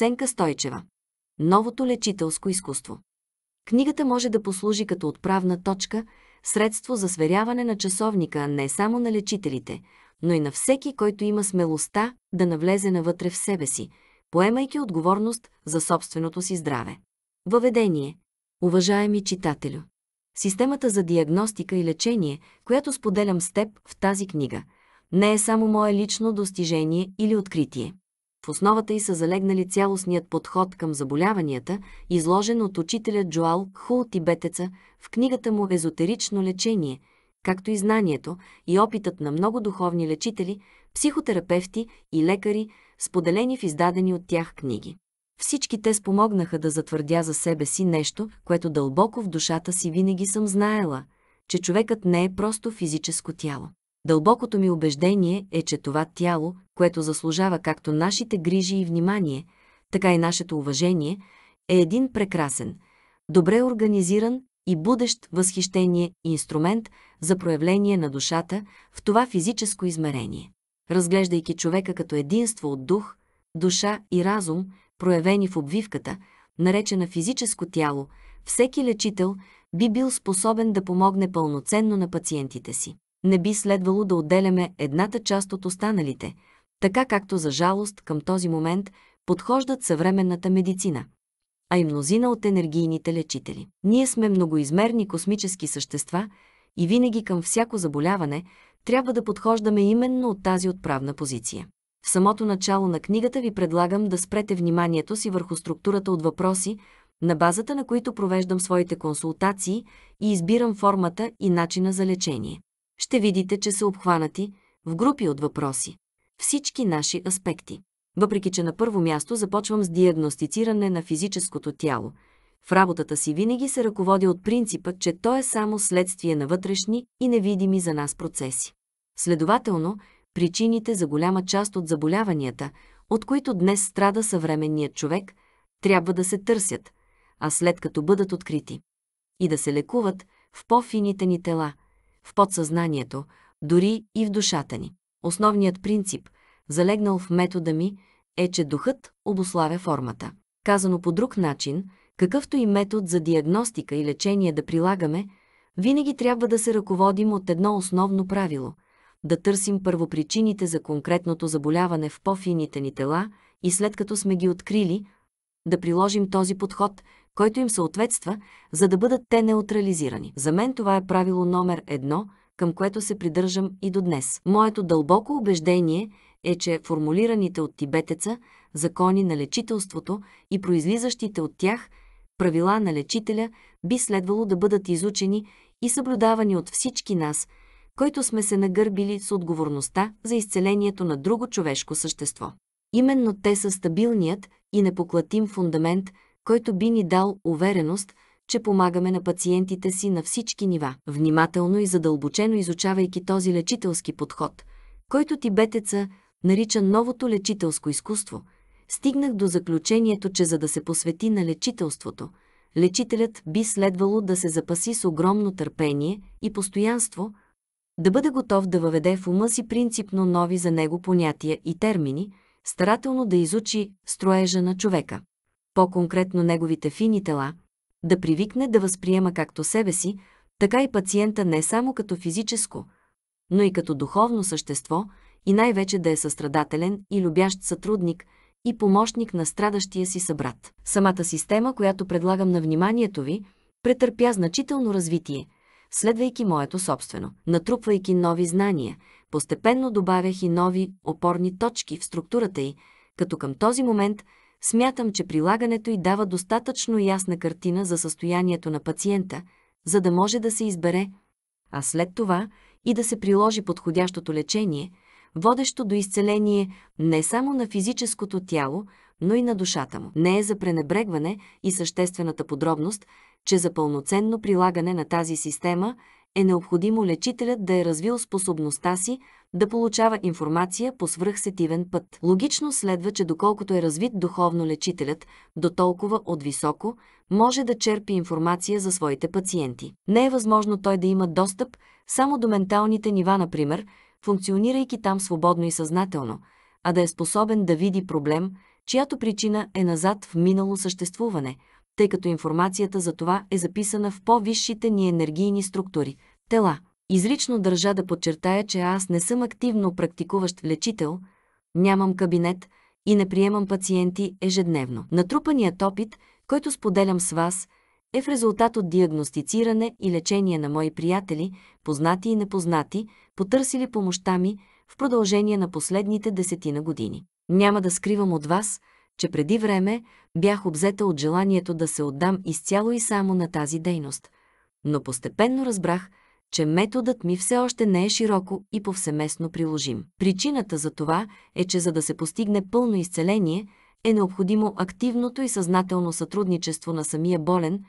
Ценка Стойчева. Новото лечителско изкуство. Книгата може да послужи като отправна точка, средство за сверяване на часовника не само на лечителите, но и на всеки, който има смелостта да навлезе навътре в себе си, поемайки отговорност за собственото си здраве. Въведение. Уважаеми читателю, системата за диагностика и лечение, която споделям с теб в тази книга, не е само мое лично достижение или откритие. В основата й са залегнали цялостният подход към заболяванията, изложен от учителя Джоал Хул Тибетеца в книгата му «Езотерично лечение», както и знанието и опитът на много духовни лечители, психотерапевти и лекари, споделени в издадени от тях книги. Всички те спомогнаха да затвърдя за себе си нещо, което дълбоко в душата си винаги съм знаела, че човекът не е просто физическо тяло. Дълбокото ми убеждение е, че това тяло, което заслужава както нашите грижи и внимание, така и нашето уважение, е един прекрасен, добре организиран и будещ възхищение инструмент за проявление на душата в това физическо измерение. Разглеждайки човека като единство от дух, душа и разум, проявени в обвивката, наречена физическо тяло, всеки лечител би бил способен да помогне пълноценно на пациентите си не би следвало да отделяме едната част от останалите, така както за жалост към този момент подхождат съвременната медицина, а и мнозина от енергийните лечители. Ние сме многоизмерни космически същества и винаги към всяко заболяване трябва да подхождаме именно от тази отправна позиция. В самото начало на книгата ви предлагам да спрете вниманието си върху структурата от въпроси, на базата на които провеждам своите консултации и избирам формата и начина за лечение ще видите, че са обхванати в групи от въпроси. Всички наши аспекти. Въпреки, че на първо място започвам с диагностициране на физическото тяло, в работата си винаги се ръководя от принципа, че то е само следствие на вътрешни и невидими за нас процеси. Следователно, причините за голяма част от заболяванията, от които днес страда съвременният човек, трябва да се търсят, а след като бъдат открити. И да се лекуват в по-фините ни тела, в подсъзнанието, дори и в душата ни. Основният принцип, залегнал в метода ми, е, че духът обославя формата. Казано по друг начин, какъвто и метод за диагностика и лечение да прилагаме, винаги трябва да се ръководим от едно основно правило – да търсим първопричините за конкретното заболяване в по-фините ни тела и след като сме ги открили, да приложим този подход – който им съответства, за да бъдат те неутрализирани. За мен това е правило номер едно, към което се придържам и до днес. Моето дълбоко убеждение е, че формулираните от тибетеца закони на лечителството и произлизащите от тях правила на лечителя би следвало да бъдат изучени и съблюдавани от всички нас – който сме се нагърбили с отговорността за изцелението на друго човешко същество. Именно те са стабилният и непоклатим фундамент, който би ни дал увереност, че помагаме на пациентите си на всички нива. Внимателно и задълбочено изучавайки този лечителски подход, който тибетеца нарича новото лечителско изкуство, стигнах до заключението, че за да се посвети на лечителството, лечителят би следвало да се запаси с огромно търпение и постоянство, да бъде готов да въведе в ума си принципно нови за него понятия и термини, старателно да изучи строежа на човека по-конкретно неговите фини тела, да привикне да възприема както себе си, така и пациента не само като физическо, но и като духовно същество и най-вече да е състрадателен и любящ сътрудник и помощник на страдащия си събрат. Самата система, която предлагам на вниманието ви, претърпя значително развитие, следвайки моето собствено, натрупвайки нови знания, постепенно добавях и нови опорни точки в структурата й, като към този момент – смятам, че прилагането й дава достатъчно ясна картина за състоянието на пациента, за да може да се избере, а след това и да се приложи подходящото лечение, водещо до изцеление не само на физическото тяло, но и на душата му. Не е за пренебрегване и съществената подробност, че за пълноценно прилагане на тази система е необходимо лечителят да е развил способността си да получава информация по свръхсетивен път. Логично следва, че доколкото е развит духовно лечителят, до толкова от високо може да черпи информация за своите пациенти. Не е възможно той да има достъп само до менталните нива, например, функционирайки там свободно и съзнателно, а да е способен да види проблем, чиято причина е назад в минало съществуване, тъй като информацията за това е записана в по-висшите ни енергийни структури – тела – Изрично държа да подчертая, че аз не съм активно практикуващ лечител, нямам кабинет и не приемам пациенти ежедневно. Натрупаният опит, който споделям с вас, е в резултат от диагностициране и лечение на мои приятели, познати и непознати, потърсили помощта ми в продължение на последните десетина години. Няма да скривам от вас, че преди време бях обзета от желанието да се отдам изцяло и само на тази дейност, но постепенно разбрах, че методът ми все още не е широко и повсеместно приложим. Причината за това е, че за да се постигне пълно изцеление, е необходимо активното и съзнателно сътрудничество на самия болен,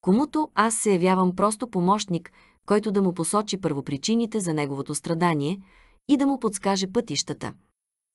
комуто аз се явявам просто помощник, който да му посочи първопричините за неговото страдание и да му подскаже пътищата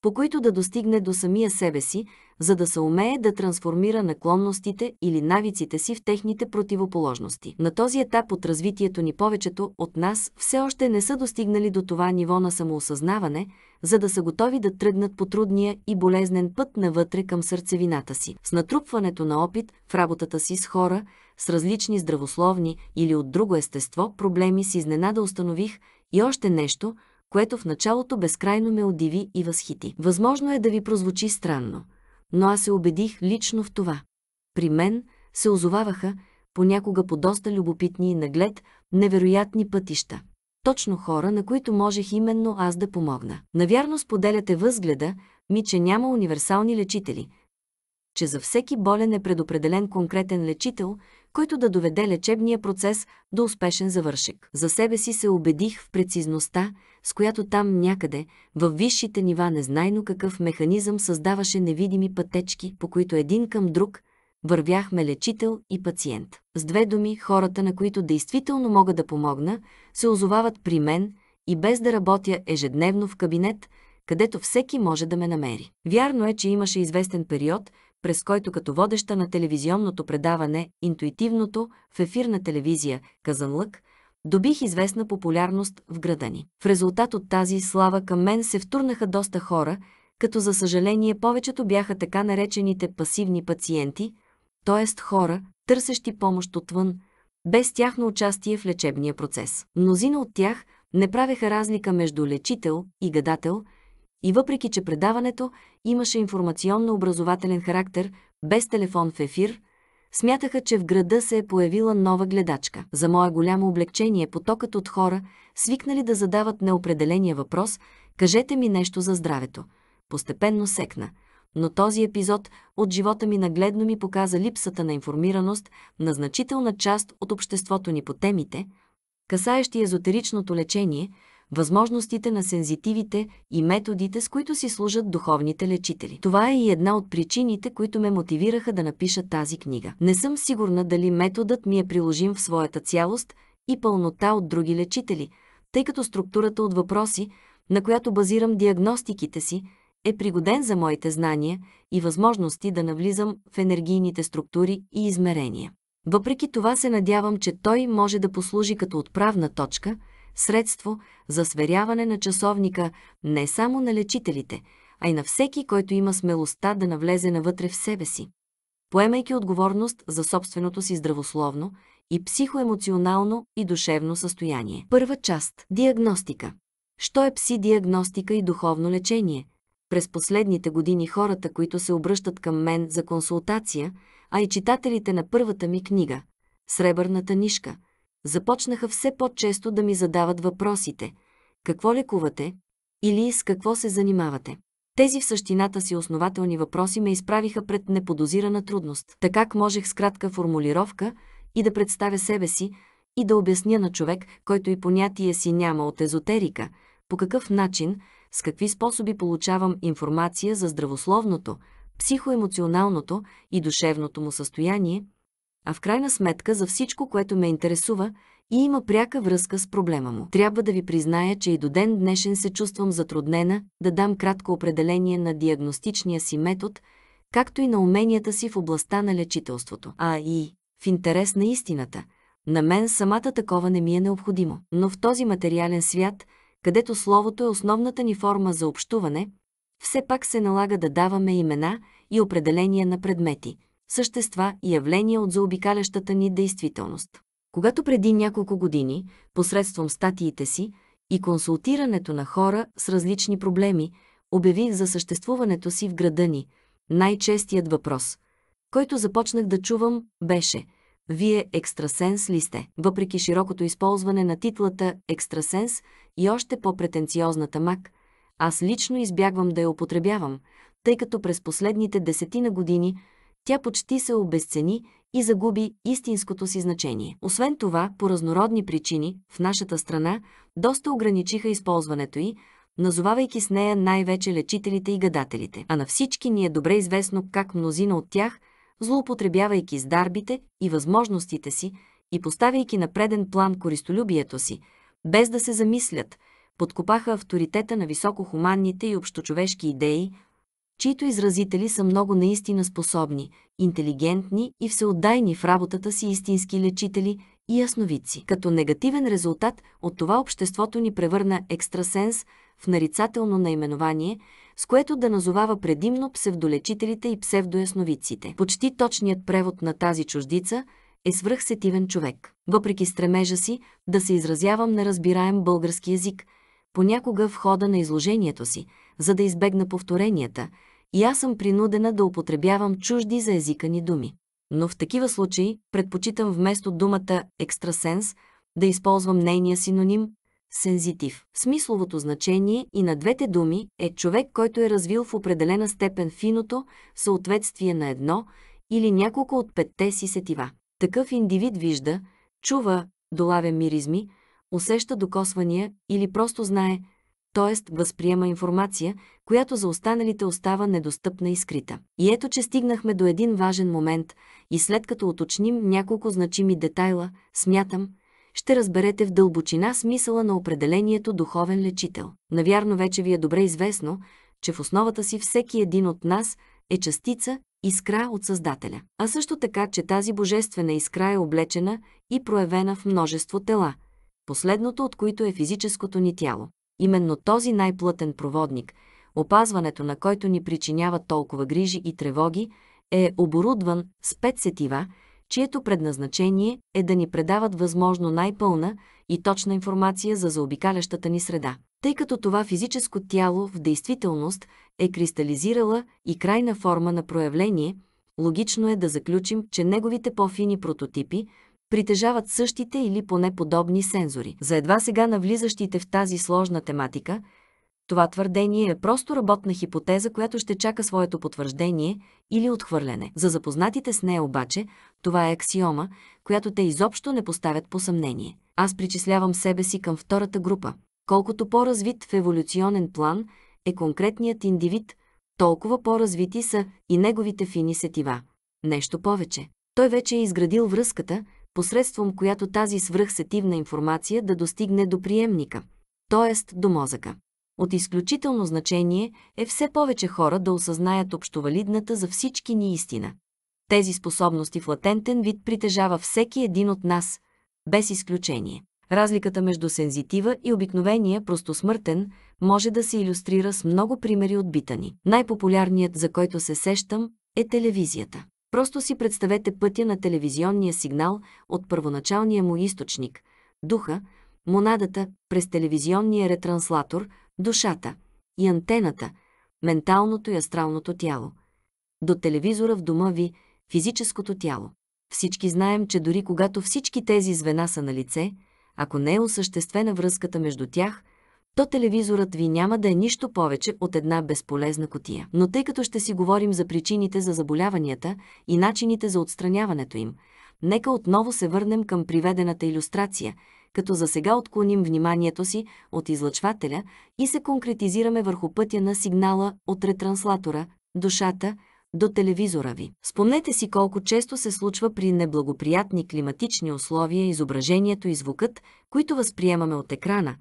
по които да достигне до самия себе си, за да се умее да трансформира наклонностите или навиците си в техните противоположности. На този етап от развитието ни повечето от нас все още не са достигнали до това ниво на самоосъзнаване, за да са готови да тръгнат по трудния и болезнен път навътре към сърцевината си. С натрупването на опит в работата си с хора, с различни здравословни или от друго естество проблеми си изненада установих и още нещо – което в началото безкрайно ме удиви и възхити. Възможно е да ви прозвучи странно, но аз се убедих лично в това. При мен се озоваваха понякога по доста любопитни и наглед невероятни пътища. Точно хора, на които можех именно аз да помогна. Навярно споделяте възгледа ми, че няма универсални лечители, че за всеки болен е предопределен конкретен лечител, който да доведе лечебния процес до успешен завършек. За себе си се убедих в прецизността, с която там някъде, във висшите нива незнайно какъв механизъм създаваше невидими пътечки, по които един към друг вървяхме лечител и пациент. С две думи, хората, на които действително мога да помогна, се озовават при мен и без да работя ежедневно в кабинет, където всеки може да ме намери. Вярно е, че имаше известен период, през който като водеща на телевизионното предаване «Интуитивното» в ефирна телевизия «Казанлък» добих известна популярност в града ни. В резултат от тази слава към мен се втурнаха доста хора, като за съжаление повечето бяха така наречените пасивни пациенти, т.е. хора, търсещи помощ отвън, без тяхно участие в лечебния процес. Мнозина от тях не правеха разлика между лечител и гадател, и въпреки, че предаването имаше информационно-образователен характер, без телефон в ефир, Смятаха, че в града се е появила нова гледачка. За мое голямо облегчение потокът от хора, свикнали да задават неопределения въпрос, кажете ми нещо за здравето. Постепенно секна. Но този епизод от живота ми нагледно ми показа липсата на информираност на значителна част от обществото ни по темите, касаещи езотеричното лечение – възможностите на сензитивите и методите, с които си служат духовните лечители. Това е и една от причините, които ме мотивираха да напиша тази книга. Не съм сигурна дали методът ми е приложим в своята цялост и пълнота от други лечители, тъй като структурата от въпроси, на която базирам диагностиките си, е пригоден за моите знания и възможности да навлизам в енергийните структури и измерения. Въпреки това се надявам, че той може да послужи като отправна точка – средство за сверяване на часовника не само на лечителите, а и на всеки, който има смелостта да навлезе навътре в себе си. Поемайки отговорност за собственото си здравословно и психоемоционално и душевно състояние. Първа част – диагностика. Що е пси-диагностика и духовно лечение? През последните години хората, които се обръщат към мен за консултация, а и читателите на първата ми книга – Сребърната нишка – започнаха все по-често да ми задават въпросите «Какво лекувате?» или «С какво се занимавате?» Тези в същината си основателни въпроси ме изправиха пред неподозирана трудност. Така можех с кратка формулировка и да представя себе си и да обясня на човек, който и понятие си няма от езотерика, по какъв начин, с какви способи получавам информация за здравословното, психоемоционалното и душевното му състояние – а в крайна сметка за всичко, което ме интересува и има пряка връзка с проблема му. Трябва да ви призная, че и до ден днешен се чувствам затруднена да дам кратко определение на диагностичния си метод, както и на уменията си в областта на лечителството. А и, в интерес на истината, на мен самата такова не ми е необходимо. Но в този материален свят, където словото е основната ни форма за общуване, все пак се налага да даваме имена и определения на предмети – същества и явления от заобикалящата ни действителност. Когато преди няколко години, посредством статиите си и консултирането на хора с различни проблеми, обявих за съществуването си в града ни, най-честият въпрос, който започнах да чувам, беше «Вие екстрасенс ли сте?» Въпреки широкото използване на титлата «екстрасенс» и още по-претенциозната мак, аз лично избягвам да я употребявам, тъй като през последните десетина години – тя почти се обесцени и загуби истинското си значение. Освен това, по разнородни причини, в нашата страна доста ограничиха използването й, назовавайки с нея най-вече лечителите и гадателите. А на всички ни е добре известно как мнозина от тях, злоупотребявайки с дарбите и възможностите си и поставяйки на преден план користолюбието си, без да се замислят, подкопаха авторитета на високохуманните и общочовешки идеи, чието изразители са много наистина способни, интелигентни и всеотдайни в работата си истински лечители и ясновици. Като негативен резултат от това обществото ни превърна екстрасенс в нарицателно наименование, с което да назовава предимно псевдолечителите и псевдоясновиците. Почти точният превод на тази чуждица е свръхсетивен човек. Въпреки стремежа си да се изразявам на разбираем български язик, понякога в хода на изложението си – за да избегна повторенията, и аз съм принудена да употребявам чужди за езика ни думи. Но в такива случаи предпочитам вместо думата «екстрасенс» да използвам нейния синоним сензитив. Смисловото значение и на двете думи е човек, който е развил в определена степен финото съответствие на едно или няколко от петте си сетива. Такъв индивид вижда, чува, долавя миризми, усеща докосвания или просто знае, т.е. възприема информация, която за останалите остава недостъпна и скрита. И ето, че стигнахме до един важен момент и след като уточним няколко значими детайла, смятам, ще разберете в дълбочина смисъла на определението духовен лечител. Навярно вече ви е добре известно, че в основата си всеки един от нас е частица, искра от Създателя. А също така, че тази божествена искра е облечена и проявена в множество тела, последното от които е физическото ни тяло. Именно този най-плътен проводник, опазването на който ни причинява толкова грижи и тревоги, е оборудван с пет сетива, чието предназначение е да ни предават възможно най-пълна и точна информация за заобикалящата ни среда. Тъй като това физическо тяло в действителност е кристализирала и крайна форма на проявление, логично е да заключим, че неговите по-фини прототипи – притежават същите или поне подобни сензори. За едва сега навлизащите в тази сложна тематика, това твърдение е просто работна хипотеза, която ще чака своето потвърждение или отхвърляне. За запознатите с нея обаче, това е аксиома, която те изобщо не поставят по съмнение. Аз причислявам себе си към втората група. Колкото по-развит в еволюционен план е конкретният индивид, толкова по-развити са и неговите фини сетива. Нещо повече. Той вече е изградил връзката – посредством която тази свръхсетивна информация да достигне до приемника, т.е. до мозъка. От изключително значение е все повече хора да осъзнаят общовалидната за всички ни истина. Тези способности в латентен вид притежава всеки един от нас, без изключение. Разликата между сензитива и обикновения простосмъртен може да се иллюстрира с много примери от битани. Най-популярният, за който се сещам, е телевизията. Просто си представете пътя на телевизионния сигнал от първоначалния му източник – духа, монадата, през телевизионния ретранслатор, душата и антената, менталното и астралното тяло. До телевизора в дома ви – физическото тяло. Всички знаем, че дори когато всички тези звена са на лице, ако не е осъществена връзката между тях – то телевизорът ви няма да е нищо повече от една безполезна котия. Но тъй като ще си говорим за причините за заболяванията и начините за отстраняването им, нека отново се върнем към приведената иллюстрация, като за сега отклоним вниманието си от излъчвателя и се конкретизираме върху пътя на сигнала от ретранслатора, душата, до телевизора ви. Спомнете си колко често се случва при неблагоприятни климатични условия изображението и звукът, които възприемаме от екрана,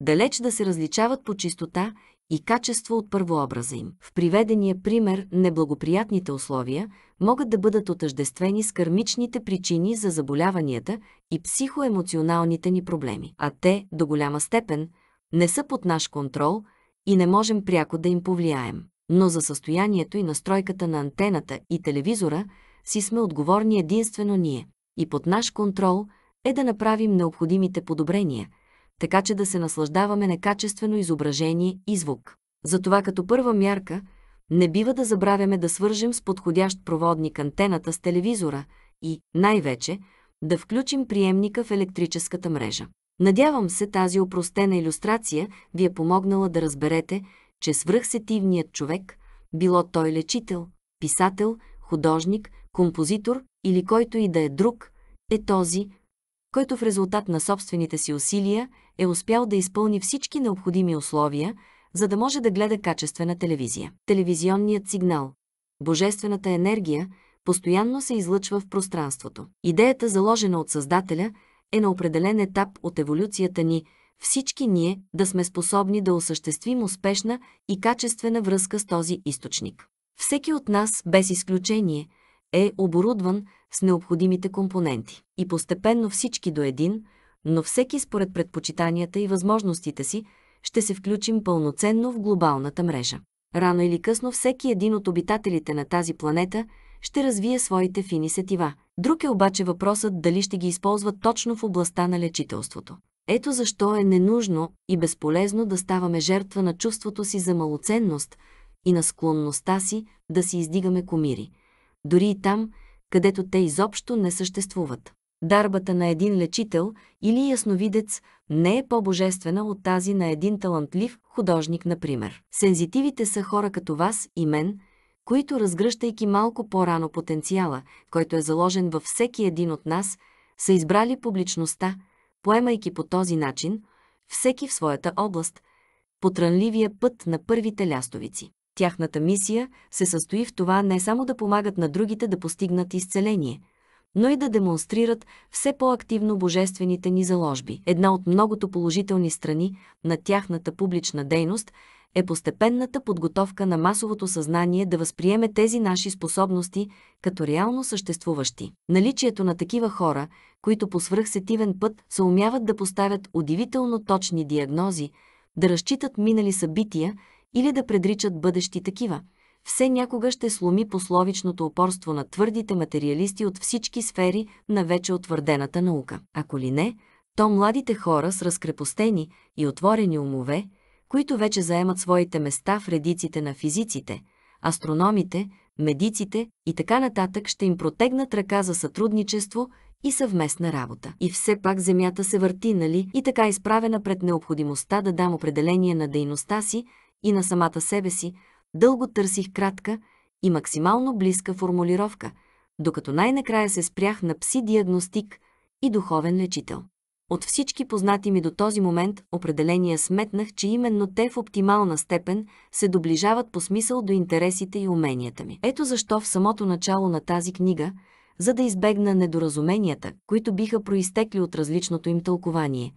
далеч да се различават по чистота и качество от първообраза им. В приведения пример неблагоприятните условия могат да бъдат отъждествени с кармичните причини за заболяванията и психоемоционалните ни проблеми, а те до голяма степен не са под наш контрол и не можем пряко да им повлияем. Но за състоянието и настройката на антената и телевизора си сме отговорни единствено ние. И под наш контрол е да направим необходимите подобрения – така че да се наслаждаваме на качествено изображение и звук. Затова като първа мярка не бива да забравяме да свържем с подходящ проводник антената с телевизора и, най-вече, да включим приемника в електрическата мрежа. Надявам се тази опростена иллюстрация ви е помогнала да разберете, че свръхсетивният човек, било той лечител, писател, художник, композитор или който и да е друг, е този, който в резултат на собствените си усилия е успял да изпълни всички необходими условия, за да може да гледа качествена телевизия. Телевизионният сигнал, божествената енергия, постоянно се излъчва в пространството. Идеята, заложена от Създателя, е на определен етап от еволюцията ни, всички ние да сме способни да осъществим успешна и качествена връзка с този източник. Всеки от нас, без изключение, е оборудван с необходимите компоненти. И постепенно всички до един – но всеки според предпочитанията и възможностите си ще се включим пълноценно в глобалната мрежа. Рано или късно всеки един от обитателите на тази планета ще развие своите фини сетива. Друг е обаче въпросът дали ще ги използват точно в областта на лечителството. Ето защо е ненужно и безполезно да ставаме жертва на чувството си за малоценност и на склонността си да си издигаме комири, дори и там, където те изобщо не съществуват. Дарбата на един лечител или ясновидец не е по-божествена от тази на един талантлив художник, например. Сензитивите са хора като вас и мен, които, разгръщайки малко по-рано потенциала, който е заложен във всеки един от нас, са избрали публичността, поемайки по този начин, всеки в своята област, потранливия път на първите лястовици. Тяхната мисия се състои в това не само да помагат на другите да постигнат изцеление – но и да демонстрират все по-активно божествените ни заложби. Една от многото положителни страни на тяхната публична дейност е постепенната подготовка на масовото съзнание да възприеме тези наши способности като реално съществуващи. Наличието на такива хора, които по свръхсетивен път се умяват да поставят удивително точни диагнози, да разчитат минали събития или да предричат бъдещи такива – все някога ще сломи пословичното упорство на твърдите материалисти от всички сфери на вече утвърдената наука. Ако ли не, то младите хора с разкрепостени и отворени умове, които вече заемат своите места в редиците на физиците, астрономите, медиците и така нататък ще им протегнат ръка за сътрудничество и съвместна работа. И все пак Земята се върти, нали, и така изправена пред необходимостта да дам определение на дейността си и на самата себе си, Дълго търсих кратка и максимално близка формулировка, докато най-накрая се спрях на пси-диагностик и духовен лечител. От всички познати ми до този момент определения сметнах, че именно те в оптимална степен се доближават по смисъл до интересите и уменията ми. Ето защо в самото начало на тази книга, за да избегна недоразуменията, които биха проистекли от различното им тълкование,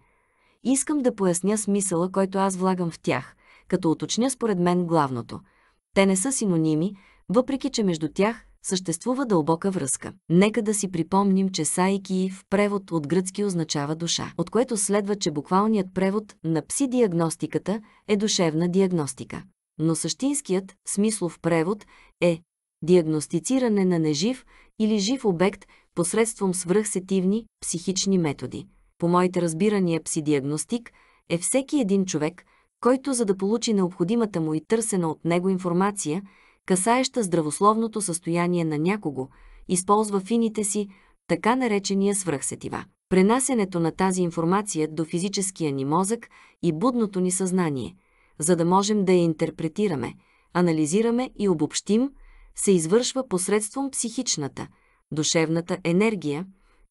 искам да поясня смисъла, който аз влагам в тях, като уточня според мен главното – те не са синоними, въпреки че между тях съществува дълбока връзка. Нека да си припомним, че сайки в превод от гръцки означава душа, от което следва, че буквалният превод на псидиагностиката е душевна диагностика. Но същинският смислов превод е диагностициране на нежив или жив обект посредством свръхсетивни психични методи. По моите разбирания псидиагностик е всеки един човек – който за да получи необходимата му и търсена от него информация, касаеща здравословното състояние на някого, използва фините си, така наречения свръхсетива. Пренасенето на тази информация до физическия ни мозък и будното ни съзнание, за да можем да я интерпретираме, анализираме и обобщим, се извършва посредством психичната, душевната енергия,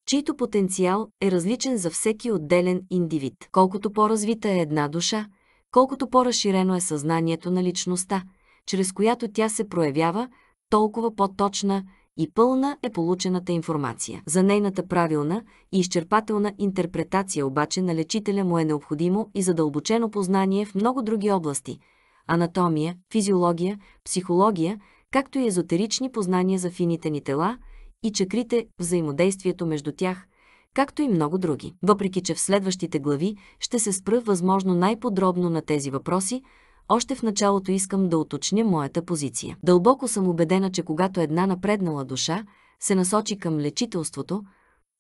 чийто потенциал е различен за всеки отделен индивид. Колкото по-развита е една душа, Колкото по-разширено е съзнанието на личността, чрез която тя се проявява, толкова по-точна и пълна е получената информация. За нейната правилна и изчерпателна интерпретация обаче на лечителя му е необходимо и задълбочено познание в много други области – анатомия, физиология, психология, както и езотерични познания за фините ни тела и чакрите, взаимодействието между тях – както и много други. Въпреки, че в следващите глави ще се спра възможно най-подробно на тези въпроси, още в началото искам да уточня моята позиция. Дълбоко съм убедена, че когато една напреднала душа се насочи към лечителството,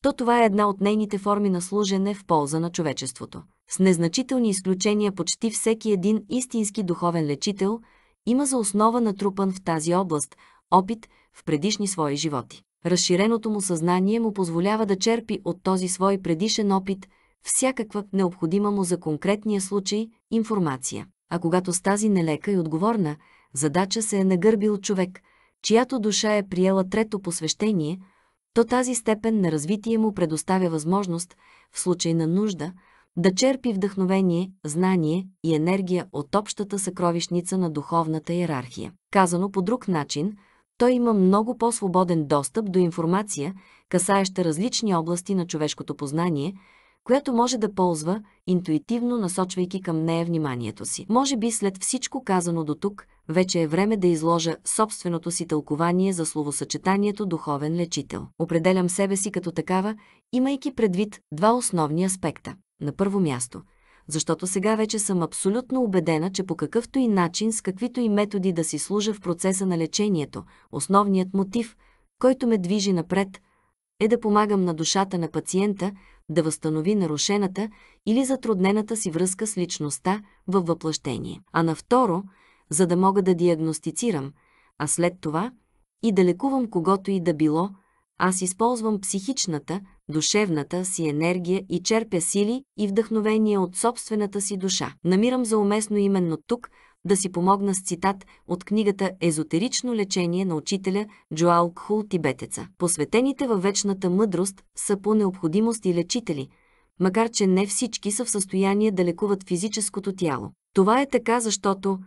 то това е една от нейните форми на служене в полза на човечеството. С незначителни изключения почти всеки един истински духовен лечител има за основа натрупан в тази област опит в предишни свои животи разширеното му съзнание му позволява да черпи от този свой предишен опит всякаква необходима му за конкретния случай информация. А когато с тази нелека и отговорна задача се е нагърбил човек, чиято душа е приела трето посвещение, то тази степен на развитие му предоставя възможност, в случай на нужда, да черпи вдъхновение, знание и енергия от общата съкровищница на духовната иерархия. Казано по друг начин – той има много по-свободен достъп до информация, касаеща различни области на човешкото познание, която може да ползва, интуитивно насочвайки към нея вниманието си. Може би след всичко казано до тук, вече е време да изложа собственото си тълкование за словосъчетанието духовен лечител. Определям себе си като такава, имайки предвид два основни аспекта. На първо място – защото сега вече съм абсолютно убедена, че по какъвто и начин, с каквито и методи да си служа в процеса на лечението, основният мотив, който ме движи напред, е да помагам на душата на пациента да възстанови нарушената или затруднената си връзка с личността във въплъщение. А на второ, за да мога да диагностицирам, а след това и да лекувам когото и да било – аз използвам психичната, душевната си енергия и черпя сили и вдъхновение от собствената си душа. Намирам за уместно именно тук да си помогна с цитат от книгата «Езотерично лечение» на учителя Джоал Кхул Тибетеца. Посветените във вечната мъдрост са по необходимост и лечители, макар че не всички са в състояние да лекуват физическото тяло. Това е така, защото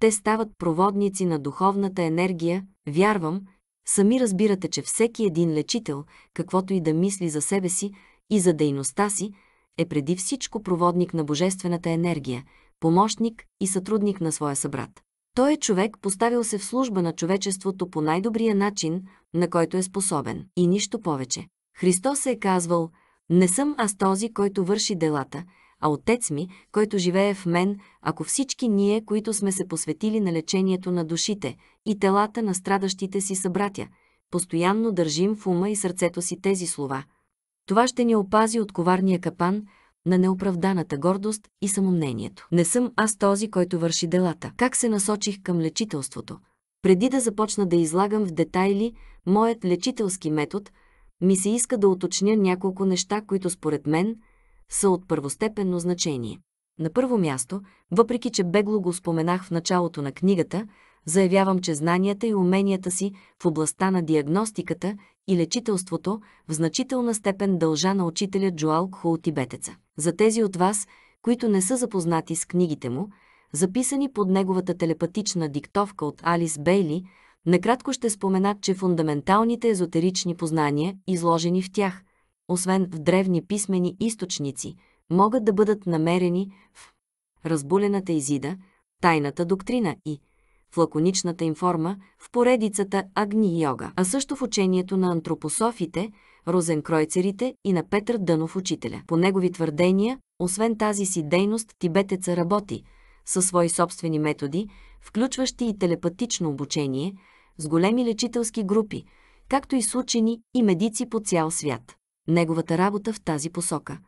те стават проводници на духовната енергия, вярвам, Сами разбирате, че всеки един лечител, каквото и да мисли за себе си и за дейността си, е преди всичко проводник на божествената енергия, помощник и сътрудник на своя събрат. Той е човек, поставил се в служба на човечеството по най-добрия начин, на който е способен, и нищо повече. Христос е казвал, не съм аз този, който върши делата, а Отец ми, който живее в мен, ако всички ние, които сме се посветили на лечението на душите и телата на страдащите си събратя, постоянно държим в ума и сърцето си тези слова. Това ще ни опази от коварния капан на неоправданата гордост и самомнението. Не съм аз този, който върши делата. Как се насочих към лечителството? Преди да започна да излагам в детайли моят лечителски метод, ми се иска да уточня няколко неща, които според мен – са от първостепенно значение. На първо място, въпреки че бегло го споменах в началото на книгата, заявявам, че знанията и уменията си в областта на диагностиката и лечителството в значителна степен дължа на учителя Джоал Кхоу Тибетеца. За тези от вас, които не са запознати с книгите му, записани под неговата телепатична диктовка от Алис Бейли, накратко ще споменат, че фундаменталните езотерични познания, изложени в тях – освен в древни писмени източници, могат да бъдат намерени в разбулената Изида, тайната доктрина и в лаконичната им форма в поредицата Агни Йога, а също в учението на антропософите, розенкройцерите и на Петър Дънов учителя. По негови твърдения, освен тази си дейност, тибетеца работи със свои собствени методи, включващи и телепатично обучение, с големи лечителски групи, както и с учени и медици по цял свят. Неговата работа в тази посока,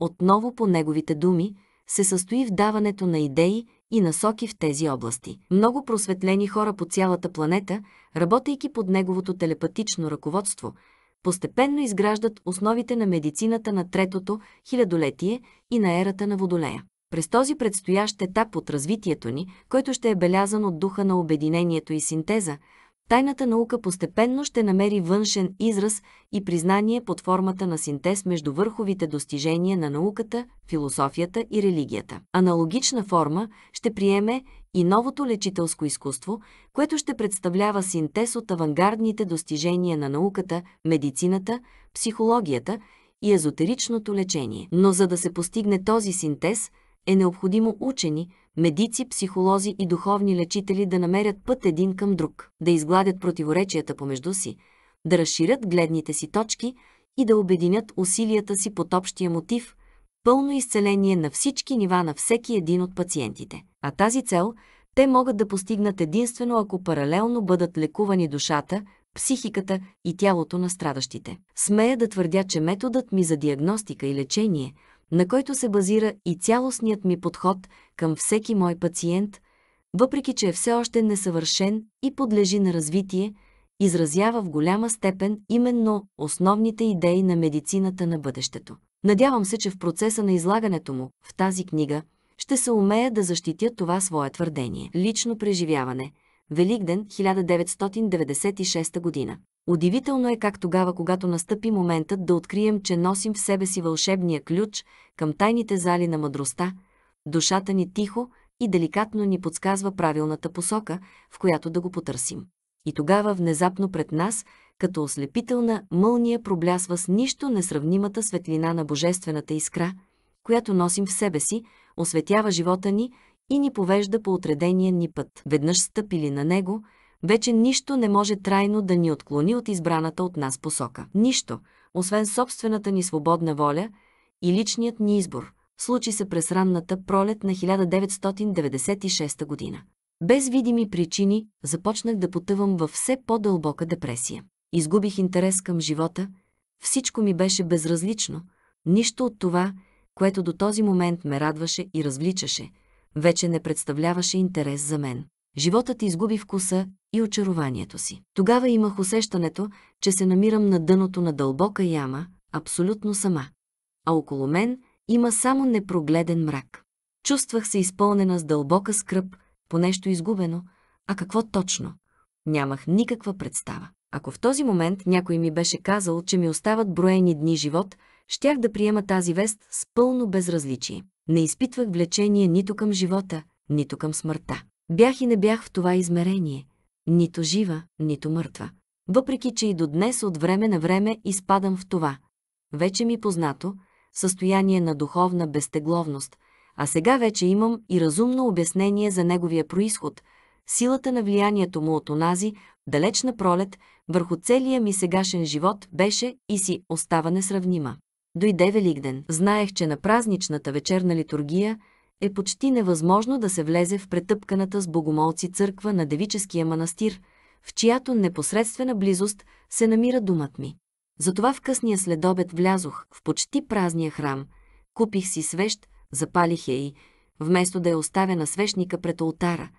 отново по неговите думи, се състои в даването на идеи и насоки в тези области. Много просветлени хора по цялата планета, работейки под неговото телепатично ръководство, постепенно изграждат основите на медицината на третото хилядолетие и на ерата на водолея. През този предстоящ етап от развитието ни, който ще е белязан от духа на обединението и синтеза, тайната наука постепенно ще намери външен израз и признание под формата на синтез между върховите достижения на науката, философията и религията. Аналогична форма ще приеме и новото лечителско изкуство, което ще представлява синтез от авангардните достижения на науката, медицината, психологията и езотеричното лечение. Но за да се постигне този синтез – е необходимо учени, медици, психолози и духовни лечители да намерят път един към друг, да изгладят противоречията помежду си, да разширят гледните си точки и да обединят усилията си под общия мотив – пълно изцеление на всички нива на всеки един от пациентите. А тази цел те могат да постигнат единствено ако паралелно бъдат лекувани душата, психиката и тялото на страдащите. Смея да твърдя, че методът ми за диагностика и лечение – на който се базира и цялостният ми подход към всеки мой пациент, въпреки че е все още несъвършен и подлежи на развитие, изразява в голяма степен именно основните идеи на медицината на бъдещето. Надявам се, че в процеса на излагането му в тази книга ще се умея да защитя това свое твърдение. Лично преживяване – Великден 1996 година. Удивително е как тогава, когато настъпи моментът да открием, че носим в себе си вълшебния ключ към тайните зали на мъдростта, душата ни тихо и деликатно ни подсказва правилната посока, в която да го потърсим. И тогава внезапно пред нас, като ослепителна мълния проблясва с нищо несравнимата светлина на божествената искра, която носим в себе си, осветява живота ни и ни повежда по отредения ни път. Веднъж стъпили на него, вече нищо не може трайно да ни отклони от избраната от нас посока. Нищо, освен собствената ни свободна воля и личният ни избор, случи се през ранната пролет на 1996 година. Без видими причини започнах да потъвам във все по-дълбока депресия. Изгубих интерес към живота, всичко ми беше безразлично, нищо от това, което до този момент ме радваше и развличаше – вече не представляваше интерес за мен. Животът изгуби вкуса и очарованието си. Тогава имах усещането, че се намирам на дъното на дълбока яма, абсолютно сама. А около мен има само непрогледен мрак. Чувствах се изпълнена с дълбока скръп, по нещо изгубено, а какво точно? Нямах никаква представа. Ако в този момент някой ми беше казал, че ми остават броени дни живот – щях да приема тази вест с пълно безразличие. Не изпитвах влечение нито към живота, нито към смъртта. Бях и не бях в това измерение, нито жива, нито мъртва. Въпреки, че и до днес от време на време изпадам в това. Вече ми е познато, състояние на духовна безтегловност, а сега вече имам и разумно обяснение за неговия происход, силата на влиянието му от онази, далечна пролет, върху целия ми сегашен живот беше и си остава несравнима. Дойде Великден. Знаех, че на празничната вечерна литургия е почти невъзможно да се влезе в претъпканата с богомолци църква на Девическия манастир, в чиято непосредствена близост се намира думът ми. Затова в късния следобед влязох в почти празния храм, купих си свещ, запалих я и, вместо да я оставя на свещника пред алтара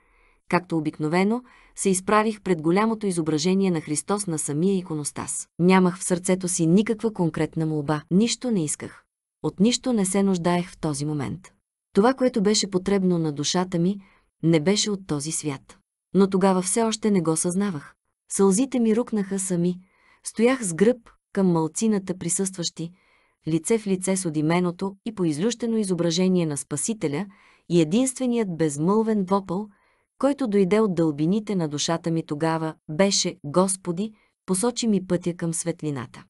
както обикновено, се изправих пред голямото изображение на Христос на самия иконостас. Нямах в сърцето си никаква конкретна молба, нищо не исках. От нищо не се нуждаех в този момент. Това, което беше потребно на душата ми, не беше от този свят. Но тогава все още не го съзнавах. Сълзите ми рукнаха сами. Стоях с гръб към малцината присъстващи, лице в лице с одименото и по излющено изображение на Спасителя и единственият безмълвен вопъл – който дойде от дълбините на душата ми тогава, беше «Господи, посочи ми пътя към светлината».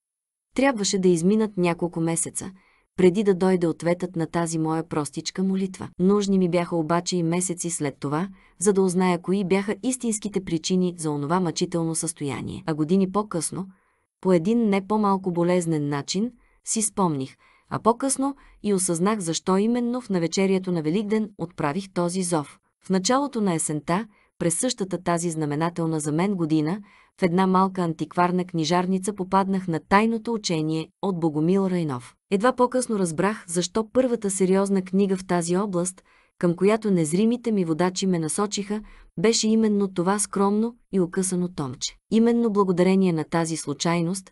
Трябваше да изминат няколко месеца, преди да дойде ответът на тази моя простичка молитва. Нужни ми бяха обаче и месеци след това, за да узная кои бяха истинските причини за онова мъчително състояние. А години по-късно, по един не по-малко болезнен начин, си спомних, а по-късно и осъзнах защо именно в навечерието на Великден отправих този зов. В началото на есента, през същата тази знаменателна за мен година, в една малка антикварна книжарница попаднах на тайното учение от Богомил Райнов. Едва по-късно разбрах защо първата сериозна книга в тази област, към която незримите ми водачи ме насочиха, беше именно това скромно и окъсано томче. Именно благодарение на тази случайност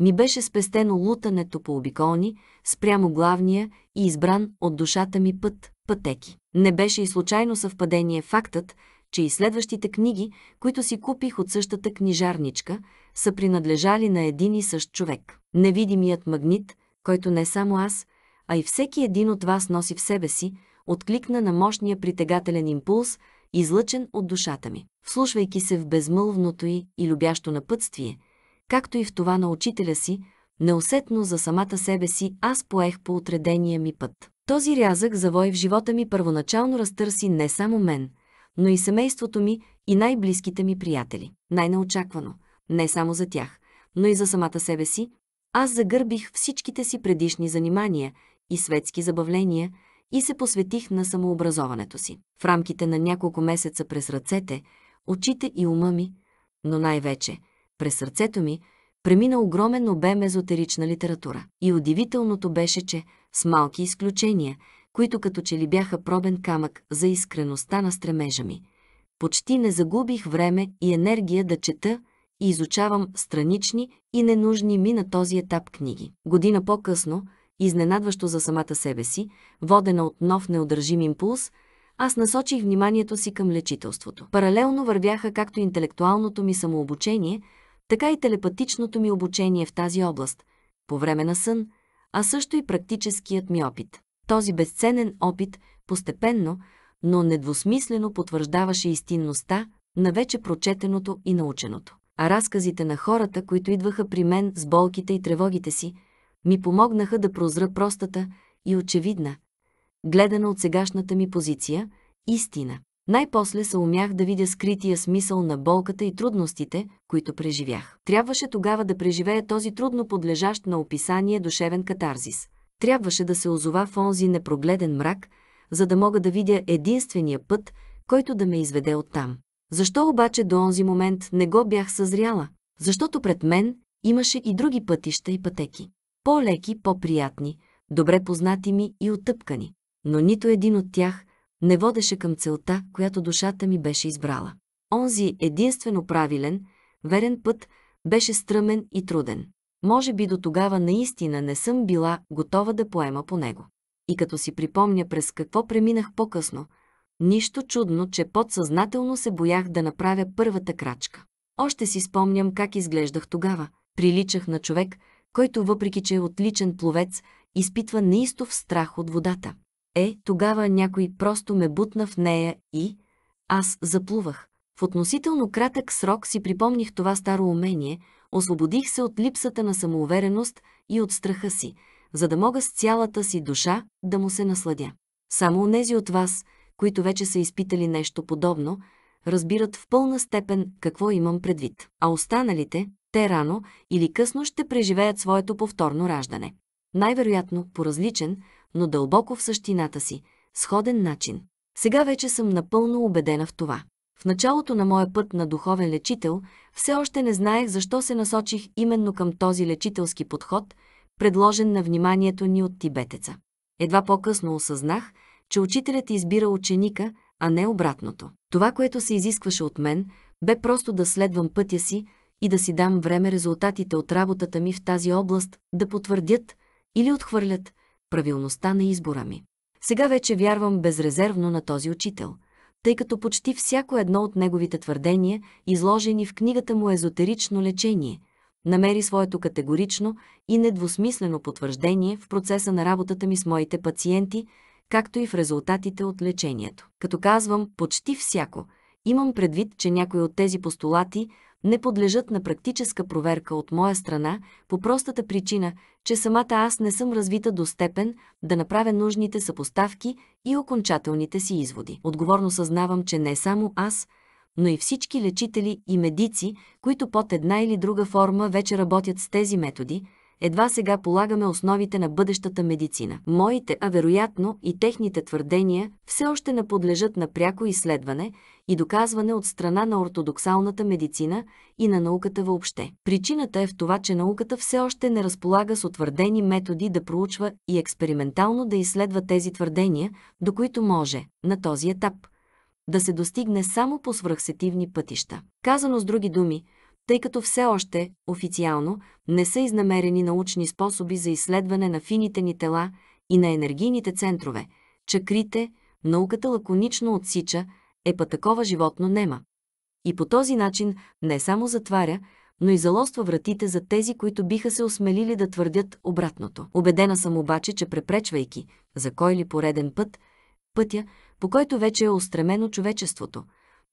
ми беше спестено лутането по обиколни, спрямо главния и избран от душата ми път, пътеки. Не беше и случайно съвпадение фактът, че и следващите книги, които си купих от същата книжарничка, са принадлежали на един и същ човек. Невидимият магнит, който не само аз, а и всеки един от вас носи в себе си, откликна на мощния притегателен импулс, излъчен от душата ми. Вслушвайки се в безмълвното и, и любящо напътствие, както и в това на учителя си, неусетно за самата себе си аз поех по отредения ми път. Този рязък завой в живота ми първоначално разтърси не само мен, но и семейството ми и най-близките ми приятели. Най-неочаквано, не само за тях, но и за самата себе си, аз загърбих всичките си предишни занимания и светски забавления и се посветих на самообразоването си. В рамките на няколко месеца през ръцете, очите и ума ми, но най-вече през сърцето ми, премина огромен обем езотерична литература. И удивителното беше, че с малки изключения, които като че ли бяха пробен камък за искреността на стремежа ми. Почти не загубих време и енергия да чета и изучавам странични и ненужни ми на този етап книги. Година по-късно, изненадващо за самата себе си, водена от нов неудържим импулс, аз насочих вниманието си към лечителството. Паралелно вървяха както интелектуалното ми самообучение, така и телепатичното ми обучение в тази област. По време на сън – а също и практическият ми опит. Този безценен опит постепенно, но недвусмислено потвърждаваше истинността на вече прочетеното и наученото. А разказите на хората, които идваха при мен с болките и тревогите си, ми помогнаха да прозра простата и очевидна, гледана от сегашната ми позиция, истина. Най-после се умях да видя скрития смисъл на болката и трудностите, които преживях. Трябваше тогава да преживея този трудно подлежащ на описание душевен катарзис. Трябваше да се озова в онзи непрогледен мрак, за да мога да видя единствения път, който да ме изведе оттам. Защо обаче до онзи момент не го бях съзряла? Защото пред мен имаше и други пътища и пътеки. По-леки, по-приятни, добре познати ми и отъпкани. Но нито един от тях – не водеше към целта, която душата ми беше избрала. Онзи единствено правилен, верен път беше стръмен и труден. Може би до тогава наистина не съм била готова да поема по него. И като си припомня през какво преминах по-късно, нищо чудно, че подсъзнателно се боях да направя първата крачка. Още си спомням как изглеждах тогава. Приличах на човек, който въпреки, че е отличен пловец, изпитва неистов страх от водата. Е, тогава някой просто ме бутна в нея и... Аз заплувах. В относително кратък срок си припомних това старо умение, освободих се от липсата на самоувереност и от страха си, за да мога с цялата си душа да му се насладя. Само онези от вас, които вече са изпитали нещо подобно, разбират в пълна степен какво имам предвид, а останалите, те рано или късно ще преживеят своето повторно раждане. Най-вероятно по различен, но дълбоко в същината си, сходен начин. Сега вече съм напълно убедена в това. В началото на моя път на духовен лечител все още не знаех защо се насочих именно към този лечителски подход, предложен на вниманието ни от тибетеца. Едва по-късно осъзнах, че учителят избира ученика, а не обратното. Това, което се изискваше от мен, бе просто да следвам пътя си и да си дам време резултатите от работата ми в тази област да потвърдят или отхвърлят правилността на избора ми. Сега вече вярвам безрезервно на този учител, тъй като почти всяко едно от неговите твърдения, изложени в книгата му «Езотерично лечение», намери своето категорично и недвусмислено потвърждение в процеса на работата ми с моите пациенти, както и в резултатите от лечението. Като казвам почти всяко, имам предвид, че някои от тези постулати – не подлежат на практическа проверка от моя страна по простата причина, че самата аз не съм развита до степен да направя нужните съпоставки и окончателните си изводи. Отговорно съзнавам, че не само аз, но и всички лечители и медици, които под една или друга форма вече работят с тези методи, едва сега полагаме основите на бъдещата медицина. Моите, а вероятно и техните твърдения, все още не подлежат на пряко изследване, и доказване от страна на ортодоксалната медицина и на науката въобще. Причината е в това, че науката все още не разполага с утвърдени методи да проучва и експериментално да изследва тези твърдения, до които може, на този етап, да се достигне само по свръхсетивни пътища. Казано с други думи, тъй като все още, официално, не са изнамерени научни способи за изследване на фините ни тела и на енергийните центрове, чакрите, науката лаконично отсича, е па такова животно нема. И по този начин не само затваря, но и залоства вратите за тези, които биха се осмелили да твърдят обратното. Обедена съм обаче, че препречвайки, за кой ли пореден път, пътя, по който вече е устремено човечеството,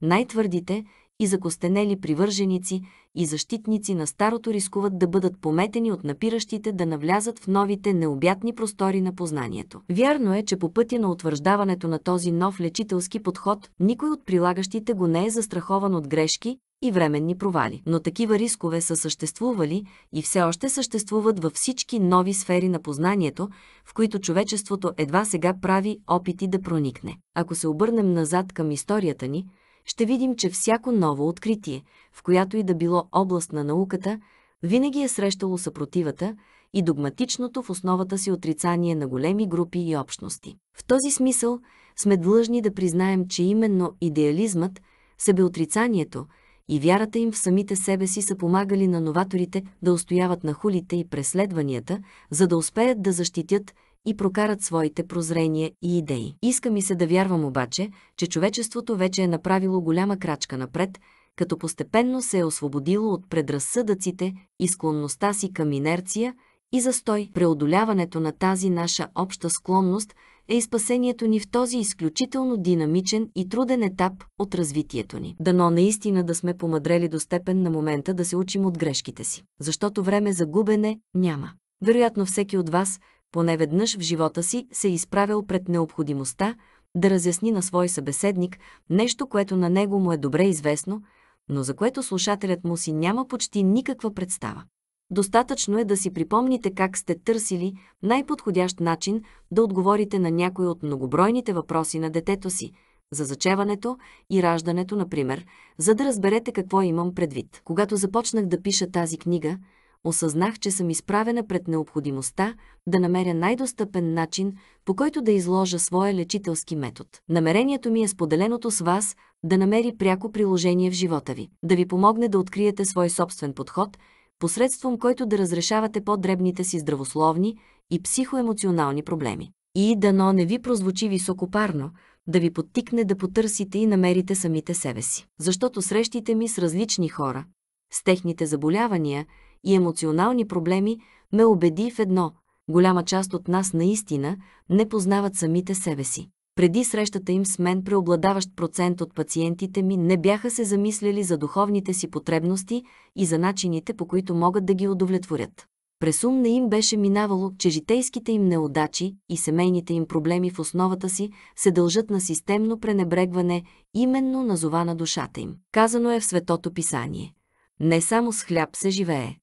най-твърдите и закостенели привърженици и защитници на старото рискуват да бъдат пометени от напиращите да навлязат в новите необятни простори на познанието. Вярно е, че по пътя на утвърждаването на този нов лечителски подход, никой от прилагащите го не е застрахован от грешки и временни провали. Но такива рискове са съществували и все още съществуват във всички нови сфери на познанието, в които човечеството едва сега прави опити да проникне. Ако се обърнем назад към историята ни, ще видим, че всяко ново откритие, в която и да било област на науката, винаги е срещало съпротивата и догматичното в основата си отрицание на големи групи и общности. В този смисъл сме длъжни да признаем, че именно идеализмът, себеотрицанието и вярата им в самите себе си са помагали на новаторите да устояват на хулите и преследванията, за да успеят да защитят и прокарат своите прозрения и идеи. Иска ми се да вярвам обаче, че човечеството вече е направило голяма крачка напред, като постепенно се е освободило от предразсъдъците и склонността си към инерция и застой. Преодоляването на тази наша обща склонност е и спасението ни в този изключително динамичен и труден етап от развитието ни. Дано наистина да сме помадрели до степен на момента да се учим от грешките си, защото време за губене няма. Вероятно всеки от вас поне веднъж в живота си се е изправил пред необходимостта да разясни на свой събеседник нещо, което на него му е добре известно, но за което слушателят му си няма почти никаква представа. Достатъчно е да си припомните как сте търсили най-подходящ начин да отговорите на някои от многобройните въпроси на детето си, за зачеването и раждането, например, за да разберете какво имам предвид. Когато започнах да пиша тази книга, осъзнах, че съм изправена пред необходимостта да намеря най-достъпен начин, по който да изложа своя лечителски метод. Намерението ми е споделеното с вас да намери пряко приложение в живота ви, да ви помогне да откриете свой собствен подход, посредством който да разрешавате по-дребните си здравословни и психоемоционални проблеми. И дано не ви прозвучи високопарно, да ви подтикне да потърсите и намерите самите себе си. Защото срещите ми с различни хора, с техните заболявания и емоционални проблеми, ме убеди в едно – голяма част от нас наистина не познават самите себе си. Преди срещата им с мен преобладаващ процент от пациентите ми не бяха се замисляли за духовните си потребности и за начините, по които могат да ги удовлетворят. През ум не им беше минавало, че житейските им неудачи и семейните им проблеми в основата си се дължат на системно пренебрегване именно на зова на душата им. Казано е в Светото Писание. Не само с хляб се живее,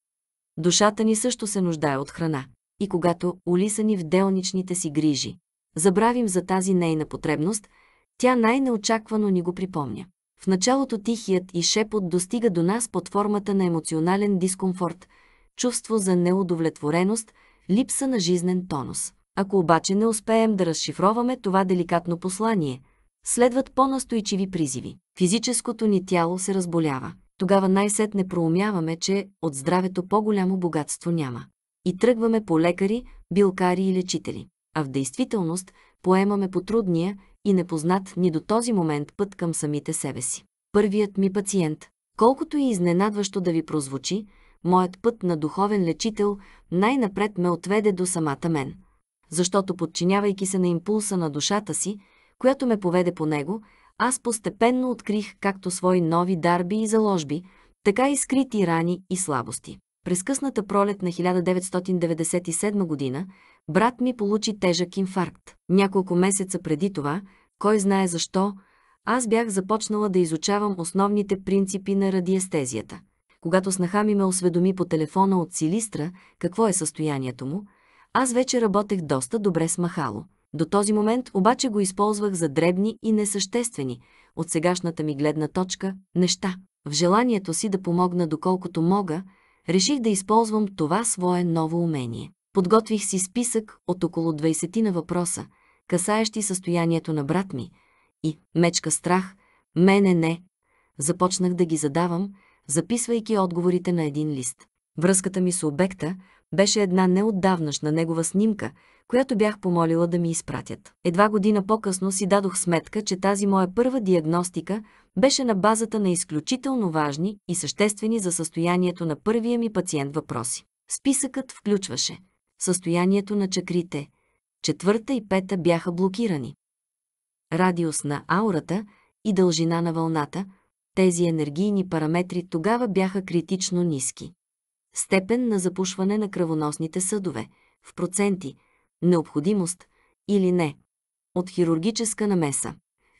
Душата ни също се нуждае от храна. И когато, улисани в делничните си грижи, забравим за тази нейна потребност, тя най-неочаквано ни го припомня. В началото тихият и шепот достига до нас под формата на емоционален дискомфорт, чувство за неудовлетвореност, липса на жизнен тонус. Ако обаче не успеем да разшифроваме това деликатно послание, следват по-настойчиви призиви. Физическото ни тяло се разболява тогава най-сетне проумяваме, че от здравето по-голямо богатство няма. И тръгваме по лекари, билкари и лечители. А в действителност поемаме по трудния и непознат ни до този момент път към самите себе си. Първият ми пациент, колкото и изненадващо да ви прозвучи, моят път на духовен лечител най-напред ме отведе до самата мен. Защото подчинявайки се на импулса на душата си, която ме поведе по него, аз постепенно открих както свои нови дарби и заложби, така и скрити рани и слабости. През късната пролет на 1997 година брат ми получи тежък инфаркт. Няколко месеца преди това, кой знае защо, аз бях започнала да изучавам основните принципи на радиестезията. Когато снаха ми ме осведоми по телефона от Силистра какво е състоянието му, аз вече работех доста добре с махало – до този момент обаче го използвах за дребни и несъществени, от сегашната ми гледна точка, неща. В желанието си да помогна доколкото мога, реших да използвам това свое ново умение. Подготвих си списък от около 20 на въпроса, касаещи състоянието на брат ми, и мечка страх, мене не. Започнах да ги задавам, записвайки отговорите на един лист. Връзката ми с обекта беше една неотдавнашна негова снимка, която бях помолила да ми изпратят. Едва година по-късно си дадох сметка, че тази моя първа диагностика беше на базата на изключително важни и съществени за състоянието на първия ми пациент въпроси. Списъкът включваше състоянието на чакрите. Четвърта и пета бяха блокирани. Радиус на аурата и дължина на вълната, тези енергийни параметри тогава бяха критично ниски. Степен на запушване на кръвоносните съдове в проценти необходимост или не, от хирургическа намеса,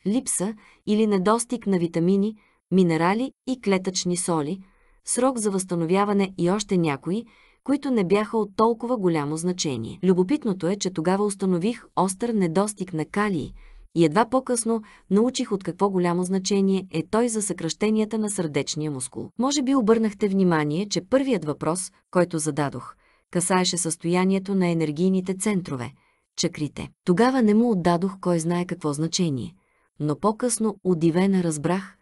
липса или недостиг на витамини, минерали и клетъчни соли, срок за възстановяване и още някои, които не бяха от толкова голямо значение. Любопитното е, че тогава установих остър недостиг на калии и едва по-късно научих от какво голямо значение е той за съкръщенията на сърдечния мускул. Може би обърнахте внимание, че първият въпрос, който зададох – касаеше състоянието на енергийните центрове, чакрите. Тогава не му отдадох кой знае какво значение, но по-късно удивена разбрах,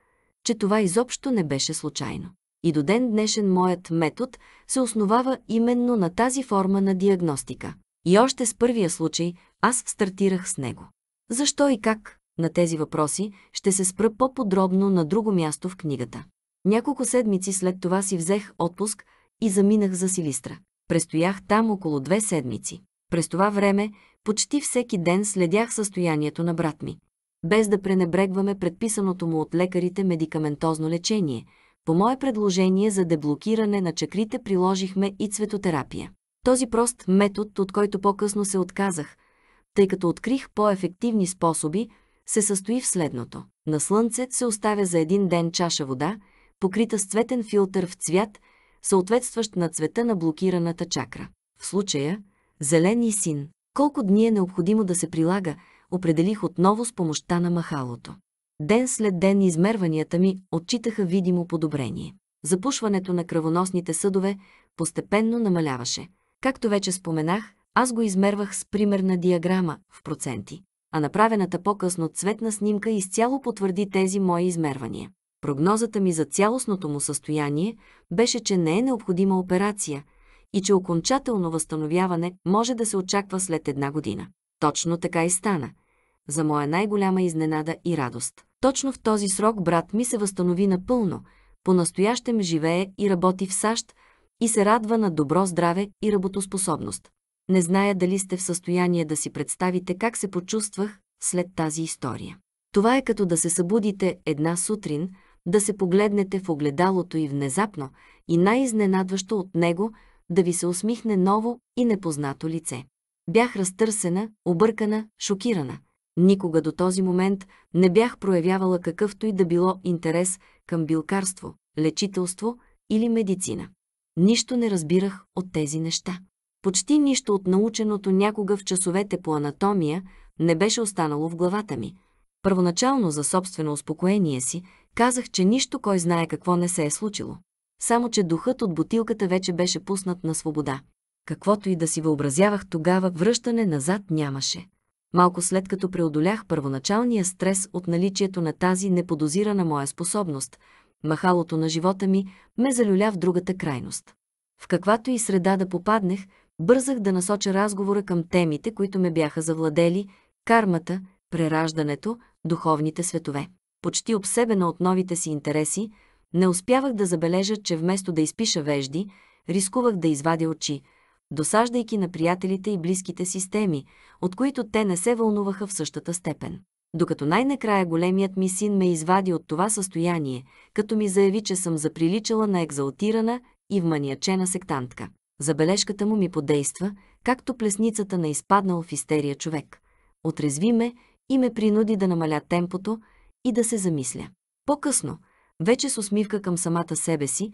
че това изобщо не беше случайно. И до ден днешен моят метод се основава именно на тази форма на диагностика. И още с първия случай аз стартирах с него. Защо и как? На тези въпроси ще се спра по-подробно на друго място в книгата. Няколко седмици след това си взех отпуск и заминах за Силистра. Престоях там около две седмици. През това време почти всеки ден следях състоянието на брат ми. Без да пренебрегваме предписаното му от лекарите медикаментозно лечение, по мое предложение за деблокиране на чакрите приложихме и цветотерапия. Този прост метод, от който по-късно се отказах, тъй като открих по-ефективни способи, се състои в следното. На слънце се оставя за един ден чаша вода, покрита с цветен филтър в цвят – съответстващ на цвета на блокираната чакра. В случая – зелен и син. Колко дни е необходимо да се прилага, определих отново с помощта на махалото. Ден след ден измерванията ми отчитаха видимо подобрение. Запушването на кръвоносните съдове постепенно намаляваше. Както вече споменах, аз го измервах с примерна диаграма в проценти, а направената по-късно цветна снимка изцяло потвърди тези мои измервания. Прогнозата ми за цялостното му състояние беше, че не е необходима операция и че окончателно възстановяване може да се очаква след една година. Точно така и стана. За моя най-голяма изненада и радост. Точно в този срок брат ми се възстанови напълно, по-настоящем живее и работи в САЩ и се радва на добро здраве и работоспособност. Не зная дали сте в състояние да си представите как се почувствах след тази история. Това е като да се събудите една сутрин – да се погледнете в огледалото и внезапно, и най-изненадващо от него, да ви се усмихне ново и непознато лице. Бях разтърсена, объркана, шокирана. Никога до този момент не бях проявявала какъвто и да било интерес към билкарство, лечителство или медицина. Нищо не разбирах от тези неща. Почти нищо от наученото някога в часовете по анатомия не беше останало в главата ми. Първоначално за собствено успокоение си Казах, че нищо кой знае какво не се е случило. Само, че духът от бутилката вече беше пуснат на свобода. Каквото и да си въобразявах тогава, връщане назад нямаше. Малко след като преодолях първоначалния стрес от наличието на тази неподозирана моя способност, махалото на живота ми ме залюля в другата крайност. В каквато и среда да попаднах, бързах да насоча разговора към темите, които ме бяха завладели, кармата, прераждането, духовните светове почти обсебена от новите си интереси, не успявах да забележа, че вместо да изпиша вежди, рискувах да извадя очи, досаждайки на приятелите и близките системи, от които те не се вълнуваха в същата степен. Докато най-накрая големият ми син ме извади от това състояние, като ми заяви, че съм заприличала на екзалтирана и вманиачена сектантка. Забележката му ми подейства, както плесницата на изпаднал в истерия човек. Отрезви ме и ме принуди да намаля темпото, и да се замисля. По-късно, вече с усмивка към самата себе си,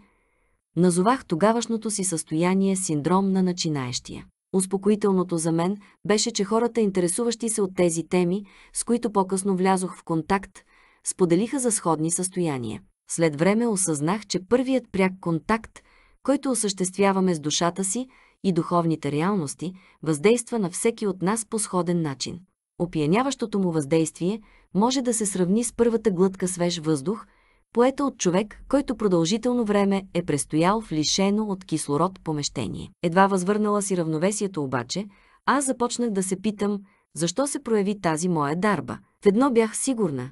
назовах тогавашното си състояние синдром на начинаещия. Успокоителното за мен беше, че хората, интересуващи се от тези теми, с които по-късно влязох в контакт, споделиха за сходни състояния. След време осъзнах, че първият пряк контакт, който осъществяваме с душата си и духовните реалности, въздейства на всеки от нас по сходен начин опияняващото му въздействие може да се сравни с първата глътка свеж въздух, поета от човек, който продължително време е престоял в лишено от кислород помещение. Едва възвърнала си равновесието обаче, аз започнах да се питам, защо се прояви тази моя дарба. В едно бях сигурна,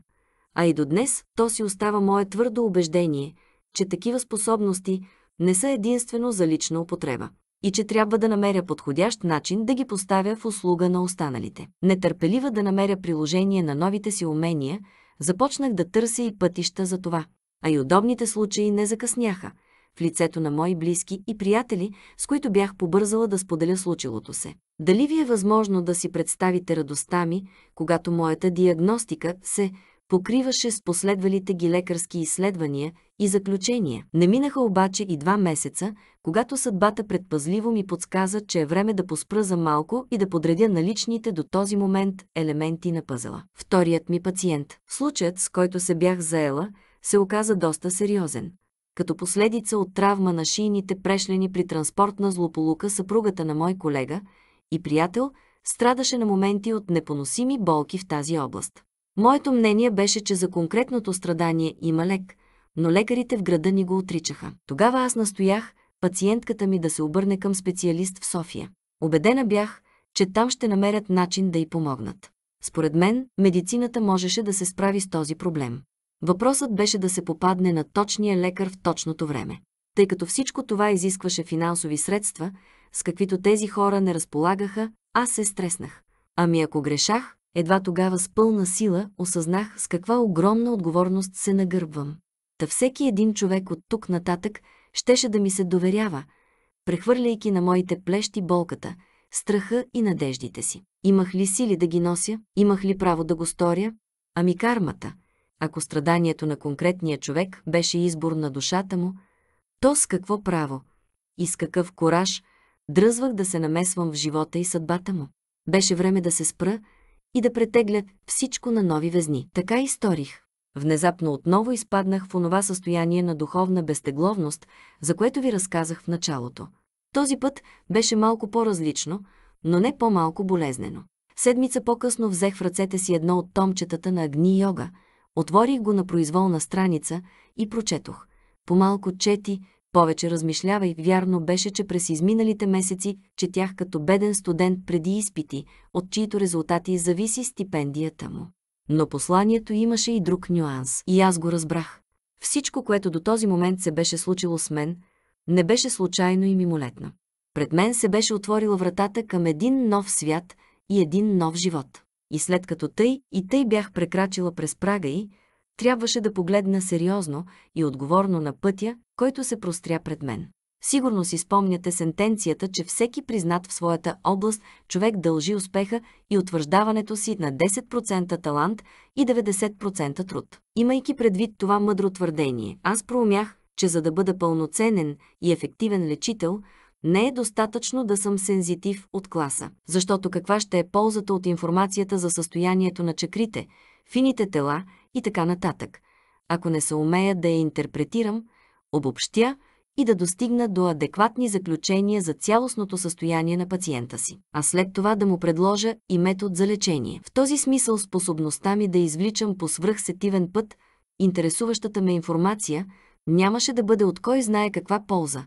а и до днес то си остава мое твърдо убеждение, че такива способности не са единствено за лична употреба и че трябва да намеря подходящ начин да ги поставя в услуга на останалите. Нетърпелива да намеря приложение на новите си умения, започнах да търся и пътища за това. А и удобните случаи не закъсняха – в лицето на мои близки и приятели, с които бях побързала да споделя случилото се. Дали ви е възможно да си представите радостта ми, когато моята диагностика се покриваше с последвалите ги лекарски изследвания и заключения. Не минаха обаче и два месеца, когато съдбата предпазливо ми подсказа, че е време да поспра за малко и да подредя наличните до този момент елементи на пъзела. Вторият ми пациент. Случаят, с който се бях заела, се оказа доста сериозен. Като последица от травма на шийните прешлени при транспортна злополука съпругата на мой колега и приятел страдаше на моменти от непоносими болки в тази област. Моето мнение беше, че за конкретното страдание има лек, но лекарите в града ни го отричаха. Тогава аз настоях пациентката ми да се обърне към специалист в София. Обедена бях, че там ще намерят начин да й помогнат. Според мен, медицината можеше да се справи с този проблем. Въпросът беше да се попадне на точния лекар в точното време. Тъй като всичко това изискваше финансови средства, с каквито тези хора не разполагаха, аз се стреснах. Ами ако грешах, едва тогава с пълна сила осъзнах с каква огромна отговорност се нагърбвам. Та всеки един човек от тук нататък щеше да ми се доверява, прехвърляйки на моите плещи болката, страха и надеждите си. Имах ли сили да ги нося? Имах ли право да го сторя? Ами кармата. Ако страданието на конкретния човек беше избор на душата му, то с какво право и с какъв кораж дръзвах да се намесвам в живота и съдбата му. Беше време да се спра, и да претегля всичко на нови везни. Така и сторих. Внезапно отново изпаднах в онова състояние на духовна безтегловност, за което ви разказах в началото. Този път беше малко по-различно, но не по-малко болезнено. Седмица по-късно взех в ръцете си едно от томчетата на Агни Йога, отворих го на произволна страница и прочетох. По малко чети, повече размишлявай, вярно беше, че през изминалите месеци четях като беден студент преди изпити, от чието резултати зависи стипендията му. Но посланието имаше и друг нюанс, и аз го разбрах. Всичко, което до този момент се беше случило с мен, не беше случайно и мимолетно. Пред мен се беше отворила вратата към един нов свят и един нов живот. И след като тъй и тъй бях прекрачила през прага й, трябваше да погледна сериозно и отговорно на пътя, който се простря пред мен. Сигурно си спомняте сентенцията, че всеки признат в своята област човек дължи успеха и утвърждаването си на 10% талант и 90% труд. Имайки предвид това мъдро твърдение, аз проумях, че за да бъда пълноценен и ефективен лечител, не е достатъчно да съм сензитив от класа. Защото каква ще е ползата от информацията за състоянието на чакрите, фините тела и така нататък, ако не се умея да я интерпретирам, обобщя и да достигна до адекватни заключения за цялостното състояние на пациента си, а след това да му предложа и метод за лечение. В този смисъл способността ми да извличам по свръхсетивен път интересуващата ме информация нямаше да бъде от кой знае каква полза,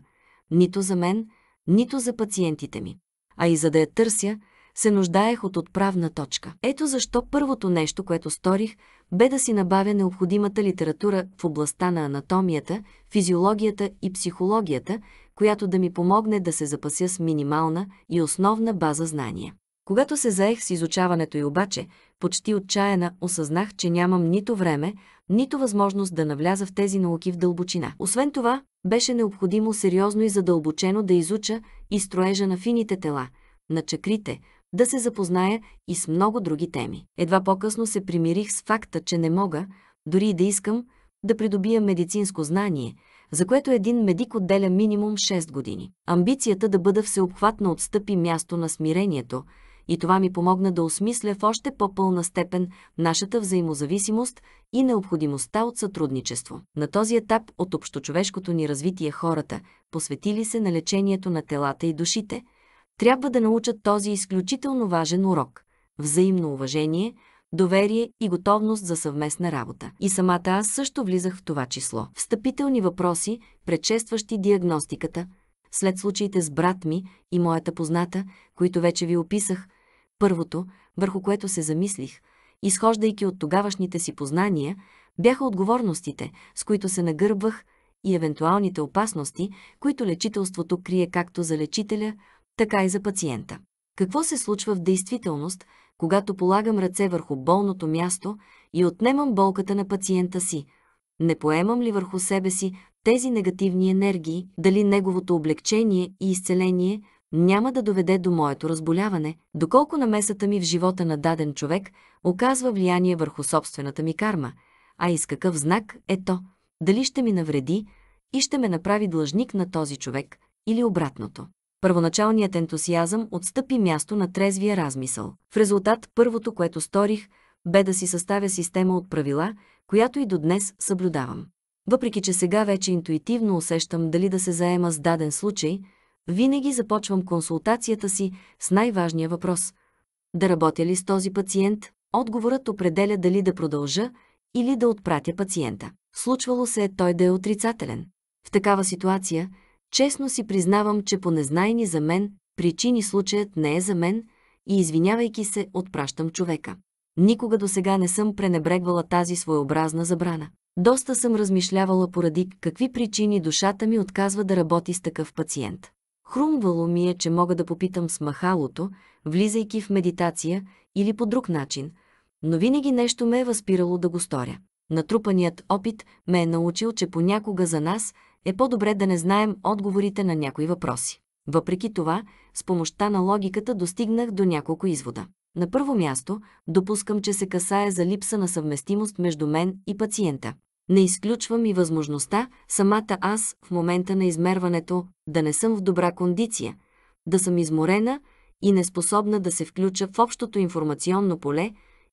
нито за мен, нито за пациентите ми. А и за да я търся, се нуждаех от отправна точка. Ето защо първото нещо, което сторих, бе да си набавя необходимата литература в областта на анатомията, физиологията и психологията, която да ми помогне да се запася с минимална и основна база знания. Когато се заех с изучаването и обаче, почти отчаяна, осъзнах, че нямам нито време, нито възможност да навляза в тези науки в дълбочина. Освен това, беше необходимо сериозно и задълбочено да изуча и строежа на фините тела, на чакрите, да се запозная и с много други теми. Едва по-късно се примирих с факта, че не мога, дори и да искам, да придобия медицинско знание, за което един медик отделя минимум 6 години. Амбицията да бъда всеобхватна отстъпи място на смирението и това ми помогна да осмисля в още по-пълна степен нашата взаимозависимост и необходимостта от сътрудничество. На този етап от общочовешкото ни развитие хората, посветили се на лечението на телата и душите – трябва да научат този изключително важен урок – взаимно уважение, доверие и готовност за съвместна работа. И самата аз също влизах в това число. Встъпителни въпроси, предшестващи диагностиката, след случаите с брат ми и моята позната, които вече ви описах, първото, върху което се замислих, изхождайки от тогавашните си познания, бяха отговорностите, с които се нагърбвах и евентуалните опасности, които лечителството крие както за лечителя, така и за пациента. Какво се случва в действителност, когато полагам ръце върху болното място и отнемам болката на пациента си? Не поемам ли върху себе си тези негативни енергии, дали неговото облегчение и изцеление няма да доведе до моето разболяване, доколко намесата ми в живота на даден човек оказва влияние върху собствената ми карма, а и с какъв знак е то, дали ще ми навреди и ще ме направи длъжник на този човек или обратното първоначалният ентусиазъм отстъпи място на трезвия размисъл. В резултат, първото, което сторих, бе да си съставя система от правила, която и до днес съблюдавам. Въпреки, че сега вече интуитивно усещам дали да се заема с даден случай, винаги започвам консултацията си с най-важния въпрос – да работя ли с този пациент, отговорът определя дали да продължа или да отпратя пациента. Случвало се е той да е отрицателен. В такава ситуация – Честно си признавам, че по незнайни за мен причини случаят не е за мен и извинявайки се, отпращам човека. Никога до сега не съм пренебрегвала тази своеобразна забрана. Доста съм размишлявала поради какви причини душата ми отказва да работи с такъв пациент. Хрумвало ми е, че мога да попитам с махалото, влизайки в медитация или по друг начин, но винаги нещо ме е възпирало да го сторя. Натрупаният опит ме е научил, че понякога за нас – е по-добре да не знаем отговорите на някои въпроси. Въпреки това, с помощта на логиката достигнах до няколко извода. На първо място, допускам, че се касае за липса на съвместимост между мен и пациента. Не изключвам и възможността самата аз в момента на измерването да не съм в добра кондиция, да съм изморена и неспособна да се включа в общото информационно поле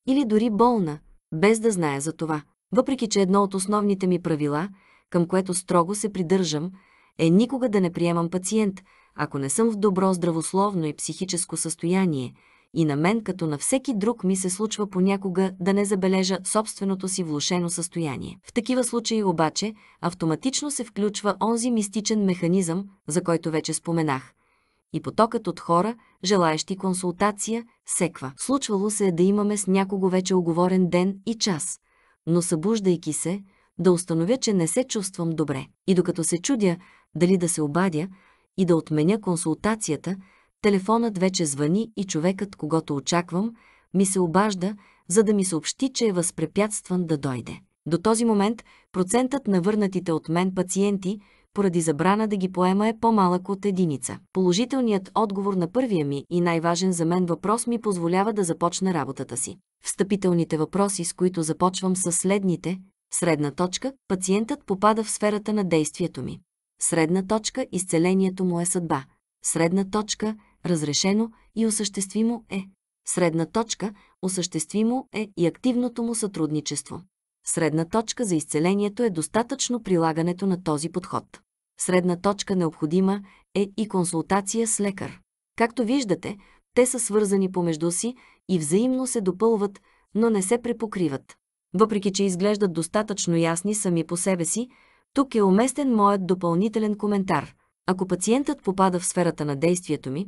или дори болна, без да зная за това. Въпреки, че едно от основните ми правила – към което строго се придържам, е никога да не приемам пациент, ако не съм в добро здравословно и психическо състояние и на мен, като на всеки друг, ми се случва понякога да не забележа собственото си влушено състояние. В такива случаи обаче автоматично се включва онзи мистичен механизъм, за който вече споменах – и потокът от хора, желаещи консултация, секва. Случвало се е да имаме с някого вече оговорен ден и час, но събуждайки се, да установя, че не се чувствам добре. И докато се чудя дали да се обадя и да отменя консултацията, телефонът вече звъни и човекът, когато очаквам, ми се обажда, за да ми съобщи, че е възпрепятстван да дойде. До този момент процентът на върнатите от мен пациенти поради забрана да ги поема е по-малък от единица. Положителният отговор на първия ми и най-важен за мен въпрос ми позволява да започна работата си. Встъпителните въпроси, с които започвам са следните, Средна точка – пациентът попада в сферата на действието ми. Средна точка – изцелението му е съдба. Средна точка – разрешено и осъществимо е. Средна точка – осъществимо е и активното му сътрудничество. Средна точка за изцелението е достатъчно прилагането на този подход. Средна точка необходима е и консултация с лекар. Както виждате, те са свързани помежду си и взаимно се допълват, но не се препокриват. Въпреки, че изглеждат достатъчно ясни сами по себе си, тук е уместен моят допълнителен коментар. Ако пациентът попада в сферата на действието ми,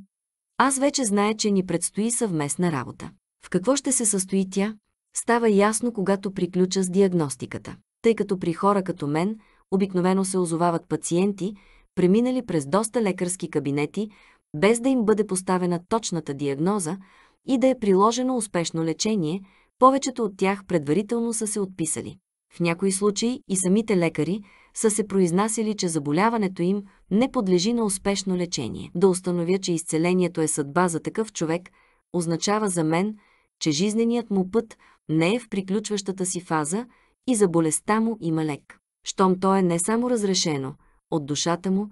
аз вече знае, че ни предстои съвместна работа. В какво ще се състои тя, става ясно, когато приключа с диагностиката. Тъй като при хора като мен обикновено се озовават пациенти, преминали през доста лекарски кабинети, без да им бъде поставена точната диагноза и да е приложено успешно лечение – повечето от тях предварително са се отписали. В някои случаи и самите лекари са се произнасяли, че заболяването им не подлежи на успешно лечение. Да установя, че изцелението е съдба за такъв човек, означава за мен, че жизненият му път не е в приключващата си фаза и за болестта му има лек. Щом то е не само разрешено от душата му,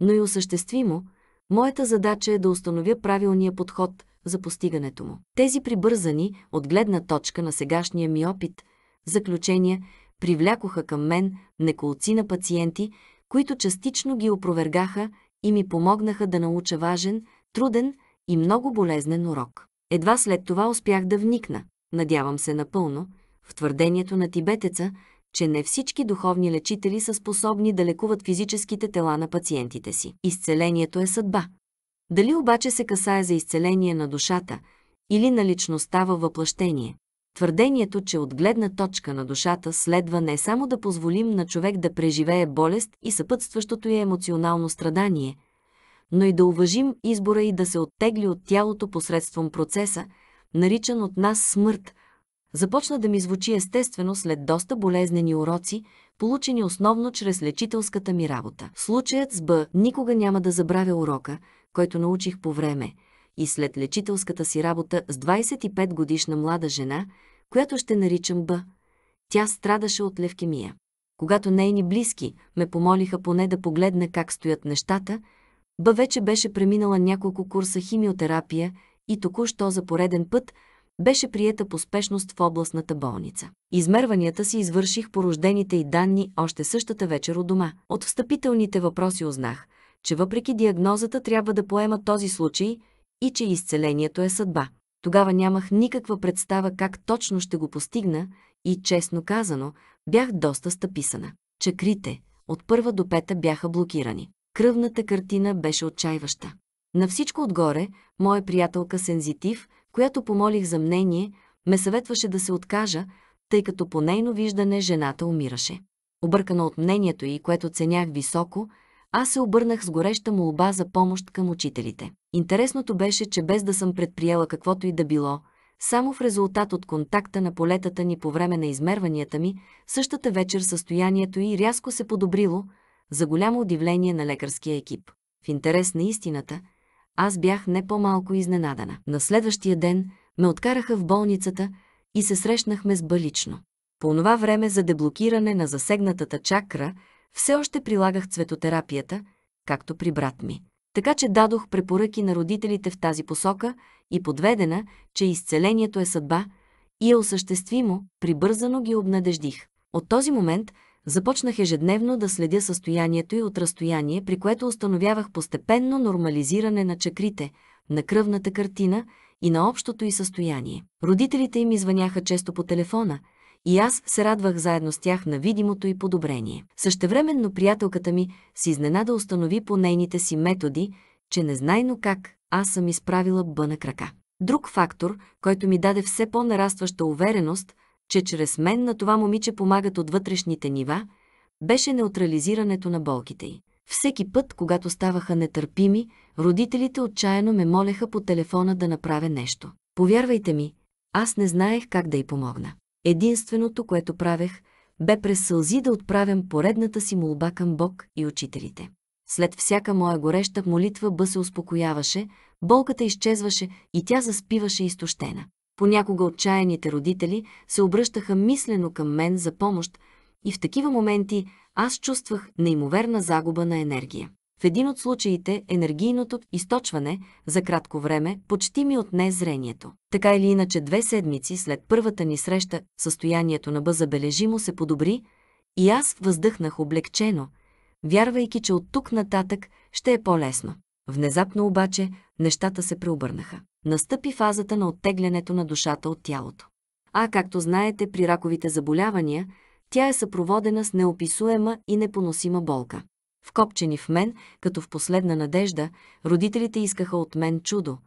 но и осъществимо, моята задача е да установя правилния подход, за постигането му. Тези прибързани, от гледна точка на сегашния ми опит, заключения привлякоха към мен неколци на пациенти, които частично ги опровергаха и ми помогнаха да науча важен, труден и много болезнен урок. Едва след това успях да вникна, надявам се напълно, в твърдението на тибетеца, че не всички духовни лечители са способни да лекуват физическите тела на пациентите си. Изцелението е съдба, дали обаче се касае за изцеление на душата или на личността във въплъщение? Твърдението, че от гледна точка на душата следва не само да позволим на човек да преживее болест и съпътстващото я емоционално страдание, но и да уважим избора и да се оттегли от тялото посредством процеса, наричан от нас смърт, започна да ми звучи естествено след доста болезнени уроци, получени основно чрез лечителската ми работа. Случаят с Б никога няма да забравя урока – който научих по време и след лечителската си работа с 25 годишна млада жена, която ще наричам Б. Тя страдаше от левкемия. Когато нейни близки ме помолиха поне да погледна как стоят нещата, Б вече беше преминала няколко курса химиотерапия и току-що за пореден път беше приета по спешност в областната болница. Измерванията си извърших по рождените и данни още същата вечер у дома. От встъпителните въпроси узнах – че въпреки диагнозата трябва да поема този случай и че изцелението е съдба. Тогава нямах никаква представа как точно ще го постигна и, честно казано, бях доста стъписана. Чакрите от първа до пета бяха блокирани. Кръвната картина беше отчаиваща. На всичко отгоре, моя приятелка Сензитив, която помолих за мнение, ме съветваше да се откажа, тъй като по нейно виждане жената умираше. Объркана от мнението и, което ценях високо, аз се обърнах с гореща молба за помощ към учителите. Интересното беше, че без да съм предприела каквото и да било, само в резултат от контакта на полетата ни по време на измерванията ми, същата вечер състоянието и рязко се подобрило, за голямо удивление на лекарския екип. В интерес на истината, аз бях не по-малко изненадана. На следващия ден ме откараха в болницата и се срещнахме с Балично. По това време за деблокиране на засегнатата чакра – все още прилагах цветотерапията, както при брат ми. Така че дадох препоръки на родителите в тази посока и подведена, че изцелението е съдба и е осъществимо, прибързано ги обнадеждих. От този момент започнах ежедневно да следя състоянието и от разстояние, при което установявах постепенно нормализиране на чакрите, на кръвната картина и на общото и състояние. Родителите им извъняха често по телефона – и аз се радвах заедно с тях на видимото и подобрение. Същевременно приятелката ми си изненада установи по нейните си методи, че незнайно как аз съм изправила бъна крака. Друг фактор, който ми даде все по-нарастваща увереност, че чрез мен на това момиче помагат от вътрешните нива, беше неутрализирането на болките й. Всеки път, когато ставаха нетърпими, родителите отчаяно ме молеха по телефона да направя нещо. Повярвайте ми, аз не знаех как да й помогна. Единственото, което правех, бе през сълзи да отправям поредната си молба към Бог и учителите. След всяка моя гореща молитва Бъ се успокояваше, болката изчезваше и тя заспиваше изтощена. Понякога отчаяните родители се обръщаха мислено към мен за помощ и в такива моменти аз чувствах неимоверна загуба на енергия. В един от случаите енергийното източване за кратко време почти ми отне зрението. Така или иначе две седмици след първата ни среща състоянието на бъза бележимо се подобри и аз въздъхнах облегчено, вярвайки, че от тук нататък ще е по-лесно. Внезапно обаче нещата се преобърнаха. Настъпи фазата на оттеглянето на душата от тялото. А както знаете, при раковите заболявания тя е съпроводена с неописуема и непоносима болка. Вкопчени в мен, като в последна надежда, родителите искаха от мен чудо,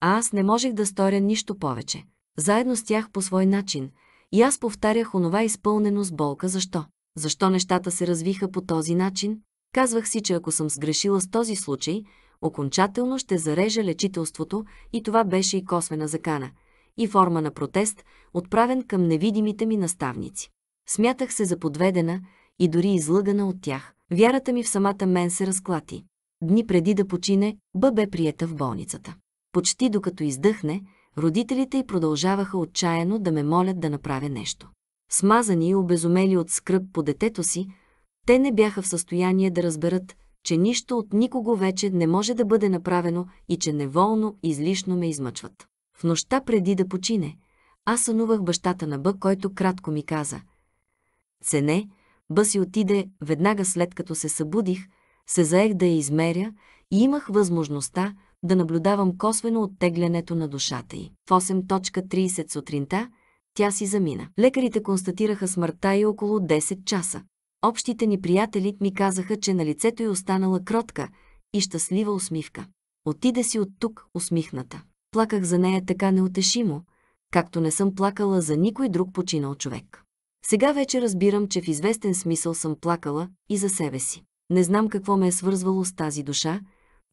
а аз не можех да сторя нищо повече. Заедно с тях по свой начин, и аз повтарях онова изпълнено с болка защо. Защо нещата се развиха по този начин? Казвах си, че ако съм сгрешила с този случай, окончателно ще зарежа лечителството и това беше и косвена закана, и форма на протест, отправен към невидимите ми наставници. Смятах се за подведена и дори излъгана от тях. Вярата ми в самата мен се разклати. Дни преди да почине, Б бе приета в болницата. Почти докато издъхне, родителите й продължаваха отчаяно да ме молят да направя нещо. Смазани и обезумели от скръп по детето си, те не бяха в състояние да разберат, че нищо от никого вече не може да бъде направено и че неволно излишно ме измъчват. В нощта преди да почине, аз сънувах бащата на Б, който кратко ми каза. Цене, Ба си отиде веднага след като се събудих, се заех да я измеря и имах възможността да наблюдавам косвено оттеглянето на душата й. В 8.30 сутринта тя си замина. Лекарите констатираха смъртта й около 10 часа. Общите ни приятели ми казаха, че на лицето й останала кротка и щастлива усмивка. Отиде си от тук усмихната. Плаках за нея така неутешимо, както не съм плакала за никой друг починал човек. Сега вече разбирам, че в известен смисъл съм плакала и за себе си. Не знам какво ме е свързвало с тази душа,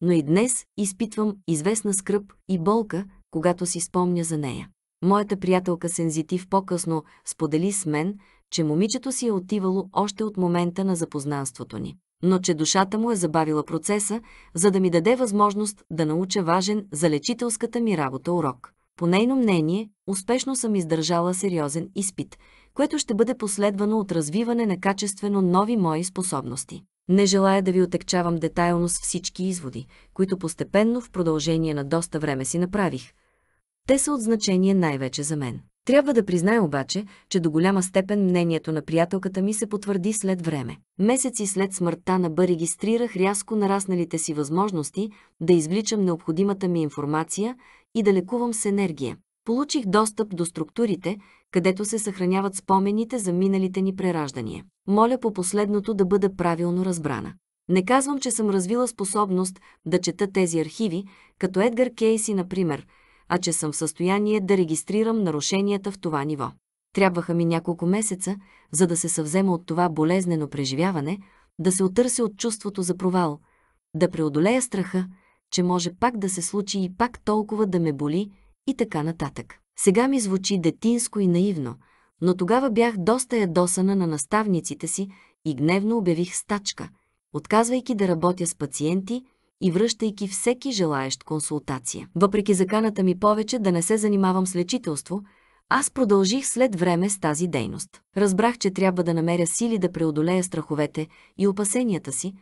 но и днес изпитвам известна скръп и болка, когато си спомня за нея. Моята приятелка Сензитив по-късно сподели с мен, че момичето си е отивало още от момента на запознанството ни, но че душата му е забавила процеса, за да ми даде възможност да науча важен за лечителската ми работа урок. По нейно мнение, успешно съм издържала сериозен изпит – което ще бъде последвано от развиване на качествено нови мои способности. Не желая да ви отекчавам детайлно с всички изводи, които постепенно в продължение на доста време си направих. Те са от значение най-вече за мен. Трябва да призная обаче, че до голяма степен мнението на приятелката ми се потвърди след време. Месеци след смъртта на Бъ регистрирах рязко нарасналите си възможности да извличам необходимата ми информация и да лекувам с енергия. Получих достъп до структурите, където се съхраняват спомените за миналите ни прераждания. Моля по последното да бъда правилно разбрана. Не казвам, че съм развила способност да чета тези архиви, като Едгар Кейси, например, а че съм в състояние да регистрирам нарушенията в това ниво. Трябваха ми няколко месеца, за да се съвзема от това болезнено преживяване, да се отърся от чувството за провал, да преодолея страха, че може пак да се случи и пак толкова да ме боли и така нататък. Сега ми звучи детинско и наивно, но тогава бях доста ядосана на наставниците си и гневно обявих стачка, отказвайки да работя с пациенти и връщайки всеки желаещ консултация. Въпреки заканата ми повече да не се занимавам с лечителство, аз продължих след време с тази дейност. Разбрах, че трябва да намеря сили да преодолея страховете и опасенията си,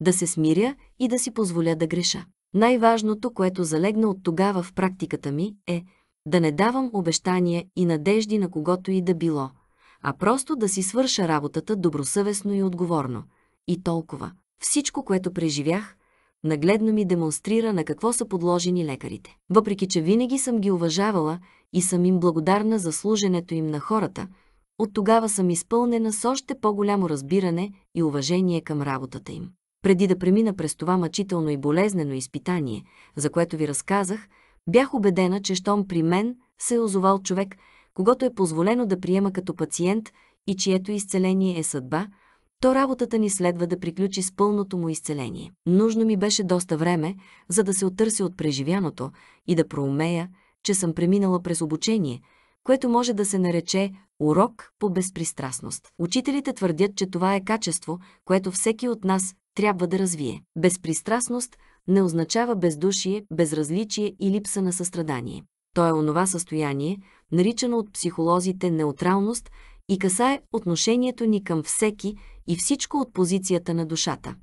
да се смиря и да си позволя да греша. Най-важното, което залегна от тогава в практиката ми е – да не давам обещания и надежди на когото и да било, а просто да си свърша работата добросъвестно и отговорно. И толкова. Всичко, което преживях, нагледно ми демонстрира на какво са подложени лекарите. Въпреки, че винаги съм ги уважавала и съм им благодарна за служенето им на хората, от тогава съм изпълнена с още по-голямо разбиране и уважение към работата им. Преди да премина през това мъчително и болезнено изпитание, за което ви разказах, Бях убедена, че щом при мен се е озовал човек, когато е позволено да приема като пациент и чието изцеление е съдба, то работата ни следва да приключи с пълното му изцеление. Нужно ми беше доста време, за да се оттърся от преживяното и да проумея, че съм преминала през обучение, което може да се нарече урок по безпристрастност. Учителите твърдят, че това е качество, което всеки от нас трябва да развие. Безпристрастност не означава бездушие, безразличие и липса на състрадание. То е онова състояние, наричано от психолозите неутралност и касае отношението ни към всеки и всичко от позицията на душата,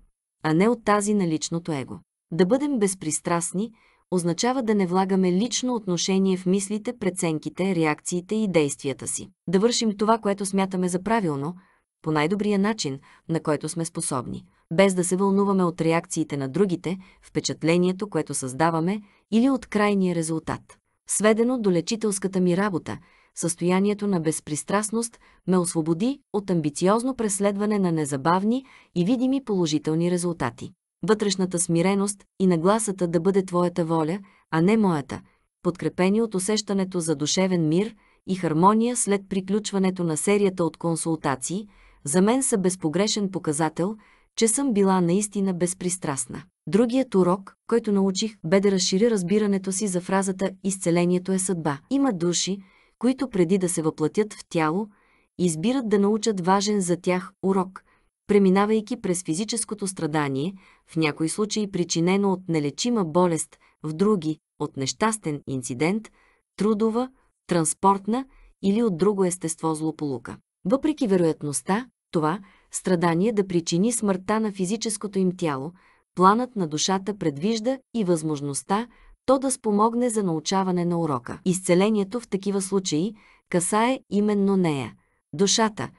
а не от тази на личното его. Да бъдем безпристрастни означава да не влагаме лично отношение в мислите, преценките, реакциите и действията си. Да вършим това, което смятаме за правилно, по най-добрия начин, на който сме способни без да се вълнуваме от реакциите на другите, впечатлението, което създаваме, или от крайния резултат. Сведено до лечителската ми работа, състоянието на безпристрастност ме освободи от амбициозно преследване на незабавни и видими положителни резултати. Вътрешната смиреност и нагласата да бъде твоята воля, а не моята, подкрепени от усещането за душевен мир и хармония след приключването на серията от консултации, за мен са безпогрешен показател – че съм била наистина безпристрастна. Другият урок, който научих, бе да разширя разбирането си за фразата «Изцелението е съдба». Има души, които преди да се въплатят в тяло, избират да научат важен за тях урок, преминавайки през физическото страдание, в някои случаи причинено от нелечима болест, в други – от нещастен инцидент, трудова, транспортна или от друго естество злополука. Въпреки вероятността, това, страдание да причини смъртта на физическото им тяло, планът на душата предвижда и възможността то да спомогне за научаване на урока. Изцелението в такива случаи касае именно нея, душата,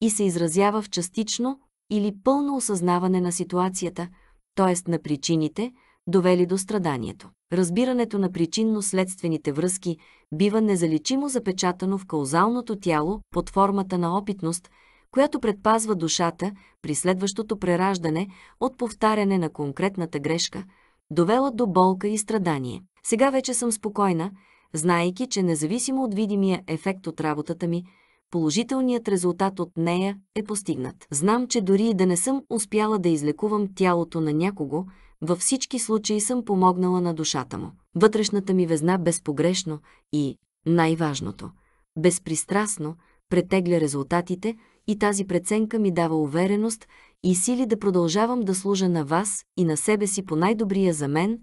и се изразява в частично или пълно осъзнаване на ситуацията, т.е. на причините, довели до страданието. Разбирането на причинно-следствените връзки бива незаличимо запечатано в каузалното тяло под формата на опитност – която предпазва душата при следващото прераждане от повтаряне на конкретната грешка, довела до болка и страдание. Сега вече съм спокойна, знаеки, че независимо от видимия ефект от работата ми, положителният резултат от нея е постигнат. Знам, че дори и да не съм успяла да излекувам тялото на някого, във всички случаи съм помогнала на душата му. Вътрешната ми везна безпогрешно и, най-важното, безпристрастно претегля резултатите, и тази преценка ми дава увереност и сили да продължавам да служа на вас и на себе си по най-добрия за мен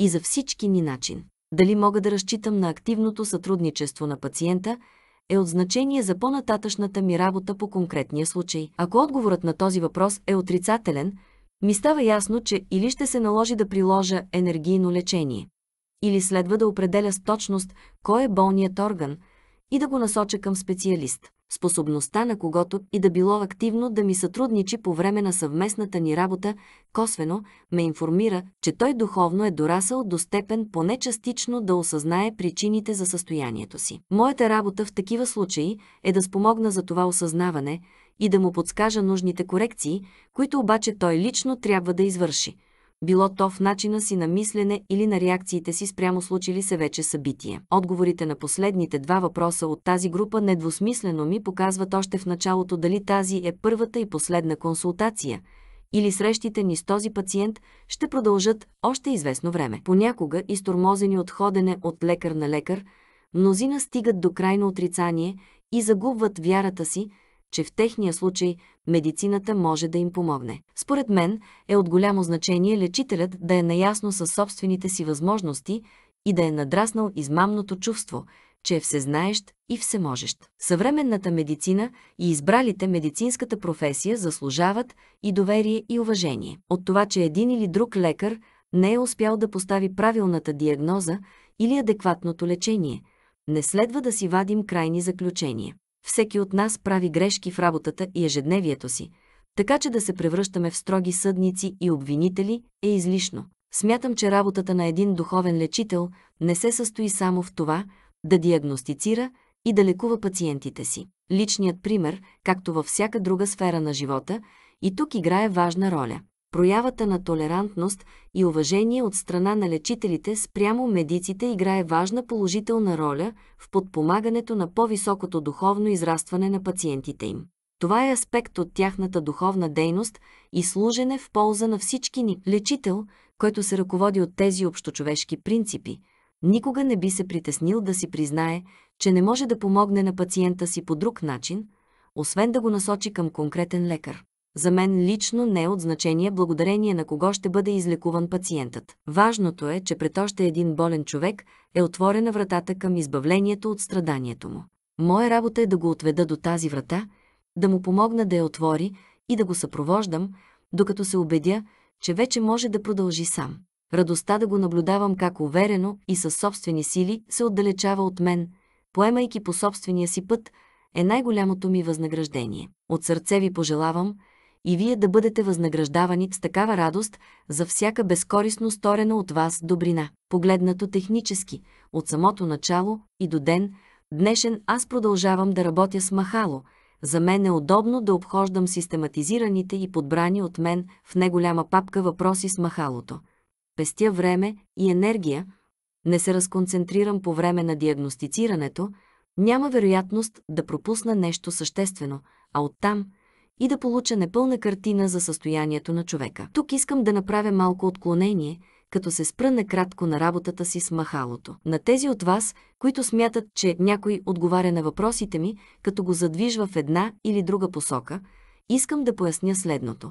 и за всички ни начин. Дали мога да разчитам на активното сътрудничество на пациента е от значение за по-нататъчната ми работа по конкретния случай. Ако отговорът на този въпрос е отрицателен, ми става ясно, че или ще се наложи да приложа енергийно лечение, или следва да определя с точност кой е болният орган и да го насоча към специалист способността на когото и да било активно да ми сътрудничи по време на съвместната ни работа, косвено ме информира, че той духовно е дорасъл до степен поне частично да осъзнае причините за състоянието си. Моята работа в такива случаи е да спомогна за това осъзнаване и да му подскажа нужните корекции, които обаче той лично трябва да извърши – било то в начина си на мислене или на реакциите си спрямо случили се вече събитие. Отговорите на последните два въпроса от тази група недвусмислено ми показват още в началото дали тази е първата и последна консултация – или срещите ни с този пациент ще продължат още известно време. Понякога, изтормозени от ходене от лекар на лекар, мнозина стигат до крайно отрицание и загубват вярата си, че в техния случай медицината може да им помогне. Според мен е от голямо значение лечителят да е наясно със собствените си възможности и да е надраснал измамното чувство, че е всезнаещ и всеможещ. Съвременната медицина и избралите медицинската професия заслужават и доверие и уважение. От това, че един или друг лекар не е успял да постави правилната диагноза или адекватното лечение, не следва да си вадим крайни заключения. Всеки от нас прави грешки в работата и ежедневието си, така че да се превръщаме в строги съдници и обвинители е излишно. Смятам, че работата на един духовен лечител не се състои само в това да диагностицира и да лекува пациентите си. Личният пример, както във всяка друга сфера на живота, и тук играе важна роля проявата на толерантност и уважение от страна на лечителите спрямо медиците играе важна положителна роля в подпомагането на по-високото духовно израстване на пациентите им. Това е аспект от тяхната духовна дейност и служене в полза на всички ни. Лечител, който се ръководи от тези общочовешки принципи, никога не би се притеснил да си признае, че не може да помогне на пациента си по друг начин, освен да го насочи към конкретен лекар. За мен лично не е от значение благодарение на кого ще бъде излекуван пациентът. Важното е, че пред още един болен човек е отворена вратата към избавлението от страданието му. Моя работа е да го отведа до тази врата, да му помогна да я отвори и да го съпровождам, докато се убедя, че вече може да продължи сам. Радостта да го наблюдавам как уверено и със собствени сили се отдалечава от мен, поемайки по собствения си път, е най-голямото ми възнаграждение. От сърце ви пожелавам – и вие да бъдете възнаграждавани с такава радост за всяка безкорисно сторена от вас добрина. Погледнато технически, от самото начало и до ден, днешен аз продължавам да работя с махало. За мен е удобно да обхождам систематизираните и подбрани от мен в неголяма папка въпроси с махалото. Пестя време и енергия, не се разконцентрирам по време на диагностицирането, няма вероятност да пропусна нещо съществено, а оттам – и да получа непълна картина за състоянието на човека. Тук искам да направя малко отклонение, като се спра накратко на работата си с махалото. На тези от вас, които смятат, че някой отговаря на въпросите ми, като го задвижва в една или друга посока, искам да поясня следното.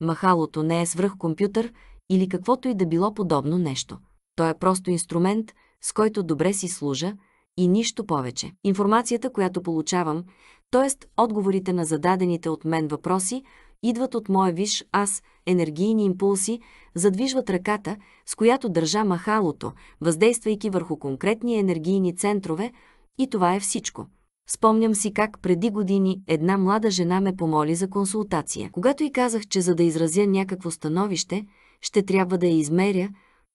Махалото не е свръхкомпютър или каквото и да било подобно нещо. То е просто инструмент, с който добре си служа и нищо повече. Информацията, която получавам, т.е. отговорите на зададените от мен въпроси идват от моя виш аз, енергийни импулси, задвижват ръката, с която държа махалото, въздействайки върху конкретни енергийни центрове, и това е всичко. Спомням си как преди години една млада жена ме помоли за консултация. Когато й казах, че за да изразя някакво становище, ще трябва да я измеря,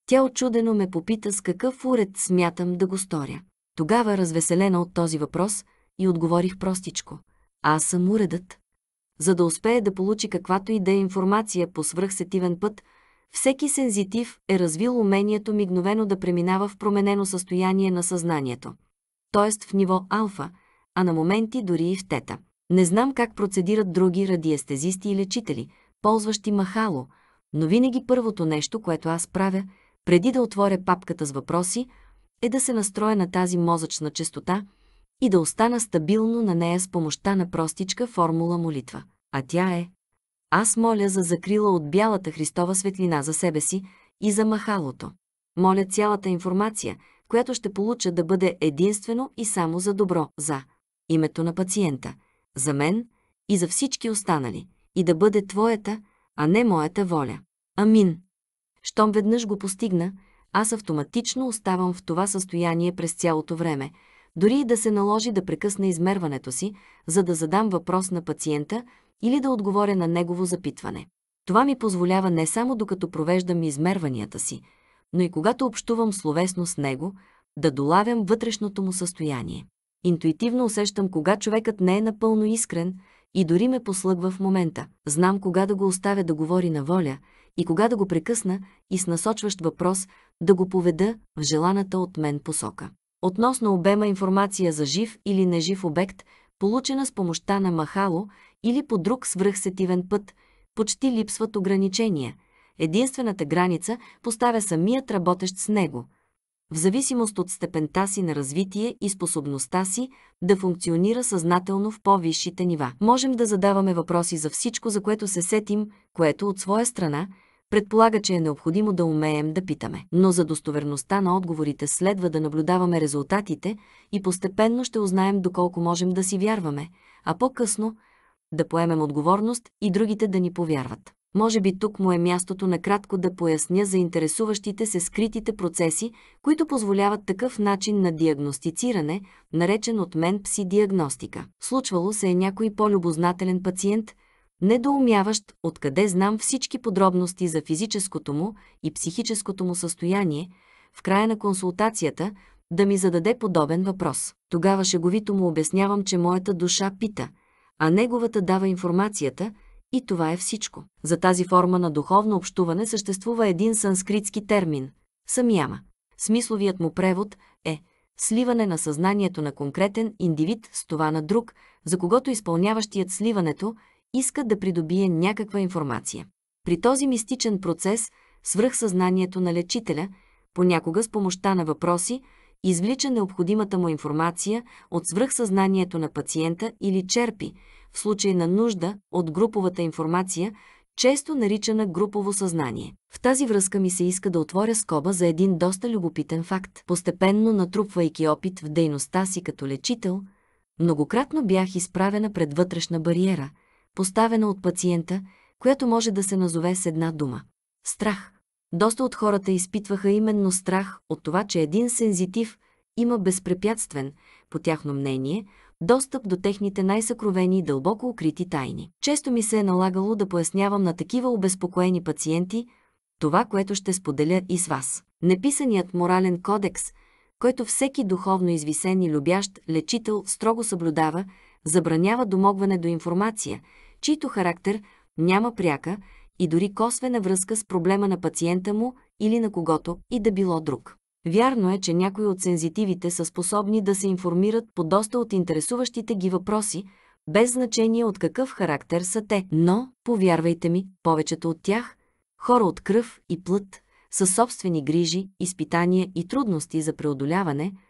тя очудено ме попита с какъв уред смятам да го сторя. Тогава, развеселена от този въпрос, и отговорих простичко. Аз съм уредът. За да успее да получи каквато и да е информация по свръхсетивен път, всеки сензитив е развил умението мигновено да преминава в променено състояние на съзнанието, т.е. в ниво алфа, а на моменти дори и в тета. Не знам как процедират други радиестезисти и лечители, ползващи махало, но винаги първото нещо, което аз правя, преди да отворя папката с въпроси, е да се настроя на тази мозъчна частота – и да остана стабилно на нея с помощта на простичка формула молитва. А тя е Аз моля за закрила от бялата Христова светлина за себе си и за махалото. Моля цялата информация, която ще получа да бъде единствено и само за добро, за името на пациента, за мен и за всички останали, и да бъде твоята, а не моята воля. Амин. Щом веднъж го постигна, аз автоматично оставам в това състояние през цялото време – дори и да се наложи да прекъсна измерването си, за да задам въпрос на пациента или да отговоря на негово запитване. Това ми позволява не само докато провеждам измерванията си, но и когато общувам словесно с него, да долавям вътрешното му състояние. Интуитивно усещам кога човекът не е напълно искрен и дори ме послъгва в момента. Знам кога да го оставя да говори на воля и кога да го прекъсна и с насочващ въпрос да го поведа в желаната от мен посока относно обема информация за жив или нежив обект, получена с помощта на махало или по друг свръхсетивен път, почти липсват ограничения. Единствената граница поставя самият работещ с него – в зависимост от степента си на развитие и способността си да функционира съзнателно в по-висшите нива. Можем да задаваме въпроси за всичко, за което се сетим, което от своя страна предполага, че е необходимо да умеем да питаме. Но за достоверността на отговорите следва да наблюдаваме резултатите и постепенно ще узнаем доколко можем да си вярваме, а по-късно да поемем отговорност и другите да ни повярват. Може би тук му е мястото накратко да поясня за интересуващите се скритите процеси, които позволяват такъв начин на диагностициране, наречен от мен пси-диагностика. Случвало се е някой по-любознателен пациент недоумяващ откъде знам всички подробности за физическото му и психическото му състояние, в края на консултацията да ми зададе подобен въпрос. Тогава шеговито му обяснявам, че моята душа пита, а неговата дава информацията и това е всичко. За тази форма на духовно общуване съществува един санскритски термин – самяма. Смисловият му превод е сливане на съзнанието на конкретен индивид с това на друг, за когото изпълняващият сливането – иска да придобие някаква информация. При този мистичен процес свръхсъзнанието на лечителя, понякога с помощта на въпроси, извлича необходимата му информация от свръхсъзнанието на пациента или черпи, в случай на нужда, от груповата информация, често наричана групово съзнание. В тази връзка ми се иска да отворя скоба за един доста любопитен факт. Постепенно натрупвайки опит в дейността си като лечител, многократно бях изправена пред вътрешна бариера – поставена от пациента, която може да се назове с една дума – страх. Доста от хората изпитваха именно страх от това, че един сензитив има безпрепятствен, по тяхно мнение, достъп до техните най-съкровени и дълбоко укрити тайни. Често ми се е налагало да пояснявам на такива обезпокоени пациенти това, което ще споделя и с вас. Неписаният морален кодекс, който всеки духовно извисен и любящ лечител строго съблюдава, забранява домогване до информация, чийто характер няма пряка и дори косвена връзка с проблема на пациента му или на когото и да било друг. Вярно е, че някои от сензитивите са способни да се информират по доста от интересуващите ги въпроси, без значение от какъв характер са те, но, повярвайте ми, повечето от тях, хора от кръв и плът, със собствени грижи, изпитания и трудности за преодоляване –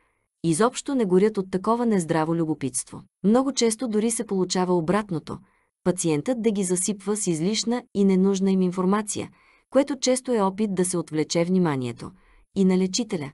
изобщо не горят от такова нездраво любопитство. Много често дори се получава обратното – пациентът да ги засипва с излишна и ненужна им информация, което често е опит да се отвлече вниманието и на лечителя,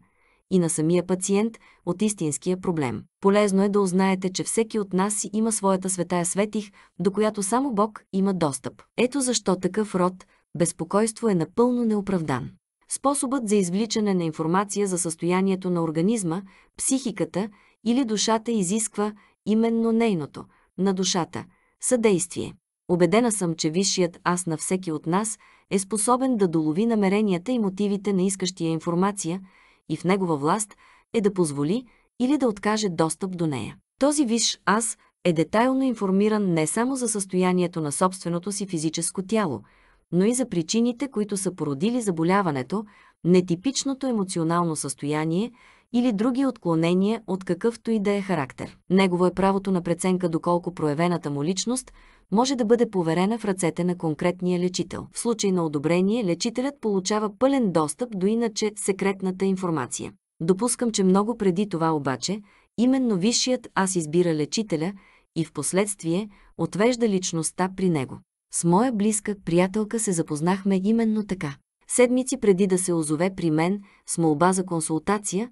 и на самия пациент от истинския проблем. Полезно е да узнаете, че всеки от нас има своята светая светих, до която само Бог има достъп. Ето защо такъв род – безпокойство е напълно неоправдан способът за извличане на информация за състоянието на организма, психиката или душата изисква именно нейното, на душата, съдействие. Обедена съм, че висшият аз на всеки от нас е способен да долови намеренията и мотивите на искащия информация и в негова власт е да позволи или да откаже достъп до нея. Този висш аз е детайлно информиран не само за състоянието на собственото си физическо тяло – но и за причините, които са породили заболяването, нетипичното емоционално състояние или други отклонения от какъвто и да е характер. Негово е правото на преценка доколко проявената му личност може да бъде поверена в ръцете на конкретния лечител. В случай на одобрение, лечителят получава пълен достъп до иначе секретната информация. Допускам, че много преди това обаче, именно висшият аз избира лечителя и в последствие отвежда личността при него. С моя близка приятелка се запознахме именно така. Седмици преди да се озове при мен с молба за консултация,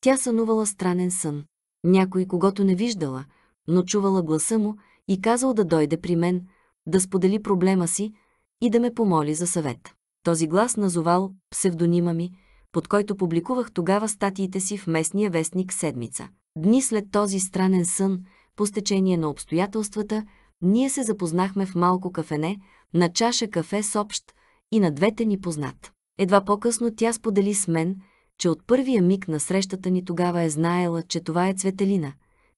тя сънувала странен сън. Някой, когато не виждала, но чувала гласа му и казал да дойде при мен, да сподели проблема си и да ме помоли за съвет. Този глас назовал псевдонима ми, под който публикувах тогава статиите си в местния вестник Седмица. Дни след този странен сън, по стечение на обстоятелствата, ние се запознахме в малко кафене, на чаша кафе с общ и на двете ни познат. Едва по-късно тя сподели с мен, че от първия миг на срещата ни тогава е знаела, че това е Цветелина,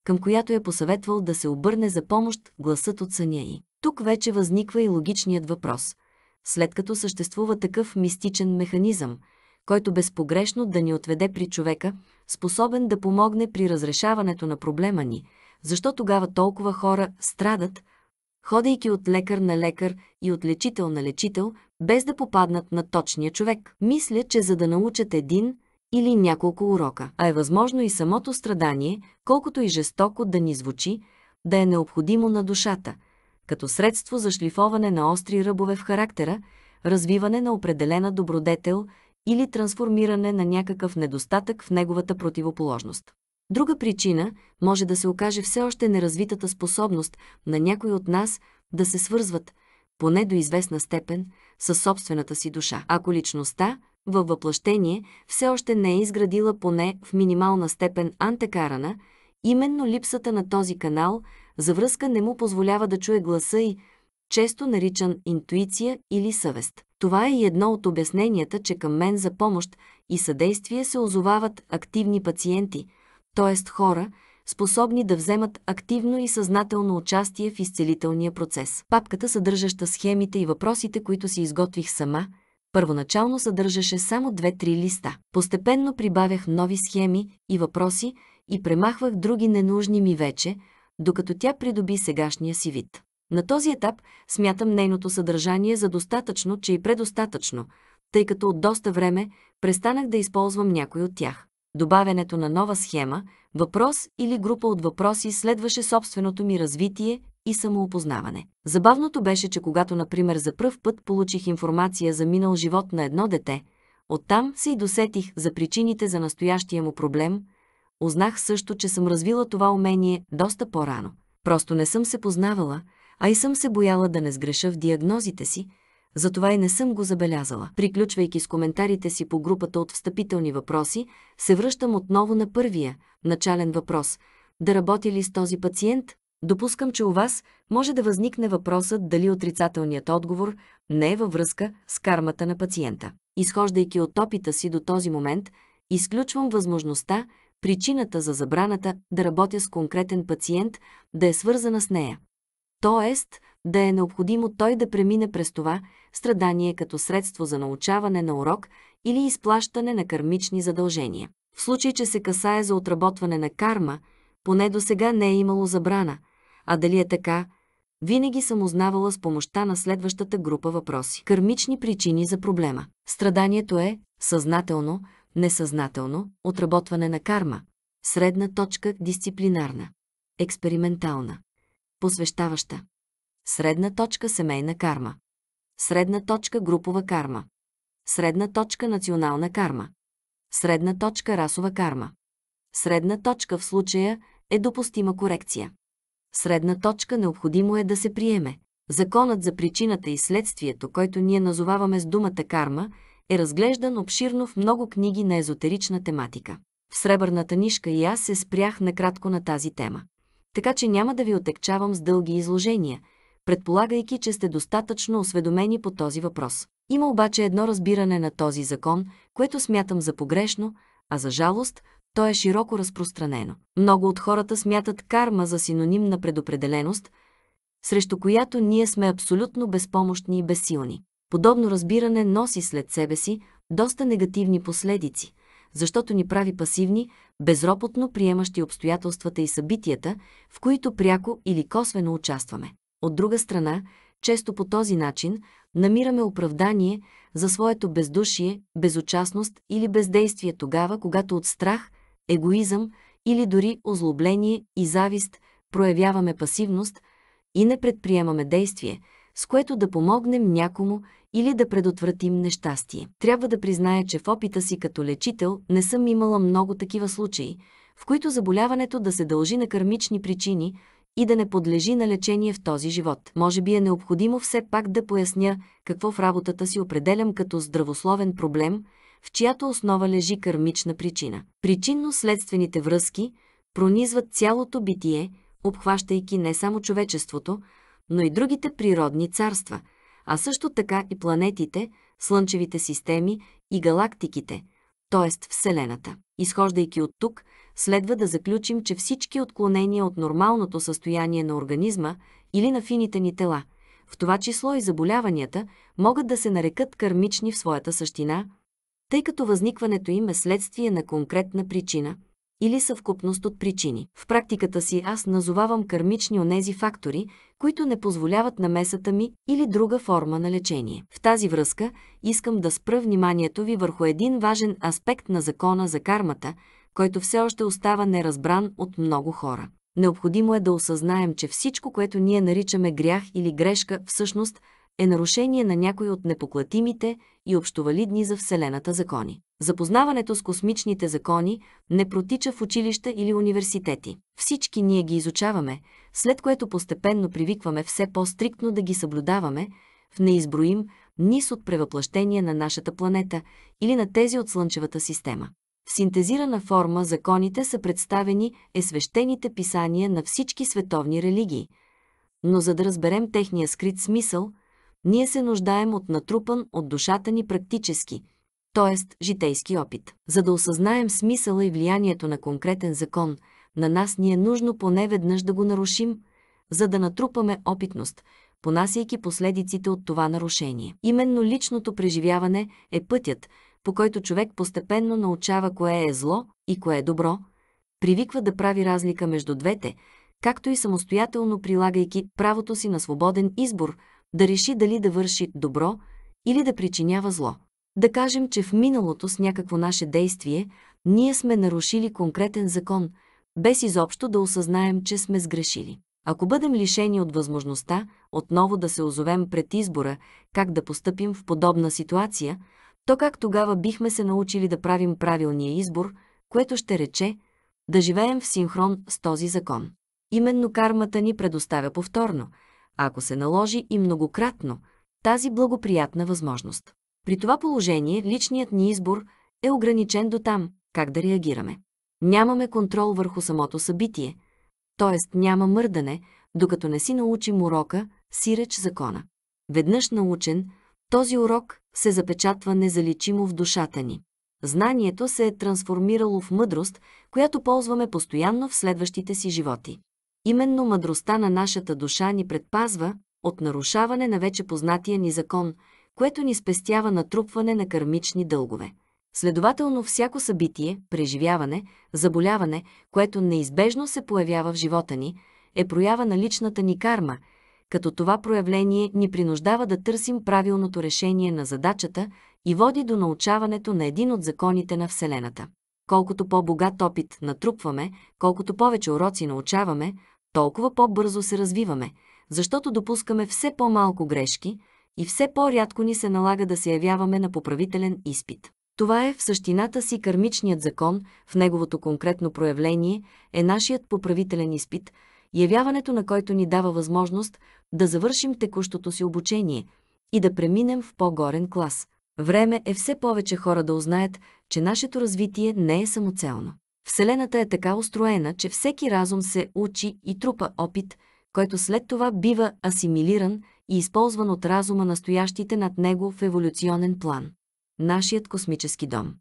към която е посъветвал да се обърне за помощ гласът от съня й. Тук вече възниква и логичният въпрос. След като съществува такъв мистичен механизъм, който безпогрешно да ни отведе при човека, способен да помогне при разрешаването на проблема ни – защо тогава толкова хора страдат, ходейки от лекар на лекар и от лечител на лечител, без да попаднат на точния човек. Мисля, че за да научат един или няколко урока, а е възможно и самото страдание, колкото и жестоко да ни звучи, да е необходимо на душата, като средство за шлифоване на остри ръбове в характера, развиване на определена добродетел или трансформиране на някакъв недостатък в неговата противоположност. Друга причина може да се окаже все още неразвитата способност на някой от нас да се свързват, поне до известна степен, със собствената си душа. Ако личността, във въплъщение, все още не е изградила поне в минимална степен антекарана, именно липсата на този канал за връзка не му позволява да чуе гласа и, често наричан интуиция или съвест. Това е и едно от обясненията, че към мен за помощ и съдействие се озовават активни пациенти – т.е. хора, способни да вземат активно и съзнателно участие в изцелителния процес. Папката, съдържаща схемите и въпросите, които си изготвих сама, първоначално съдържаше само 2-3 листа. Постепенно прибавях нови схеми и въпроси и премахвах други ненужни ми вече, докато тя придоби сегашния си вид. На този етап смятам нейното съдържание за достатъчно, че и предостатъчно, тъй като от доста време престанах да използвам някой от тях добавянето на нова схема, въпрос или група от въпроси следваше собственото ми развитие и самоопознаване. Забавното беше, че когато, например, за пръв път получих информация за минал живот на едно дете, оттам се и досетих за причините за настоящия му проблем, узнах също, че съм развила това умение доста по-рано. Просто не съм се познавала, а и съм се бояла да не сгреша в диагнозите си, затова и не съм го забелязала. Приключвайки с коментарите си по групата от встъпителни въпроси, се връщам отново на първия, начален въпрос – да работи ли с този пациент? Допускам, че у вас може да възникне въпросът дали отрицателният отговор не е във връзка с кармата на пациента. Изхождайки от опита си до този момент, изключвам възможността причината за забраната да работя с конкретен пациент да е свързана с нея. Тоест, да е необходимо той да премине през това страдание като средство за научаване на урок или изплащане на кармични задължения. В случай, че се касае за отработване на карма, поне до сега не е имало забрана, а дали е така, винаги съм узнавала с помощта на следващата група въпроси. Кармични причини за проблема. Страданието е съзнателно, несъзнателно, отработване на карма, средна точка дисциплинарна, експериментална, посвещаваща средна точка семейна карма, средна точка групова карма, средна точка национална карма, средна точка расова карма. Средна точка в случая е допустима корекция. Средна точка необходимо е да се приеме. Законът за причината и следствието, който ние назоваваме с думата карма, е разглеждан обширно в много книги на езотерична тематика. В Сребърната нишка и аз се спрях накратко на тази тема. Така че няма да ви отекчавам с дълги изложения – предполагайки, че сте достатъчно осведомени по този въпрос. Има обаче едно разбиране на този закон, което смятам за погрешно, а за жалост, то е широко разпространено. Много от хората смятат карма за синоним на предопределеност, срещу която ние сме абсолютно безпомощни и безсилни. Подобно разбиране носи след себе си доста негативни последици, защото ни прави пасивни, безропотно приемащи обстоятелствата и събитията, в които пряко или косвено участваме. От друга страна, често по този начин намираме оправдание за своето бездушие, безучастност или бездействие тогава, когато от страх, егоизъм или дори озлобление и завист проявяваме пасивност и не предприемаме действие, с което да помогнем някому или да предотвратим нещастие. Трябва да призная, че в опита си като лечител не съм имала много такива случаи, в които заболяването да се дължи на кармични причини – и да не подлежи на лечение в този живот. Може би е необходимо все пак да поясня какво в работата си определям като здравословен проблем, в чиято основа лежи кърмична причина. Причинно-следствените връзки пронизват цялото битие, обхващайки не само човечеството, но и другите природни царства, а също така и планетите, слънчевите системи и галактиките – т.е. Вселената. Изхождайки от тук, следва да заключим, че всички отклонения от нормалното състояние на организма или на фините ни тела, в това число и заболяванията, могат да се нарекат кармични в своята същина, тъй като възникването им е следствие на конкретна причина – или съвкупност от причини. В практиката си аз назовавам кармични онези фактори, които не позволяват на месата ми или друга форма на лечение. В тази връзка искам да спра вниманието ви върху един важен аспект на закона за кармата, който все още остава неразбран от много хора. Необходимо е да осъзнаем, че всичко, което ние наричаме грях или грешка, всъщност е нарушение на някой от непоклатимите и общовалидни за Вселената закони. Запознаването с космичните закони не протича в училища или университети. Всички ние ги изучаваме, след което постепенно привикваме все по-стриктно да ги съблюдаваме в неизброим низ от превъплъщения на нашата планета или на тези от Слънчевата система. В синтезирана форма законите са представени е свещените писания на всички световни религии. Но за да разберем техния скрит смисъл, ние се нуждаем от натрупан от душата ни практически – т.е. житейски опит. За да осъзнаем смисъла и влиянието на конкретен закон, на нас ни е нужно поне веднъж да го нарушим, за да натрупаме опитност, понасяйки последиците от това нарушение. Именно личното преживяване е пътят, по който човек постепенно научава кое е зло и кое е добро, привиква да прави разлика между двете, както и самостоятелно прилагайки правото си на свободен избор, да реши дали да върши добро или да причинява зло. Да кажем, че в миналото с някакво наше действие ние сме нарушили конкретен закон, без изобщо да осъзнаем, че сме сгрешили. Ако бъдем лишени от възможността отново да се озовем пред избора как да постъпим в подобна ситуация, то как тогава бихме се научили да правим правилния избор, което ще рече да живеем в синхрон с този закон. Именно кармата ни предоставя повторно, ако се наложи и многократно, тази благоприятна възможност. При това положение личният ни избор е ограничен до там, как да реагираме. Нямаме контрол върху самото събитие, т.е. няма мърдане, докато не си научим урока, сиреч закона. Веднъж научен, този урок се запечатва незаличимо в душата ни. Знанието се е трансформирало в мъдрост, която ползваме постоянно в следващите си животи. Именно мъдростта на нашата душа ни предпазва от нарушаване на вече познатия ни закон – което ни спестява натрупване на кармични дългове. Следователно, всяко събитие, преживяване, заболяване, което неизбежно се появява в живота ни, е проява на личната ни карма, като това проявление ни принуждава да търсим правилното решение на задачата и води до научаването на един от законите на Вселената. Колкото по-богат опит натрупваме, колкото повече уроци научаваме, толкова по-бързо се развиваме, защото допускаме все по-малко грешки – и все по-рядко ни се налага да се явяваме на поправителен изпит. Това е в същината си кармичният закон, в неговото конкретно проявление е нашият поправителен изпит, явяването на който ни дава възможност да завършим текущото си обучение и да преминем в по-горен клас. Време е все повече хора да узнаят, че нашето развитие не е самоцелно. Вселената е така устроена, че всеки разум се учи и трупа опит, който след това бива асимилиран и използван от разума настоящите над него в еволюционен план. Нашият космически дом.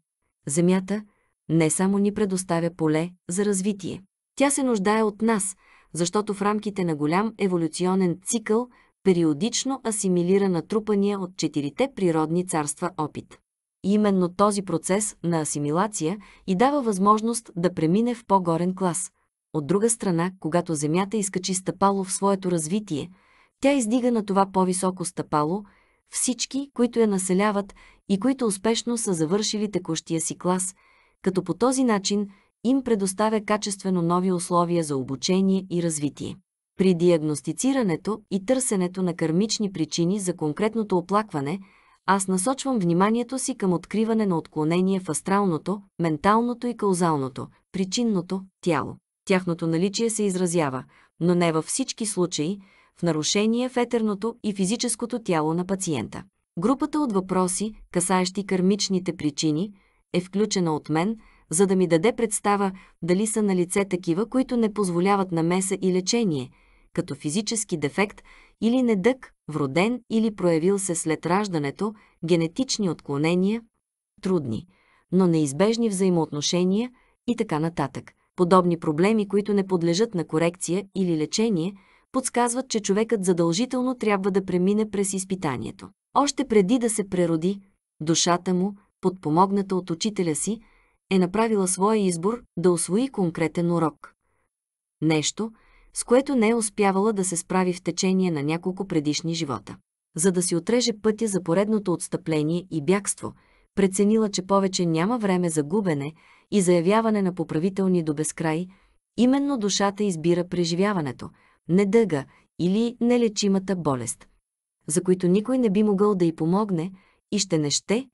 Земята не само ни предоставя поле за развитие. Тя се нуждае от нас, защото в рамките на голям еволюционен цикъл периодично асимилира натрупания от четирите природни царства опит. Именно този процес на асимилация и дава възможност да премине в по-горен клас. От друга страна, когато Земята изкачи стъпало в своето развитие – тя издига на това по-високо стъпало всички, които я населяват и които успешно са завършили текущия си клас, като по този начин им предоставя качествено нови условия за обучение и развитие. При диагностицирането и търсенето на кърмични причини за конкретното оплакване, аз насочвам вниманието си към откриване на отклонение в астралното, менталното и каузалното, причинното тяло. Тяхното наличие се изразява, но не във всички случаи, в нарушение в етерното и физическото тяло на пациента. Групата от въпроси, касаещи кърмичните причини, е включена от мен, за да ми даде представа дали са на лице такива, които не позволяват намеса и лечение, като физически дефект или недък, вроден или проявил се след раждането, генетични отклонения, трудни, но неизбежни взаимоотношения и така нататък. Подобни проблеми, които не подлежат на корекция или лечение – подсказват, че човекът задължително трябва да премине през изпитанието. Още преди да се прероди, душата му, подпомогната от учителя си, е направила своя избор да освои конкретен урок. Нещо, с което не е успявала да се справи в течение на няколко предишни живота. За да си отреже пътя за поредното отстъпление и бягство, преценила, че повече няма време за губене и заявяване на поправителни до безкрай, именно душата избира преживяването – недъга или нелечимата болест, за които никой не би могъл да й помогне и ще не ще,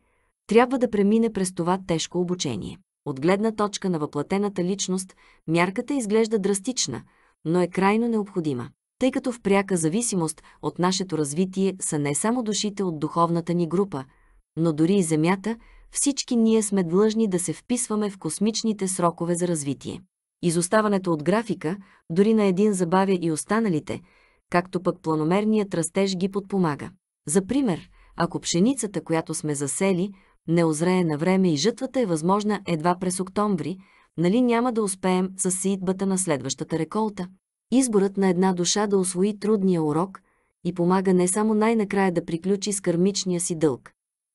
трябва да премине през това тежко обучение. От гледна точка на въплатената личност, мярката изглежда драстична, но е крайно необходима, тъй като в пряка зависимост от нашето развитие са не само душите от духовната ни група, но дори и Земята, всички ние сме длъжни да се вписваме в космичните срокове за развитие. Изоставането от графика, дори на един забавя и останалите, както пък планомерният растеж ги подпомага. За пример, ако пшеницата, която сме засели, не озрее на време и жътвата е възможна едва през октомври, нали няма да успеем с сеитбата на следващата реколта? Изборът на една душа да освои трудния урок и помага не само най-накрая да приключи с кърмичния си дълг.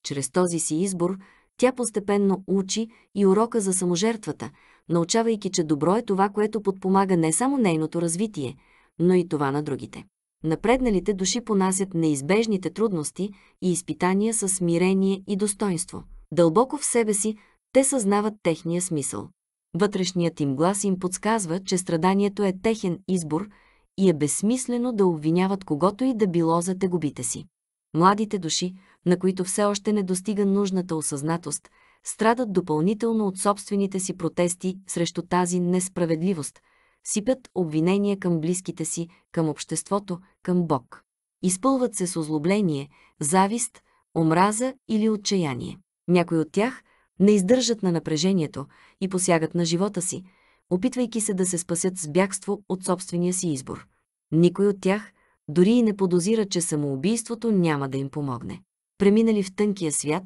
Чрез този си избор тя постепенно учи и урока за саможертвата, научавайки, че добро е това, което подпомага не само нейното развитие, но и това на другите. Напредналите души понасят неизбежните трудности и изпитания със смирение и достоинство. Дълбоко в себе си те съзнават техния смисъл. Вътрешният им глас им подсказва, че страданието е техен избор и е безсмислено да обвиняват когото и да било за тегубите си. Младите души, на които все още не достига нужната осъзнатост, страдат допълнително от собствените си протести срещу тази несправедливост, сипят обвинения към близките си, към обществото, към Бог. Изпълват се с озлобление, завист, омраза или отчаяние. Някои от тях не издържат на напрежението и посягат на живота си, опитвайки се да се спасят с бягство от собствения си избор. Никой от тях дори и не подозира, че самоубийството няма да им помогне преминали в тънкия свят,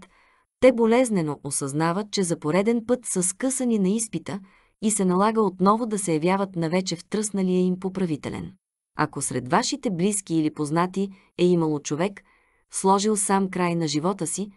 те болезнено осъзнават, че за пореден път са скъсани на изпита и се налага отново да се явяват на вече втръсналия им поправителен. Ако сред вашите близки или познати е имало човек, сложил сам край на живота си,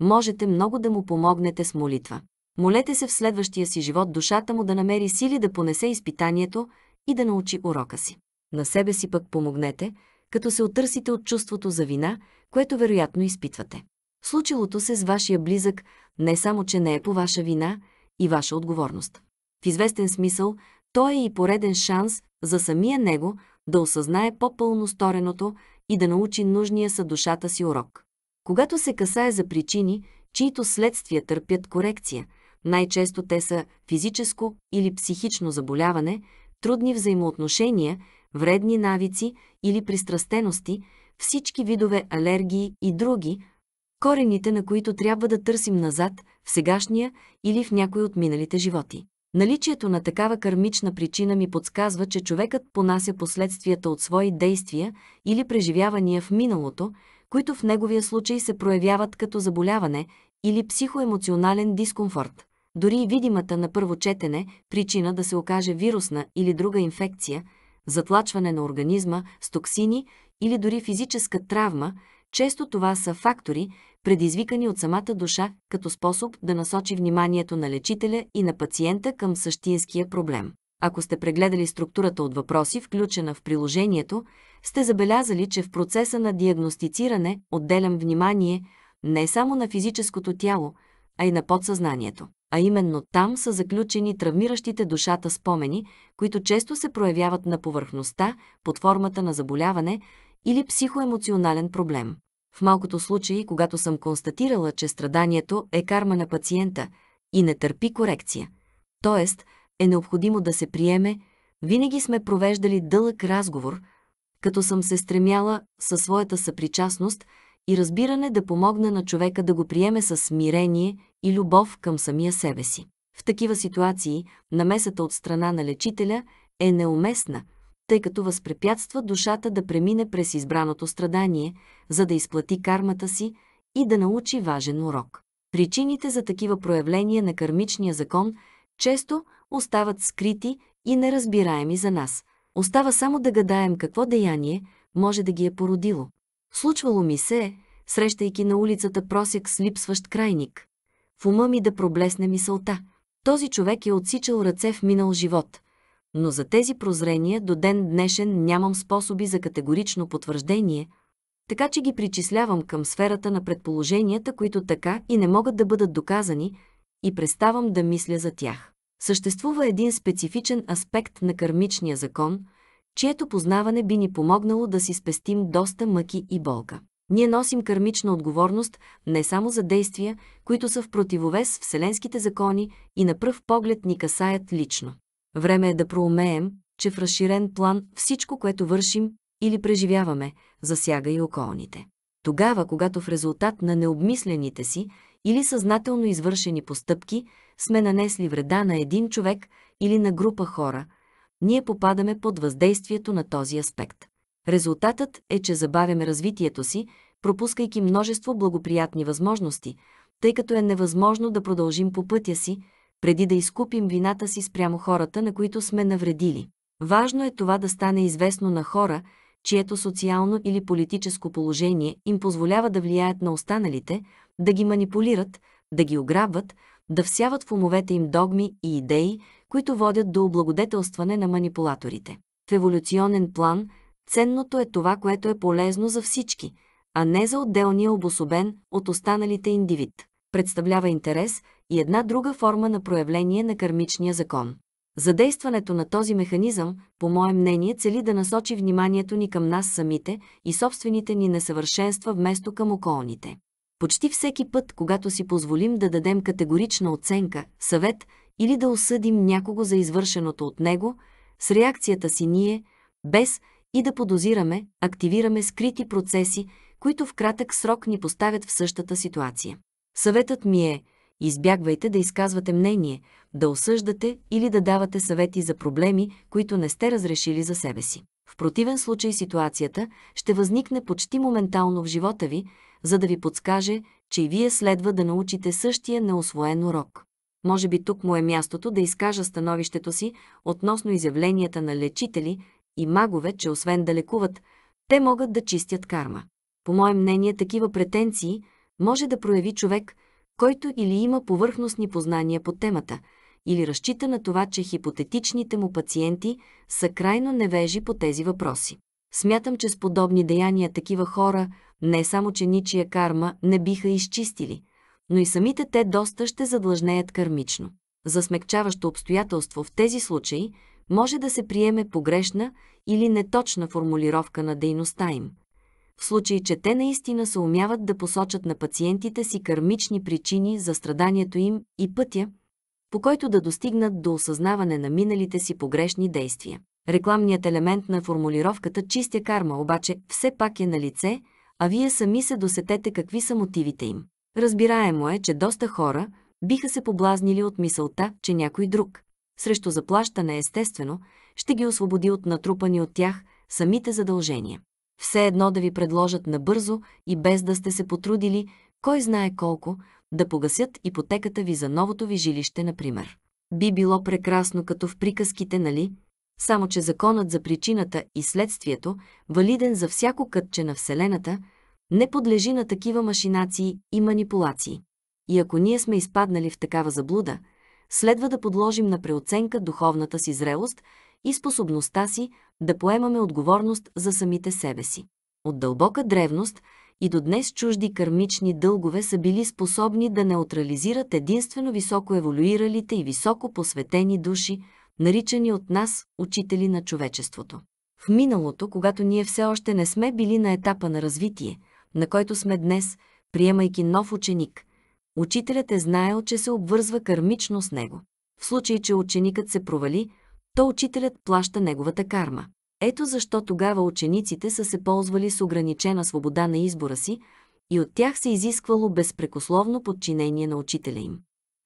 можете много да му помогнете с молитва. Молете се в следващия си живот душата му да намери сили да понесе изпитанието и да научи урока си. На себе си пък помогнете, като се отърсите от чувството за вина, което вероятно изпитвате. Случилото се с вашия близък не само, че не е по ваша вина и ваша отговорност. В известен смисъл, то е и пореден шанс за самия него да осъзнае по-пълно стореното и да научи нужния са душата си урок. Когато се касае за причини, чието следствия търпят корекция, най-често те са физическо или психично заболяване, трудни взаимоотношения, вредни навици или пристрастености – всички видове алергии и други, корените на които трябва да търсим назад, в сегашния или в някой от миналите животи. Наличието на такава кармична причина ми подсказва, че човекът понася последствията от свои действия или преживявания в миналото, които в неговия случай се проявяват като заболяване или психоемоционален дискомфорт. Дори и видимата на първо четене причина да се окаже вирусна или друга инфекция, затлачване на организма с токсини, или дори физическа травма, често това са фактори, предизвикани от самата душа като способ да насочи вниманието на лечителя и на пациента към същинския проблем. Ако сте прегледали структурата от въпроси, включена в приложението, сте забелязали, че в процеса на диагностициране отделям внимание не само на физическото тяло, а и на подсъзнанието. А именно там са заключени травмиращите душата спомени, които често се проявяват на повърхността под формата на заболяване, или психоемоционален проблем. В малкото случаи, когато съм констатирала, че страданието е карма на пациента и не търпи корекция, т.е. е необходимо да се приеме, винаги сме провеждали дълъг разговор, като съм се стремяла със своята съпричастност и разбиране да помогна на човека да го приеме с смирение и любов към самия себе си. В такива ситуации намесата от страна на лечителя е неуместна – тъй като възпрепятства душата да премине през избраното страдание, за да изплати кармата си и да научи важен урок. Причините за такива проявления на кармичния закон често остават скрити и неразбираеми за нас. Остава само да гадаем какво деяние може да ги е породило. Случвало ми се, срещайки на улицата просяк с липсващ крайник. В ума ми да проблесне мисълта. Този човек е отсичал ръце в минал живот – но за тези прозрения до ден днешен нямам способи за категорично потвърждение, така че ги причислявам към сферата на предположенията, които така и не могат да бъдат доказани, и преставам да мисля за тях. Съществува един специфичен аспект на кърмичния закон, чието познаване би ни помогнало да си спестим доста мъки и болка. Ние носим кърмична отговорност не само за действия, които са в противовес с вселенските закони и на пръв поглед ни касаят лично. Време е да проумеем, че в разширен план всичко, което вършим или преживяваме, засяга и околните. Тогава, когато в резултат на необмислените си или съзнателно извършени постъпки сме нанесли вреда на един човек или на група хора, ние попадаме под въздействието на този аспект. Резултатът е, че забавяме развитието си, пропускайки множество благоприятни възможности, тъй като е невъзможно да продължим по пътя си, преди да изкупим вината си спрямо хората, на които сме навредили. Важно е това да стане известно на хора, чието социално или политическо положение им позволява да влияят на останалите, да ги манипулират, да ги ограбват, да всяват в умовете им догми и идеи, които водят до облагодетелстване на манипулаторите. В еволюционен план ценното е това, което е полезно за всички, а не за отделния обособен от останалите индивид. Представлява интерес – и една друга форма на проявление на кармичния закон. Задействането на този механизъм, по мое мнение, цели да насочи вниманието ни към нас самите и собствените ни несъвършенства вместо към околните. Почти всеки път, когато си позволим да дадем категорична оценка, съвет или да осъдим някого за извършеното от него, с реакцията си ние, без и да подозираме, активираме скрити процеси, които в кратък срок ни поставят в същата ситуация. Съветът ми е – Избягвайте да изказвате мнение, да осъждате или да давате съвети за проблеми, които не сте разрешили за себе си. В противен случай ситуацията ще възникне почти моментално в живота ви, за да ви подскаже, че и вие следва да научите същия неосвоен урок. Може би тук му е мястото да изкажа становището си относно изявленията на лечители и магове, че освен да лекуват, те могат да чистят карма. По мое мнение, такива претенции може да прояви човек – който или има повърхностни познания по темата, или разчита на това, че хипотетичните му пациенти са крайно невежи по тези въпроси. Смятам, че с подобни деяния такива хора не само, че ничия карма не биха изчистили, но и самите те доста ще задлъжнеят кармично. За смекчаващо обстоятелство в тези случаи може да се приеме погрешна или неточна формулировка на дейността им – в случай, че те наистина се умяват да посочат на пациентите си кармични причини за страданието им и пътя, по който да достигнат до осъзнаване на миналите си погрешни действия. Рекламният елемент на формулировката «чистя карма» обаче все пак е на лице, а вие сами се досетете какви са мотивите им. Разбираемо е, че доста хора биха се поблазнили от мисълта, че някой друг, срещу заплащане естествено, ще ги освободи от натрупани от тях самите задължения все едно да ви предложат набързо и без да сте се потрудили, кой знае колко, да погасят ипотеката ви за новото ви жилище, например. Би било прекрасно като в приказките, нали? Само, че законът за причината и следствието, валиден за всяко кътче на Вселената, не подлежи на такива машинации и манипулации. И ако ние сме изпаднали в такава заблуда, следва да подложим на преоценка духовната си зрелост и способността си да поемаме отговорност за самите себе си. От дълбока древност и до днес чужди кармични дългове са били способни да неутрализират единствено високо еволюиралите и високо посветени души, наричани от нас учители на човечеството. В миналото, когато ние все още не сме били на етапа на развитие, на който сме днес, приемайки нов ученик, учителят е знаел, че се обвързва кармично с него. В случай, че ученикът се провали, то учителят плаща неговата карма. Ето защо тогава учениците са се ползвали с ограничена свобода на избора си и от тях се изисквало безпрекословно подчинение на учителя им.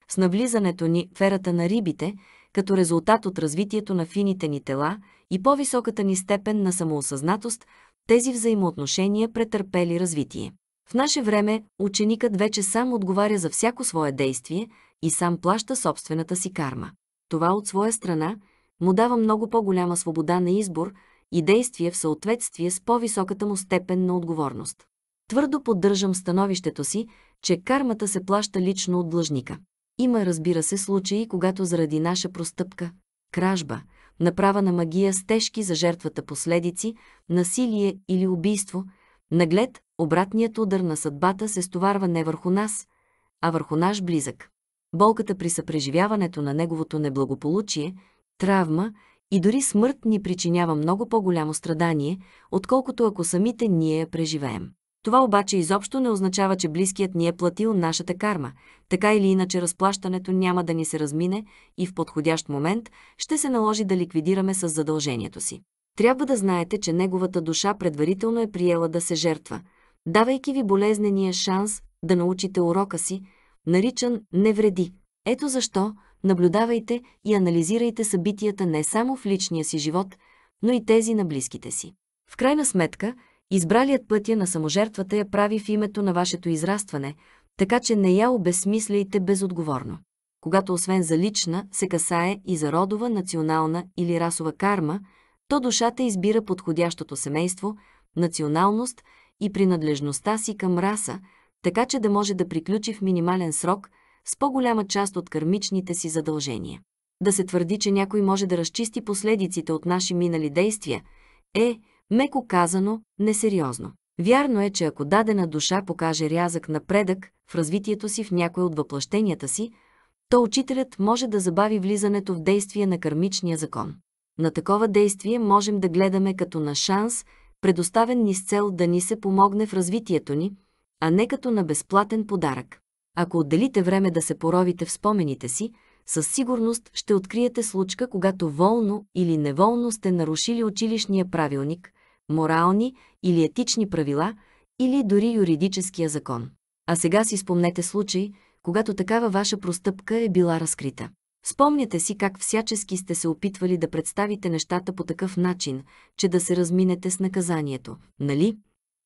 С навлизането ни в ерата на рибите, като резултат от развитието на фините ни тела и по-високата ни степен на самоосъзнатост, тези взаимоотношения претърпели развитие. В наше време ученикът вече сам отговаря за всяко свое действие и сам плаща собствената си карма. Това от своя страна му дава много по-голяма свобода на избор и действие в съответствие с по-високата му степен на отговорност. Твърдо поддържам становището си, че кармата се плаща лично от длъжника. Има, разбира се, случаи, когато заради наша простъпка, кражба, направа на магия с тежки за жертвата последици, насилие или убийство, наглед обратният удар на съдбата се стоварва не върху нас, а върху наш близък. Болката при съпреживяването на неговото неблагополучие – травма и дори смърт ни причинява много по-голямо страдание, отколкото ако самите ние я преживеем. Това обаче изобщо не означава, че близкият ни е платил нашата карма. Така или иначе разплащането няма да ни се размине и в подходящ момент ще се наложи да ликвидираме с задължението си. Трябва да знаете, че неговата душа предварително е приела да се жертва, давайки ви болезнения шанс да научите урока си, наричан не вреди. Ето защо – наблюдавайте и анализирайте събитията не само в личния си живот, но и тези на близките си. В крайна сметка, избралият пътя на саможертвата я прави в името на вашето израстване, така че не я обезсмисляйте безотговорно. Когато освен за лична се касае и за родова, национална или расова карма, то душата избира подходящото семейство, националност и принадлежността си към раса, така че да може да приключи в минимален срок – с по-голяма част от кармичните си задължения. Да се твърди, че някой може да разчисти последиците от наши минали действия, е, меко казано, несериозно. Вярно е, че ако дадена душа покаже рязък напредък в развитието си в някое от въплъщенията си, то учителят може да забави влизането в действие на кармичния закон. На такова действие можем да гледаме като на шанс, предоставен ни с цел да ни се помогне в развитието ни, а не като на безплатен подарък. Ако отделите време да се поровите в спомените си, със сигурност ще откриете случка, когато волно или неволно сте нарушили училищния правилник, морални или етични правила или дори юридическия закон. А сега си спомнете случай, когато такава ваша простъпка е била разкрита. Спомняте си как всячески сте се опитвали да представите нещата по такъв начин, че да се разминете с наказанието, нали?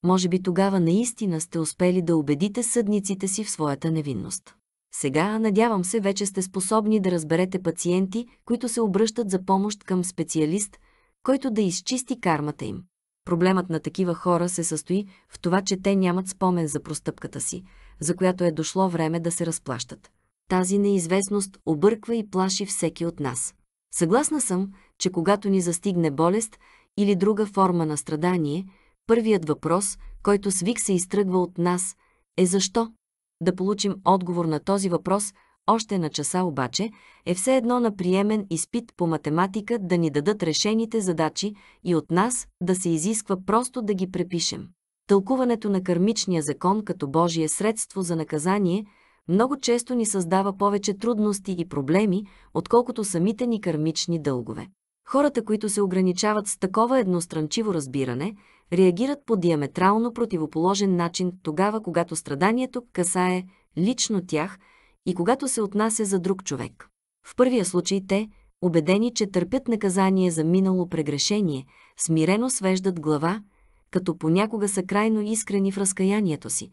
Може би тогава наистина сте успели да убедите съдниците си в своята невинност. Сега, надявам се, вече сте способни да разберете пациенти, които се обръщат за помощ към специалист, който да изчисти кармата им. Проблемът на такива хора се състои в това, че те нямат спомен за простъпката си, за която е дошло време да се разплащат. Тази неизвестност обърква и плаши всеки от нас. Съгласна съм, че когато ни застигне болест или друга форма на страдание – Първият въпрос, който свик се изтръгва от нас, е защо? Да получим отговор на този въпрос още на часа обаче е все едно на приемен изпит по математика да ни дадат решените задачи и от нас да се изисква просто да ги препишем. Тълкуването на кармичния закон като Божие средство за наказание много често ни създава повече трудности и проблеми, отколкото самите ни кармични дългове. Хората, които се ограничават с такова едностранчиво разбиране, реагират по диаметрално противоположен начин тогава, когато страданието касае лично тях и когато се отнася за друг човек. В първия случай те, убедени, че търпят наказание за минало прегрешение, смирено свеждат глава, като понякога са крайно искрени в разкаянието си,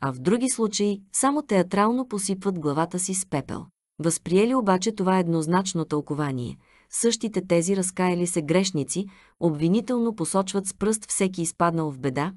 а в други случаи само театрално посипват главата си с пепел. Възприели обаче това еднозначно тълкование – същите тези разкаяли се грешници обвинително посочват с пръст всеки изпаднал в беда,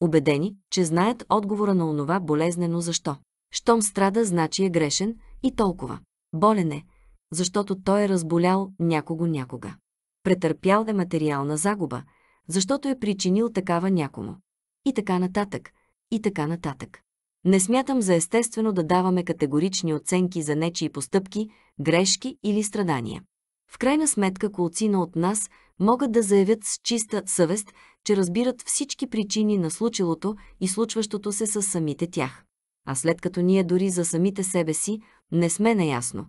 убедени, че знаят отговора на онова болезнено защо. Щом страда, значи е грешен и толкова. Болен е, защото той е разболял някого някога. Претърпял е материална загуба, защото е причинил такава някому. И така нататък, и така нататък. Не смятам за естествено да даваме категорични оценки за нечии постъпки, грешки или страдания. В крайна сметка колцина от нас могат да заявят с чиста съвест, че разбират всички причини на случилото и случващото се с самите тях. А след като ние дори за самите себе си не сме наясно,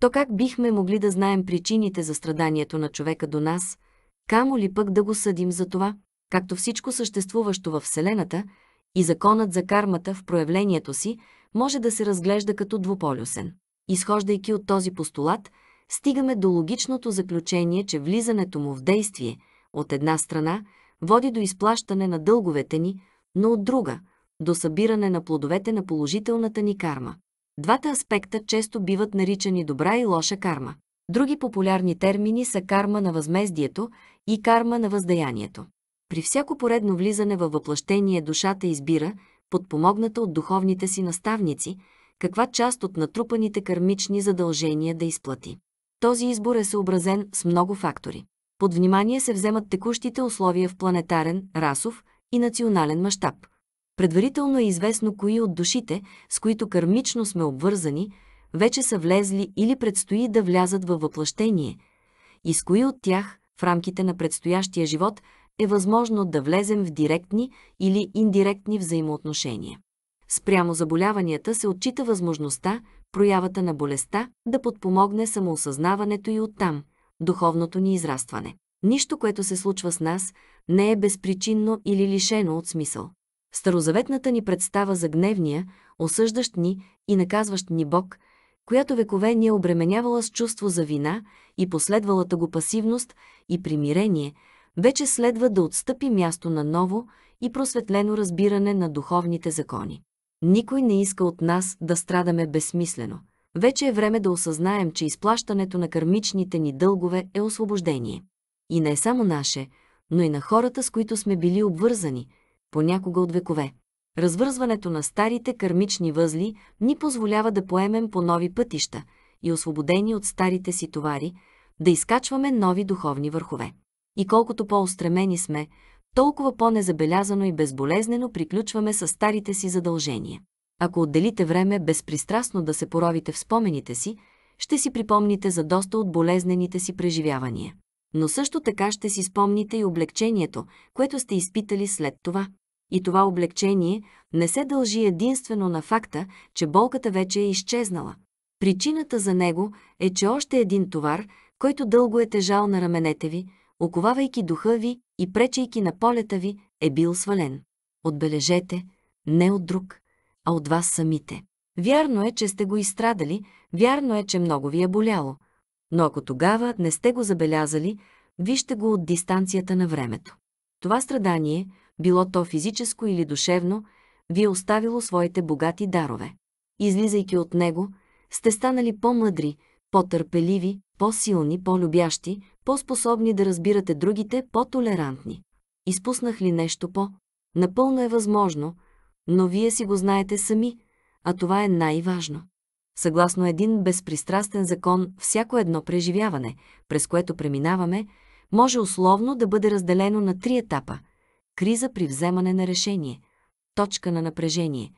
то как бихме могли да знаем причините за страданието на човека до нас, камо ли пък да го съдим за това, както всичко съществуващо във Вселената и законът за кармата в проявлението си може да се разглежда като двуполюсен. Изхождайки от този постулат – стигаме до логичното заключение, че влизането му в действие, от една страна, води до изплащане на дълговете ни, но от друга – до събиране на плодовете на положителната ни карма. Двата аспекта често биват наричани добра и лоша карма. Други популярни термини са карма на възмездието и карма на въздаянието. При всяко поредно влизане във въплъщение душата избира, подпомогната от духовните си наставници, каква част от натрупаните кармични задължения да изплати. Този избор е съобразен с много фактори. Под внимание се вземат текущите условия в планетарен, расов и национален мащаб. Предварително е известно кои от душите, с които кармично сме обвързани, вече са влезли или предстои да влязат във въплъщение и с кои от тях в рамките на предстоящия живот е възможно да влезем в директни или индиректни взаимоотношения. Спрямо заболяванията се отчита възможността проявата на болестта, да подпомогне самоосъзнаването и оттам – духовното ни израстване. Нищо, което се случва с нас, не е безпричинно или лишено от смисъл. Старозаветната ни представа за гневния, осъждащ ни и наказващ ни Бог, която векове ни е обременявала с чувство за вина и последвалата го пасивност и примирение, вече следва да отстъпи място на ново и просветлено разбиране на духовните закони. Никой не иска от нас да страдаме безсмислено. Вече е време да осъзнаем, че изплащането на кармичните ни дългове е освобождение. И не е само наше, но и на хората, с които сме били обвързани, понякога от векове. Развързването на старите кармични възли ни позволява да поемем по нови пътища и освободени от старите си товари, да изкачваме нови духовни върхове. И колкото по-устремени сме, толкова по-незабелязано и безболезнено приключваме с старите си задължения. Ако отделите време безпристрастно да се поровите в спомените си, ще си припомните за доста от болезнените си преживявания. Но също така ще си спомните и облегчението, което сте изпитали след това. И това облегчение не се дължи единствено на факта, че болката вече е изчезнала. Причината за него е, че още един товар, който дълго е тежал на раменете ви, оковавайки духа ви и пречейки на полета ви, е бил свален. Отбележете, не от друг, а от вас самите. Вярно е, че сте го изстрадали, вярно е, че много ви е боляло, но ако тогава не сте го забелязали, вижте го от дистанцията на времето. Това страдание, било то физическо или душевно, ви е оставило своите богати дарове. Излизайки от него, сте станали по-мъдри, по-търпеливи, по-силни, по-любящи, по-способни да разбирате другите, по-толерантни. Изпуснах ли нещо по? Напълно е възможно, но вие си го знаете сами, а това е най-важно. Съгласно един безпристрастен закон, всяко едно преживяване, през което преминаваме, може условно да бъде разделено на три етапа. Криза при вземане на решение, точка на напрежение,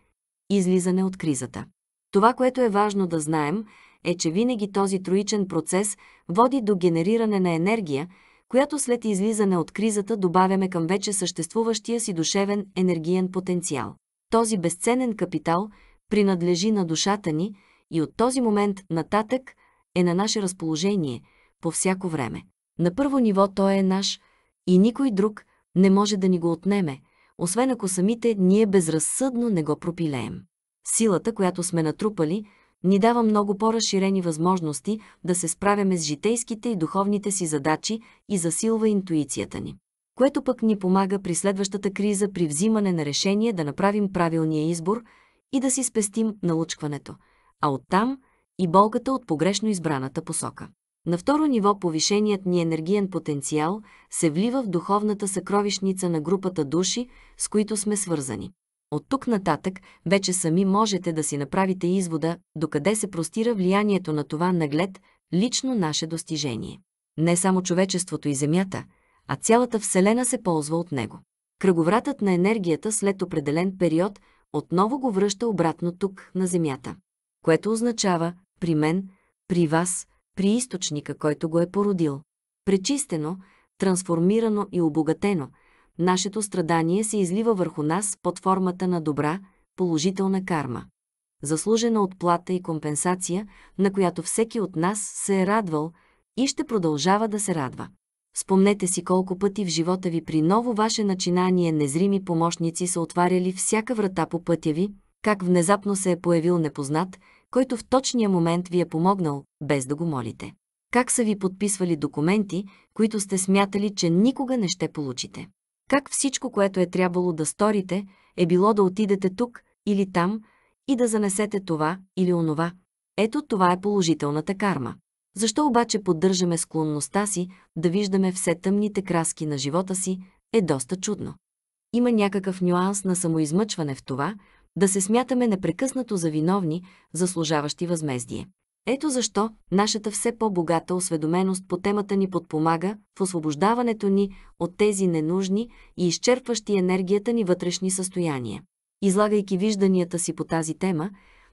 излизане от кризата. Това, което е важно да знаем, е, че винаги този троичен процес води до генериране на енергия, която след излизане от кризата добавяме към вече съществуващия си душевен енергиен потенциал. Този безценен капитал принадлежи на душата ни и от този момент нататък е на наше разположение по всяко време. На първо ниво той е наш и никой друг не може да ни го отнеме, освен ако самите ние безразсъдно не го пропилеем. Силата, която сме натрупали, ни дава много по-разширени възможности да се справяме с житейските и духовните си задачи и засилва интуицията ни. Което пък ни помага при следващата криза при взимане на решение да направим правилния избор и да си спестим налучкването, а оттам и болката от погрешно избраната посока. На второ ниво повишеният ни енергиен потенциал се влива в духовната съкровищница на групата души, с които сме свързани. От тук нататък вече сами можете да си направите извода докъде се простира влиянието на това наглед лично наше достижение. Не само човечеството и Земята, а цялата Вселена се ползва от него. Кръговратът на енергията след определен период отново го връща обратно тук, на Земята. Което означава при мен, при вас, при източника, който го е породил. Пречистено, трансформирано и обогатено – нашето страдание се излива върху нас под формата на добра, положителна карма. Заслужена отплата и компенсация, на която всеки от нас се е радвал и ще продължава да се радва. Спомнете си колко пъти в живота ви при ново ваше начинание незрими помощници са отваряли всяка врата по пътя ви, как внезапно се е появил непознат, който в точния момент ви е помогнал, без да го молите. Как са ви подписвали документи, които сте смятали, че никога не ще получите. Как всичко, което е трябвало да сторите, е било да отидете тук или там и да занесете това или онова. Ето това е положителната карма. Защо обаче поддържаме склонността си да виждаме все тъмните краски на живота си, е доста чудно. Има някакъв нюанс на самоизмъчване в това, да се смятаме непрекъснато за виновни, заслужаващи възмездие. Ето защо нашата все по-богата осведоменост по темата ни подпомага в освобождаването ни от тези ненужни и изчерпващи енергията ни вътрешни състояния. Излагайки вижданията си по тази тема,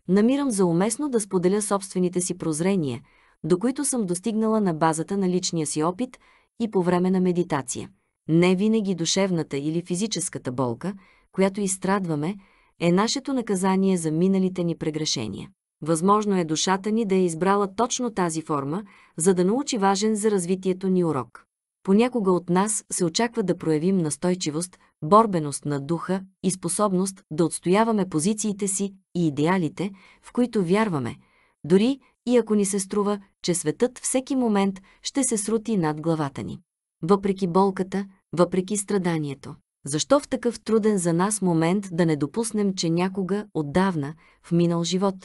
намирам за уместно да споделя собствените си прозрения, до които съм достигнала на базата на личния си опит и по време на медитация. Не винаги душевната или физическата болка, която изстрадваме, е нашето наказание за миналите ни прегрешения. Възможно е душата ни да е избрала точно тази форма, за да научи важен за развитието ни урок. Понякога от нас се очаква да проявим настойчивост, борбеност на духа и способност да отстояваме позициите си и идеалите, в които вярваме, дори и ако ни се струва, че светът всеки момент ще се срути над главата ни. Въпреки болката, въпреки страданието. Защо в такъв труден за нас момент да не допуснем, че някога, отдавна, в минал живот,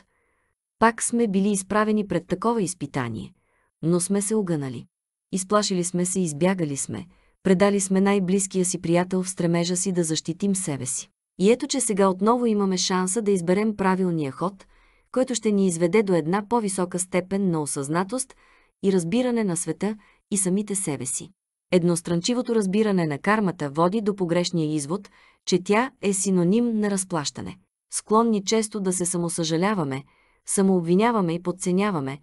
пак сме били изправени пред такова изпитание, но сме се огънали. Изплашили сме се, избягали сме, предали сме най-близкия си приятел в стремежа си да защитим себе си. И ето, че сега отново имаме шанса да изберем правилния ход, който ще ни изведе до една по-висока степен на осъзнатост и разбиране на света и самите себе си. Едностранчивото разбиране на кармата води до погрешния извод, че тя е синоним на разплащане. Склонни често да се самосъжаляваме – самообвиняваме и подценяваме.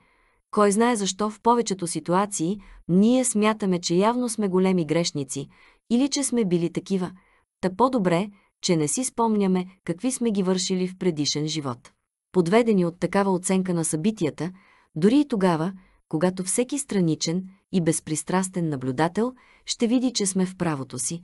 Кой знае защо в повечето ситуации ние смятаме, че явно сме големи грешници или че сме били такива, та по-добре, че не си спомняме какви сме ги вършили в предишен живот. Подведени от такава оценка на събитията, дори и тогава, когато всеки страничен и безпристрастен наблюдател ще види, че сме в правото си,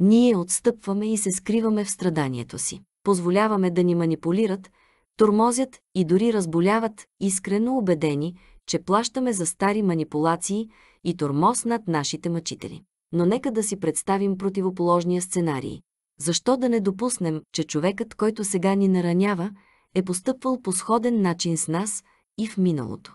ние отстъпваме и се скриваме в страданието си. Позволяваме да ни манипулират – тормозят и дори разболяват, искрено убедени, че плащаме за стари манипулации и тормоз над нашите мъчители. Но нека да си представим противоположния сценарий. Защо да не допуснем, че човекът, който сега ни наранява, е постъпвал по сходен начин с нас и в миналото?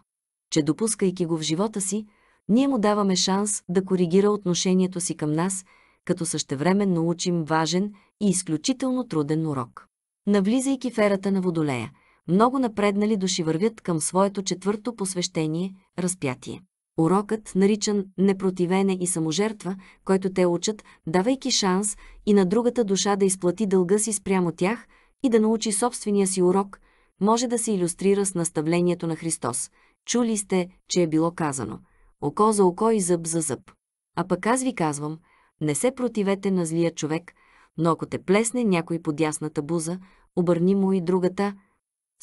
Че допускайки го в живота си, ние му даваме шанс да коригира отношението си към нас, като същевременно учим важен и изключително труден урок. Навлизайки в ерата на Водолея, много напреднали души вървят към своето четвърто посвещение – разпятие. Урокът, наричан непротивене и саможертва, който те учат, давайки шанс и на другата душа да изплати дълга си спрямо тях и да научи собствения си урок, може да се иллюстрира с наставлението на Христос. Чули сте, че е било казано – око за око и зъб за зъб. А пък аз ви казвам – не се противете на злия човек, но ако те плесне някой под ясната буза, обърни му и другата.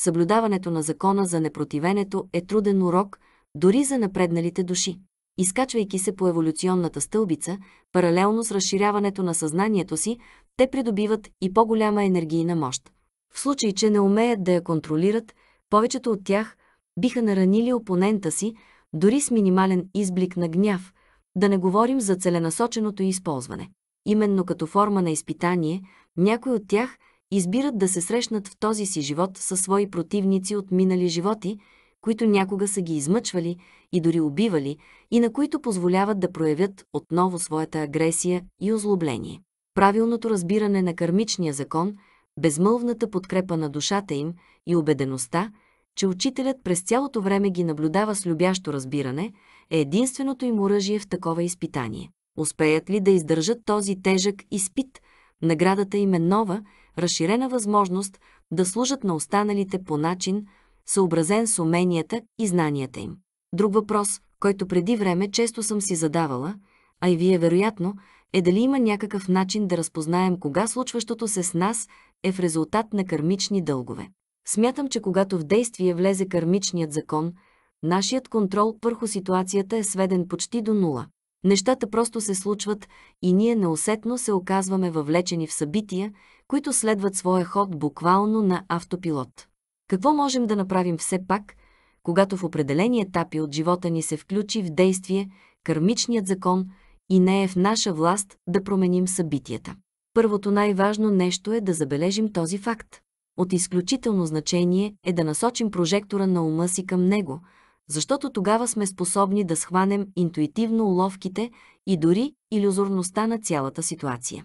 Съблюдаването на закона за непротивенето е труден урок дори за напредналите души. Изкачвайки се по еволюционната стълбица, паралелно с разширяването на съзнанието си, те придобиват и по-голяма енергийна мощ. В случай, че не умеят да я контролират, повечето от тях биха наранили опонента си, дори с минимален изблик на гняв, да не говорим за целенасоченото използване. Именно като форма на изпитание, някои от тях избират да се срещнат в този си живот със свои противници от минали животи, които някога са ги измъчвали и дори убивали и на които позволяват да проявят отново своята агресия и озлобление. Правилното разбиране на кармичния закон, безмълвната подкрепа на душата им и убедеността, че учителят през цялото време ги наблюдава с любящо разбиране, е единственото им оръжие в такова изпитание. Успеят ли да издържат този тежък изпит, наградата им е нова, разширена възможност да служат на останалите по начин, съобразен с уменията и знанията им. Друг въпрос, който преди време често съм си задавала, а и вие вероятно, е дали има някакъв начин да разпознаем кога случващото се с нас е в резултат на кармични дългове. Смятам, че когато в действие влезе кармичният закон, нашият контрол върху ситуацията е сведен почти до нула. Нещата просто се случват и ние неусетно се оказваме въвлечени в събития, които следват своя ход буквално на автопилот. Какво можем да направим все пак, когато в определени етапи от живота ни се включи в действие кърмичният закон и не е в наша власт да променим събитията? Първото най-важно нещо е да забележим този факт. От изключително значение е да насочим прожектора на ума си към него – защото тогава сме способни да схванем интуитивно уловките и дори иллюзорността на цялата ситуация.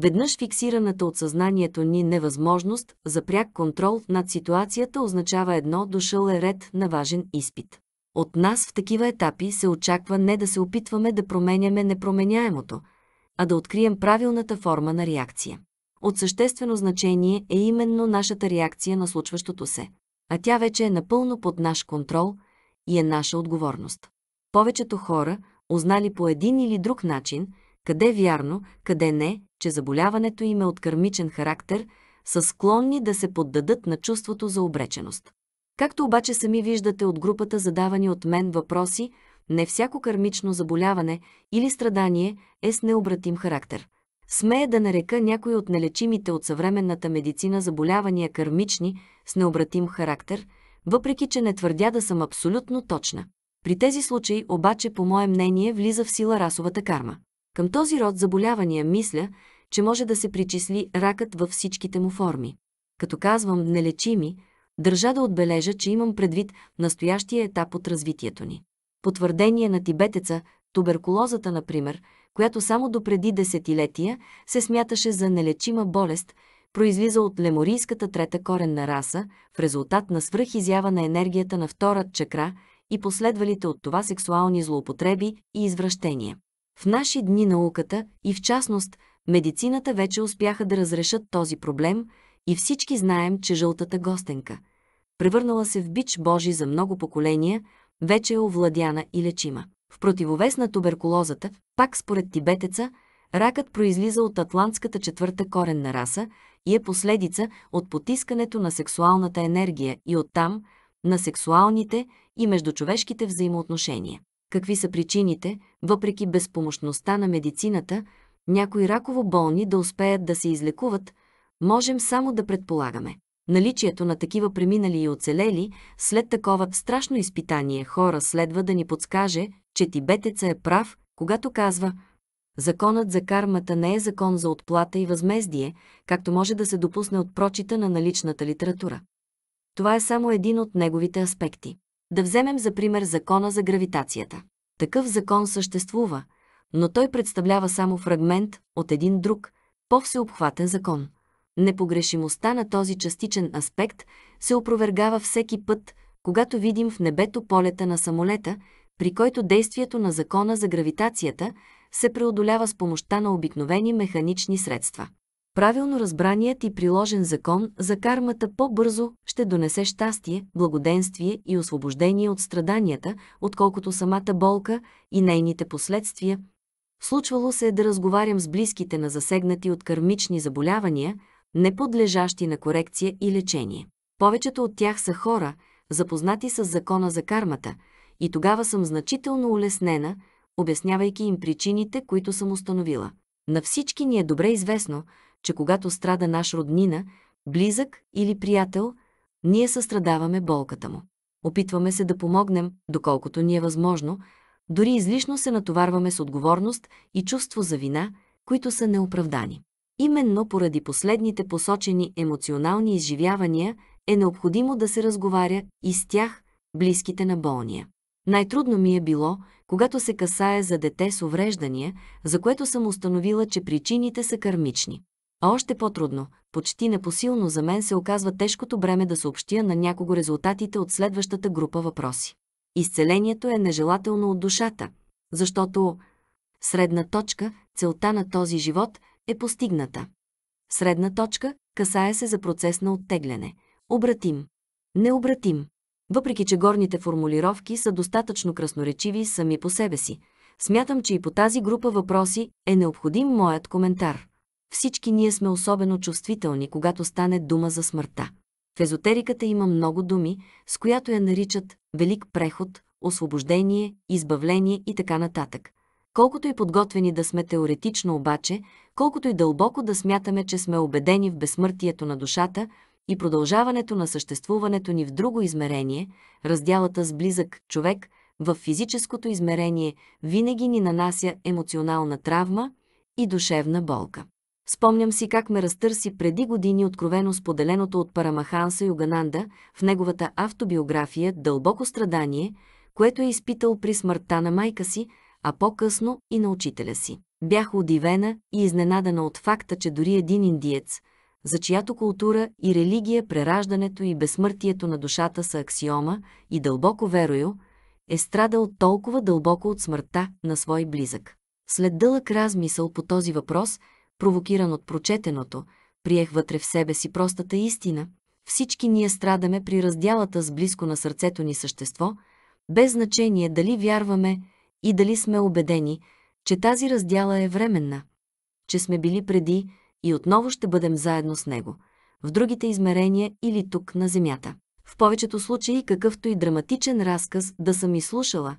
Веднъж фиксираната от съзнанието ни невъзможност за пряк контрол над ситуацията означава едно дошъл е ред на важен изпит. От нас в такива етапи се очаква не да се опитваме да променяме непроменяемото, а да открием правилната форма на реакция. От съществено значение е именно нашата реакция на случващото се, а тя вече е напълно под наш контрол – и е наша отговорност. Повечето хора, узнали по един или друг начин, къде вярно, къде не, че заболяването им е от кармичен характер, са склонни да се поддадат на чувството за обреченост. Както обаче сами виждате от групата задавани от мен въпроси, не всяко кармично заболяване или страдание е с необратим характер. Смея да нарека някои от нелечимите от съвременната медицина заболявания кармични с необратим характер, въпреки че не твърдя да съм абсолютно точна. При тези случаи обаче, по мое мнение, влиза в сила расовата карма. Към този род заболявания мисля, че може да се причисли ракът във всичките му форми. Като казвам нелечими, държа да отбележа, че имам предвид настоящия етап от развитието ни. Потвърдение на тибетеца, туберкулозата, например, която само допреди десетилетия се смяташе за нелечима болест – произлиза от леморийската трета коренна раса, в резултат на свръхизява на енергията на втора чакра и последвалите от това сексуални злоупотреби и извращения. В наши дни науката и в частност медицината вече успяха да разрешат този проблем и всички знаем, че жълтата гостенка, превърнала се в бич Божи за много поколения, вече е овладяна и лечима. В противовес на туберкулозата, пак според тибетеца, ракът произлиза от атлантската четвърта коренна раса и е последица от потискането на сексуалната енергия и оттам на сексуалните и междучовешките взаимоотношения. Какви са причините, въпреки безпомощността на медицината, някои раково болни да успеят да се излекуват, можем само да предполагаме. Наличието на такива преминали и оцелели след такова страшно изпитание хора следва да ни подскаже, че тибетеца е прав, когато казва – Законът за кармата не е закон за отплата и възмездие, както може да се допусне от прочита на наличната литература. Това е само един от неговите аспекти. Да вземем за пример закона за гравитацията. Такъв закон съществува, но той представлява само фрагмент от един друг, по-всеобхватен закон. Непогрешимостта на този частичен аспект се опровергава всеки път, когато видим в небето полета на самолета, при който действието на закона за гравитацията се преодолява с помощта на обикновени механични средства. Правилно разбраният и приложен закон за кармата по-бързо ще донесе щастие, благоденствие и освобождение от страданията, отколкото самата болка и нейните последствия. Случвало се е да разговарям с близките на засегнати от кармични заболявания, не подлежащи на корекция и лечение. Повечето от тях са хора, запознати с закона за кармата, и тогава съм значително улеснена – обяснявайки им причините, които съм установила. На всички ни е добре известно, че когато страда наш роднина, близък или приятел, ние състрадаваме болката му. Опитваме се да помогнем, доколкото ни е възможно, дори излишно се натоварваме с отговорност и чувство за вина, които са неоправдани. Именно поради последните посочени емоционални изживявания е необходимо да се разговаря и с тях, близките на болния. Най-трудно ми е било, когато се касае за дете с увреждания, за което съм установила, че причините са кармични. А още по-трудно, почти непосилно за мен се оказва тежкото бреме да съобщя на някого резултатите от следващата група въпроси. Изцелението е нежелателно от душата, защото средна точка, целта на този живот е постигната. Средна точка касае се за процес на оттегляне. Обратим. Необратим. Въпреки, че горните формулировки са достатъчно красноречиви сами по себе си, смятам, че и по тази група въпроси е необходим моят коментар. Всички ние сме особено чувствителни, когато стане дума за смъртта. В езотериката има много думи, с която я наричат велик преход, освобождение, избавление и така нататък. Колкото и подготвени да сме теоретично обаче, колкото и дълбоко да смятаме, че сме убедени в безсмъртието на душата, и продължаването на съществуването ни в друго измерение, разделата с близък човек в физическото измерение винаги ни нанася емоционална травма и душевна болка. Спомням си как ме разтърси преди години откровено споделеното от Парамаханса Югананда в неговата автобиография «Дълбоко страдание», което е изпитал при смъртта на майка си, а по-късно и на учителя си. Бях удивена и изненадана от факта, че дори един индиец – за чиято култура и религия прераждането и безсмъртието на душата са аксиома и дълбоко верою, е страдал толкова дълбоко от смъртта на свой близък. След дълъг размисъл по този въпрос, провокиран от прочетеното, приех вътре в себе си простата истина. Всички ние страдаме при раздялата с близко на сърцето ни същество, без значение дали вярваме и дали сме убедени, че тази раздяла е временна, че сме били преди, и отново ще бъдем заедно с него, в другите измерения или тук на земята. В повечето случаи, какъвто и драматичен разказ да съм изслушала,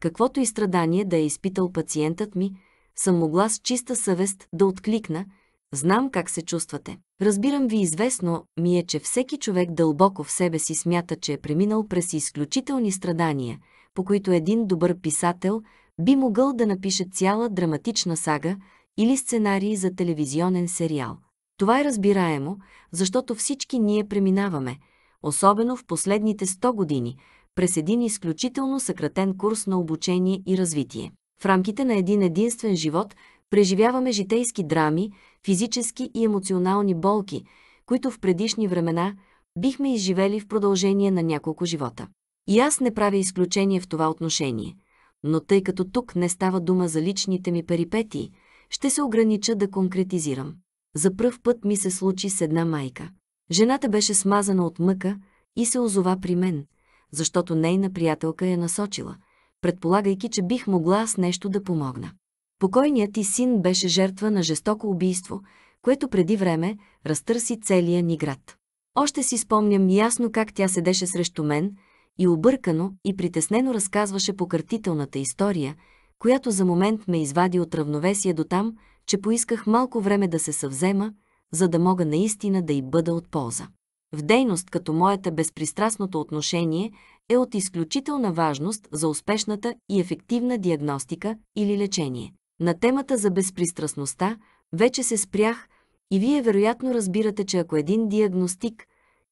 каквото и страдание да е изпитал пациентът ми, съм могла с чиста съвест да откликна – Знам как се чувствате. Разбирам ви известно ми е, че всеки човек дълбоко в себе си смята, че е преминал през изключителни страдания, по които един добър писател би могъл да напише цяла драматична сага, или сценарии за телевизионен сериал. Това е разбираемо, защото всички ние преминаваме, особено в последните 100 години, през един изключително съкратен курс на обучение и развитие. В рамките на един единствен живот преживяваме житейски драми, физически и емоционални болки, които в предишни времена бихме изживели в продължение на няколко живота. И аз не правя изключение в това отношение. Но тъй като тук не става дума за личните ми перипетии, ще се огранича да конкретизирам. За пръв път ми се случи с една майка. Жената беше смазана от мъка и се озова при мен, защото нейна приятелка я насочила, предполагайки, че бих могла с нещо да помогна. Покойният ти син беше жертва на жестоко убийство, което преди време разтърси целия ни град. Още си спомням ясно как тя седеше срещу мен и объркано и притеснено разказваше покъртителната история, която за момент ме извади от равновесие до там, че поисках малко време да се съвзема, за да мога наистина да й бъда от полза. В дейност като моята безпристрастното отношение е от изключителна важност за успешната и ефективна диагностика или лечение. На темата за безпристрастността вече се спрях и вие вероятно разбирате, че ако един диагностик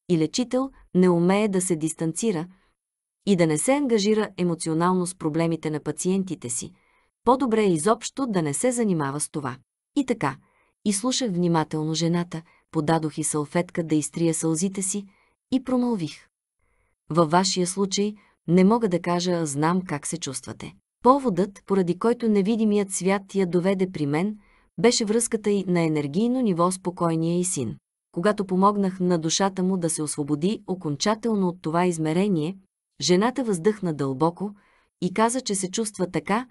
и лечител не умее да се дистанцира – и да не се ангажира емоционално с проблемите на пациентите си, по-добре е изобщо да не се занимава с това. И така, изслушах внимателно жената, подадох и салфетка да изтрия сълзите си и промълвих. Във вашия случай не мога да кажа знам как се чувствате. Поводът, поради който невидимият свят я доведе при мен, беше връзката й на енергийно ниво с покойния и син. Когато помогнах на душата му да се освободи окончателно от това измерение, Жената въздъхна дълбоко и каза, че се чувства така,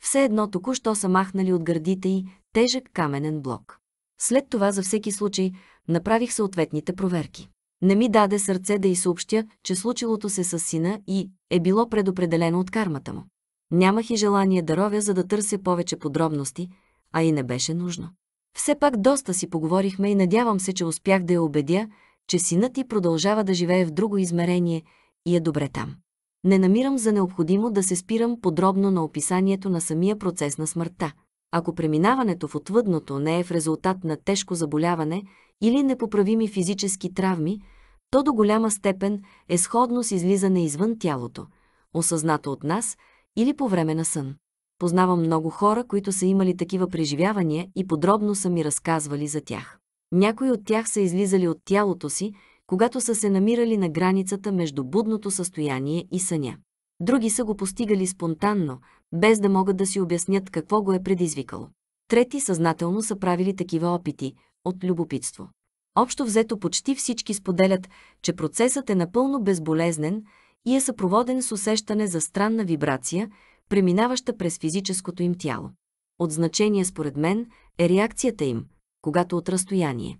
все едно току-що са махнали от гърдите й тежък каменен блок. След това за всеки случай направих съответните проверки. Не ми даде сърце да й съобщя, че случилото се с сина и е било предопределено от кармата му. Нямах и желание да ровя, за да търся повече подробности, а и не беше нужно. Все пак доста си поговорихме и надявам се, че успях да я убедя, че синът ти продължава да живее в друго измерение – и е добре там. Не намирам за необходимо да се спирам подробно на описанието на самия процес на смъртта. Ако преминаването в отвъдното не е в резултат на тежко заболяване или непоправими физически травми, то до голяма степен е сходно с излизане извън тялото, осъзнато от нас или по време на сън. Познавам много хора, които са имали такива преживявания и подробно са ми разказвали за тях. Някои от тях са излизали от тялото си когато са се намирали на границата между будното състояние и съня. Други са го постигали спонтанно, без да могат да си обяснят какво го е предизвикало. Трети съзнателно са правили такива опити от любопитство. Общо взето почти всички споделят, че процесът е напълно безболезнен и е съпроводен с усещане за странна вибрация, преминаваща през физическото им тяло. От значение според мен е реакцията им, когато от разстояние,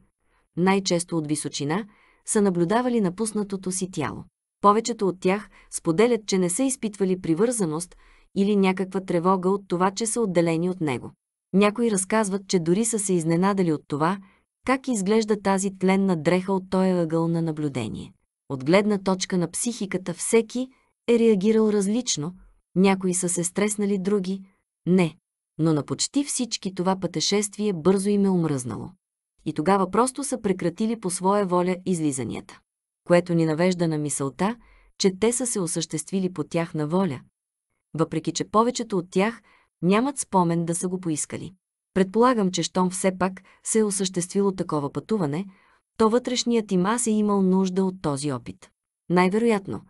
най-често от височина – са наблюдавали напуснатото си тяло. Повечето от тях споделят, че не са изпитвали привързаност или някаква тревога от това, че са отделени от него. Някои разказват, че дори са се изненадали от това, как изглежда тази тленна дреха от този ъгъл на наблюдение. От гледна точка на психиката всеки е реагирал различно, някои са се стреснали, други – не. Но на почти всички това пътешествие бързо им е омръзнало и тогава просто са прекратили по своя воля излизанията. Което ни навежда на мисълта, че те са се осъществили по тяхна воля, въпреки че повечето от тях нямат спомен да са го поискали. Предполагам, че щом все пак се е осъществило такова пътуване, то вътрешният им аз е имал нужда от този опит. Най-вероятно,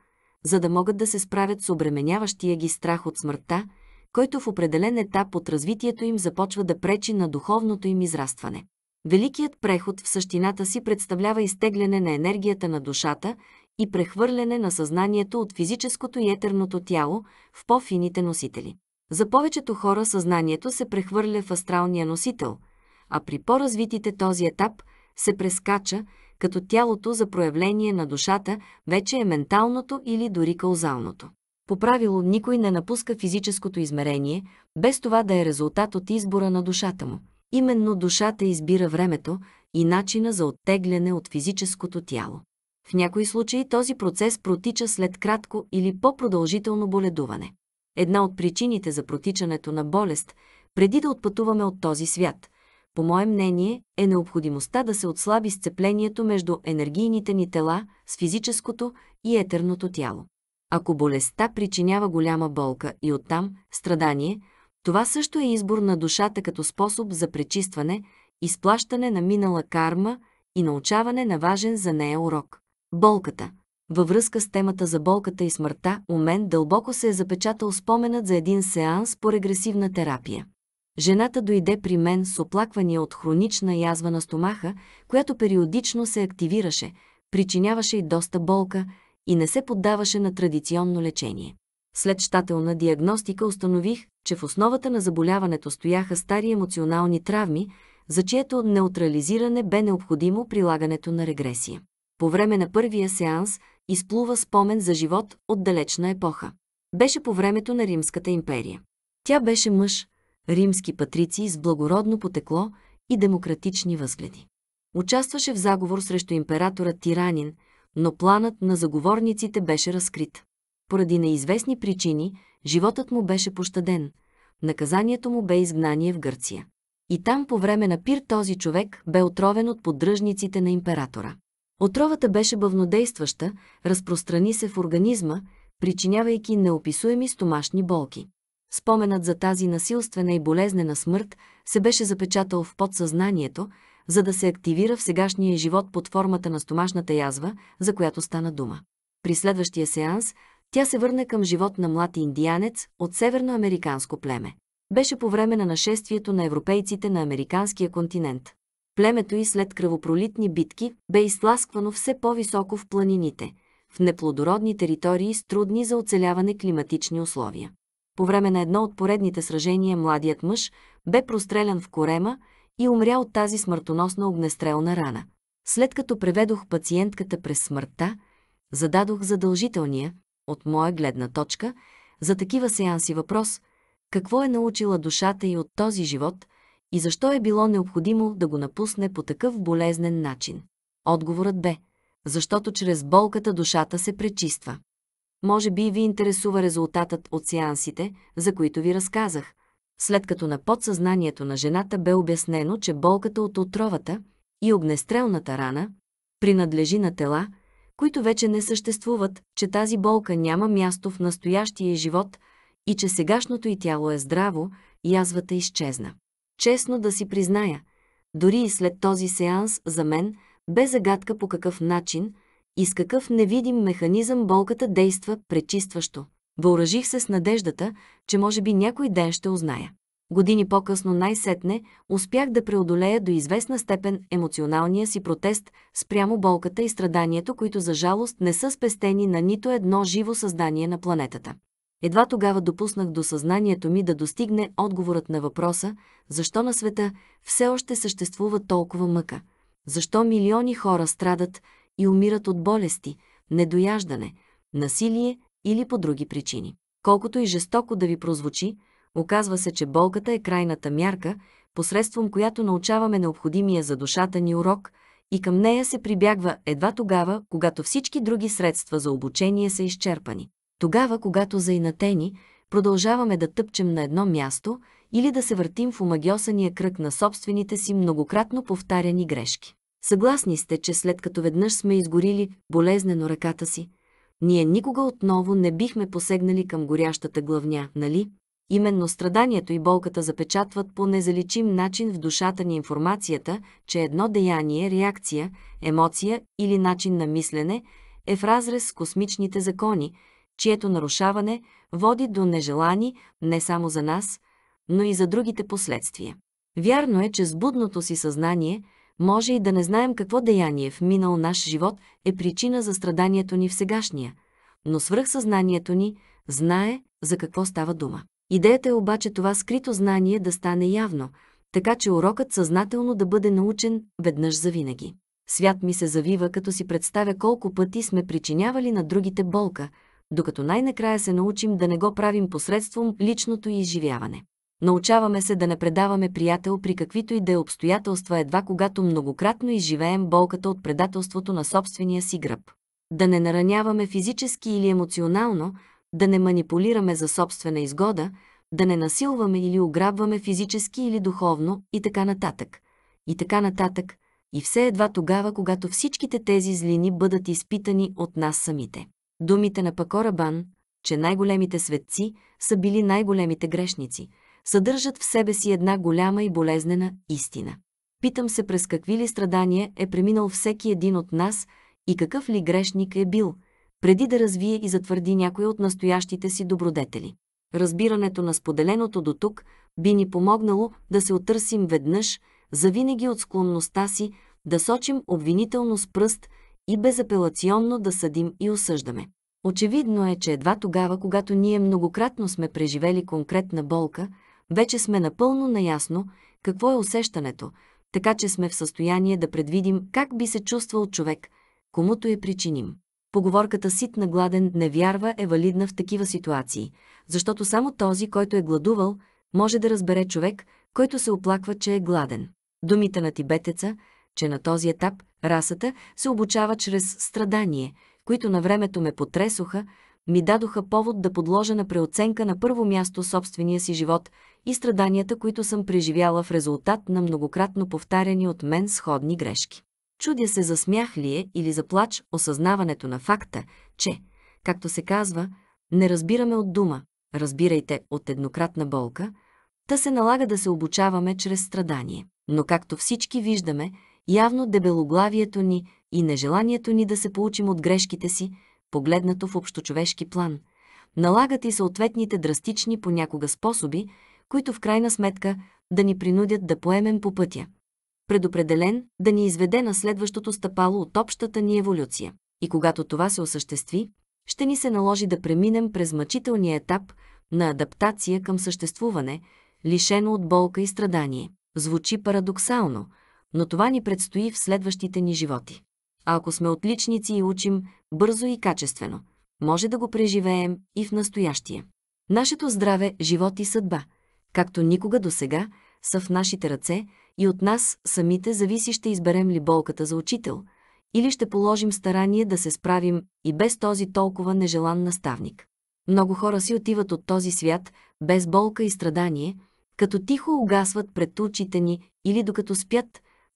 за да могат да се справят с обременяващия ги страх от смъртта, който в определен етап от развитието им започва да пречи на духовното им израстване. Великият преход в същината си представлява изтегляне на енергията на душата и прехвърляне на съзнанието от физическото и етерното тяло в по-фините носители. За повечето хора съзнанието се прехвърля в астралния носител, а при по-развитите този етап се прескача, като тялото за проявление на душата вече е менталното или дори каузалното. По правило никой не напуска физическото измерение, без това да е резултат от избора на душата му. Именно душата избира времето и начина за оттегляне от физическото тяло. В някои случаи този процес протича след кратко или по-продължително боледуване. Една от причините за протичането на болест, преди да отпътуваме от този свят, по мое мнение, е необходимостта да се отслаби сцеплението между енергийните ни тела с физическото и етерното тяло. Ако болестта причинява голяма болка и оттам страдание, това също е избор на душата като способ за пречистване, изплащане на минала карма и научаване на важен за нея урок. Болката. Във връзка с темата за болката и смъртта, у мен дълбоко се е запечатал споменът за един сеанс по регресивна терапия. Жената дойде при мен с оплаквания от хронична язва на стомаха, която периодично се активираше, причиняваше и доста болка и не се поддаваше на традиционно лечение. След щателна диагностика установих, че в основата на заболяването стояха стари емоционални травми, за чието неутрализиране бе необходимо прилагането на регресия. По време на първия сеанс изплува спомен за живот от далечна епоха. Беше по времето на Римската империя. Тя беше мъж, римски патрици с благородно потекло и демократични възгледи. Участваше в заговор срещу императора Тиранин, но планът на заговорниците беше разкрит поради неизвестни причини, животът му беше пощаден. Наказанието му бе изгнание в Гърция. И там по време на пир този човек бе отровен от поддръжниците на императора. Отровата беше бъвнодействаща, разпространи се в организма, причинявайки неописуеми стомашни болки. Споменът за тази насилствена и болезнена смърт се беше запечатал в подсъзнанието, за да се активира в сегашния живот под формата на стомашната язва, за която стана дума. При следващия сеанс тя се върна към живот на млад индианец от северноамериканско племе. Беше по време на нашествието на европейците на американския континент. Племето и след кръвопролитни битки бе изтласквано все по-високо в планините, в неплодородни територии с трудни за оцеляване климатични условия. По време на едно от поредните сражения младият мъж бе прострелян в корема и умря от тази смъртоносна огнестрелна рана. След като преведох пациентката през смъртта, зададох задължителния, от моя гледна точка, за такива сеанси въпрос какво е научила душата й от този живот и защо е било необходимо да го напусне по такъв болезнен начин. Отговорът бе защото чрез болката душата се пречиства. Може би ви интересува резултатът от сеансите, за които ви разказах, след като на подсъзнанието на жената бе обяснено, че болката от отровата и огнестрелната рана принадлежи на тела, които вече не съществуват, че тази болка няма място в настоящия живот и че сегашното й тяло е здраво, язвата изчезна. Честно да си призная, дори и след този сеанс за мен бе загадка по какъв начин и с какъв невидим механизъм болката действа пречистващо. Въоръжих се с надеждата, че може би някой ден ще узная години по-късно най-сетне, успях да преодолея до известна степен емоционалния си протест спрямо болката и страданието, които за жалост не са спестени на нито едно живо създание на планетата. Едва тогава допуснах до съзнанието ми да достигне отговорът на въпроса, защо на света все още съществува толкова мъка, защо милиони хора страдат и умират от болести, недояждане, насилие или по други причини. Колкото и жестоко да ви прозвучи, Оказва се, че болката е крайната мярка, посредством която научаваме необходимия за душата ни урок и към нея се прибягва едва тогава, когато всички други средства за обучение са изчерпани. Тогава, когато заинатени, продължаваме да тъпчем на едно място или да се въртим в омагиосания кръг на собствените си многократно повтаряни грешки. Съгласни сте, че след като веднъж сме изгорили болезнено ръката си, ние никога отново не бихме посегнали към горящата главня, нали? Именно страданието и болката запечатват по незаличим начин в душата ни информацията, че едно деяние, реакция, емоция или начин на мислене е в разрез с космичните закони, чието нарушаване води до нежелани не само за нас, но и за другите последствия. Вярно е, че с будното си съзнание може и да не знаем какво деяние в минал наш живот е причина за страданието ни в сегашния, но свръхсъзнанието ни знае за какво става дума. Идеята е обаче това скрито знание да стане явно, така че урокът съзнателно да бъде научен веднъж завинаги. Свят ми се завива, като си представя колко пъти сме причинявали на другите болка, докато най-накрая се научим да не го правим посредством личното изживяване. Научаваме се да не предаваме приятел при каквито и да е обстоятелства едва когато многократно изживеем болката от предателството на собствения си гръб. Да не нараняваме физически или емоционално, да не манипулираме за собствена изгода, да не насилваме или ограбваме физически или духовно и така нататък. И така нататък, и все едва тогава, когато всичките тези злини бъдат изпитани от нас самите. Думите на Пакорабан, че най-големите светци са били най-големите грешници, съдържат в себе си една голяма и болезнена истина. Питам се през какви ли страдания е преминал всеки един от нас и какъв ли грешник е бил – преди да развие и затвърди някои от настоящите си добродетели. Разбирането на споделеното до тук би ни помогнало да се отърсим веднъж, завинаги от склонността си да сочим обвинително с пръст и безапелационно да съдим и осъждаме. Очевидно е, че едва тогава, когато ние многократно сме преживели конкретна болка, вече сме напълно наясно какво е усещането, така че сме в състояние да предвидим как би се чувствал човек, комуто е причиним. Поговорката сит на гладен не вярва е валидна в такива ситуации, защото само този, който е гладувал, може да разбере човек, който се оплаква, че е гладен. Думите на тибетеца, че на този етап расата се обучава чрез страдание, които на времето ме потресоха, ми дадоха повод да подложа на преоценка на първо място собствения си живот и страданията, които съм преживяла в резултат на многократно повтаряни от мен сходни грешки. Чудя се за смях ли е или за плач осъзнаването на факта, че, както се казва, не разбираме от дума, разбирайте от еднократна болка, та се налага да се обучаваме чрез страдание. Но както всички виждаме, явно дебелоглавието ни и нежеланието ни да се получим от грешките си, погледнато в общочовешки план, налагат и съответните драстични понякога способи, които в крайна сметка да ни принудят да поемем по пътя, предопределен да ни изведе на следващото стъпало от общата ни еволюция. И когато това се осъществи, ще ни се наложи да преминем през мъчителния етап на адаптация към съществуване, лишено от болка и страдание. Звучи парадоксално, но това ни предстои в следващите ни животи. А ако сме отличници и учим бързо и качествено, може да го преживеем и в настоящия. Нашето здраве, живот и съдба, както никога досега, са в нашите ръце – и от нас самите зависи ще изберем ли болката за учител, или ще положим старание да се справим и без този толкова нежелан наставник. Много хора си отиват от този свят без болка и страдание, като тихо угасват пред очите ни или докато спят,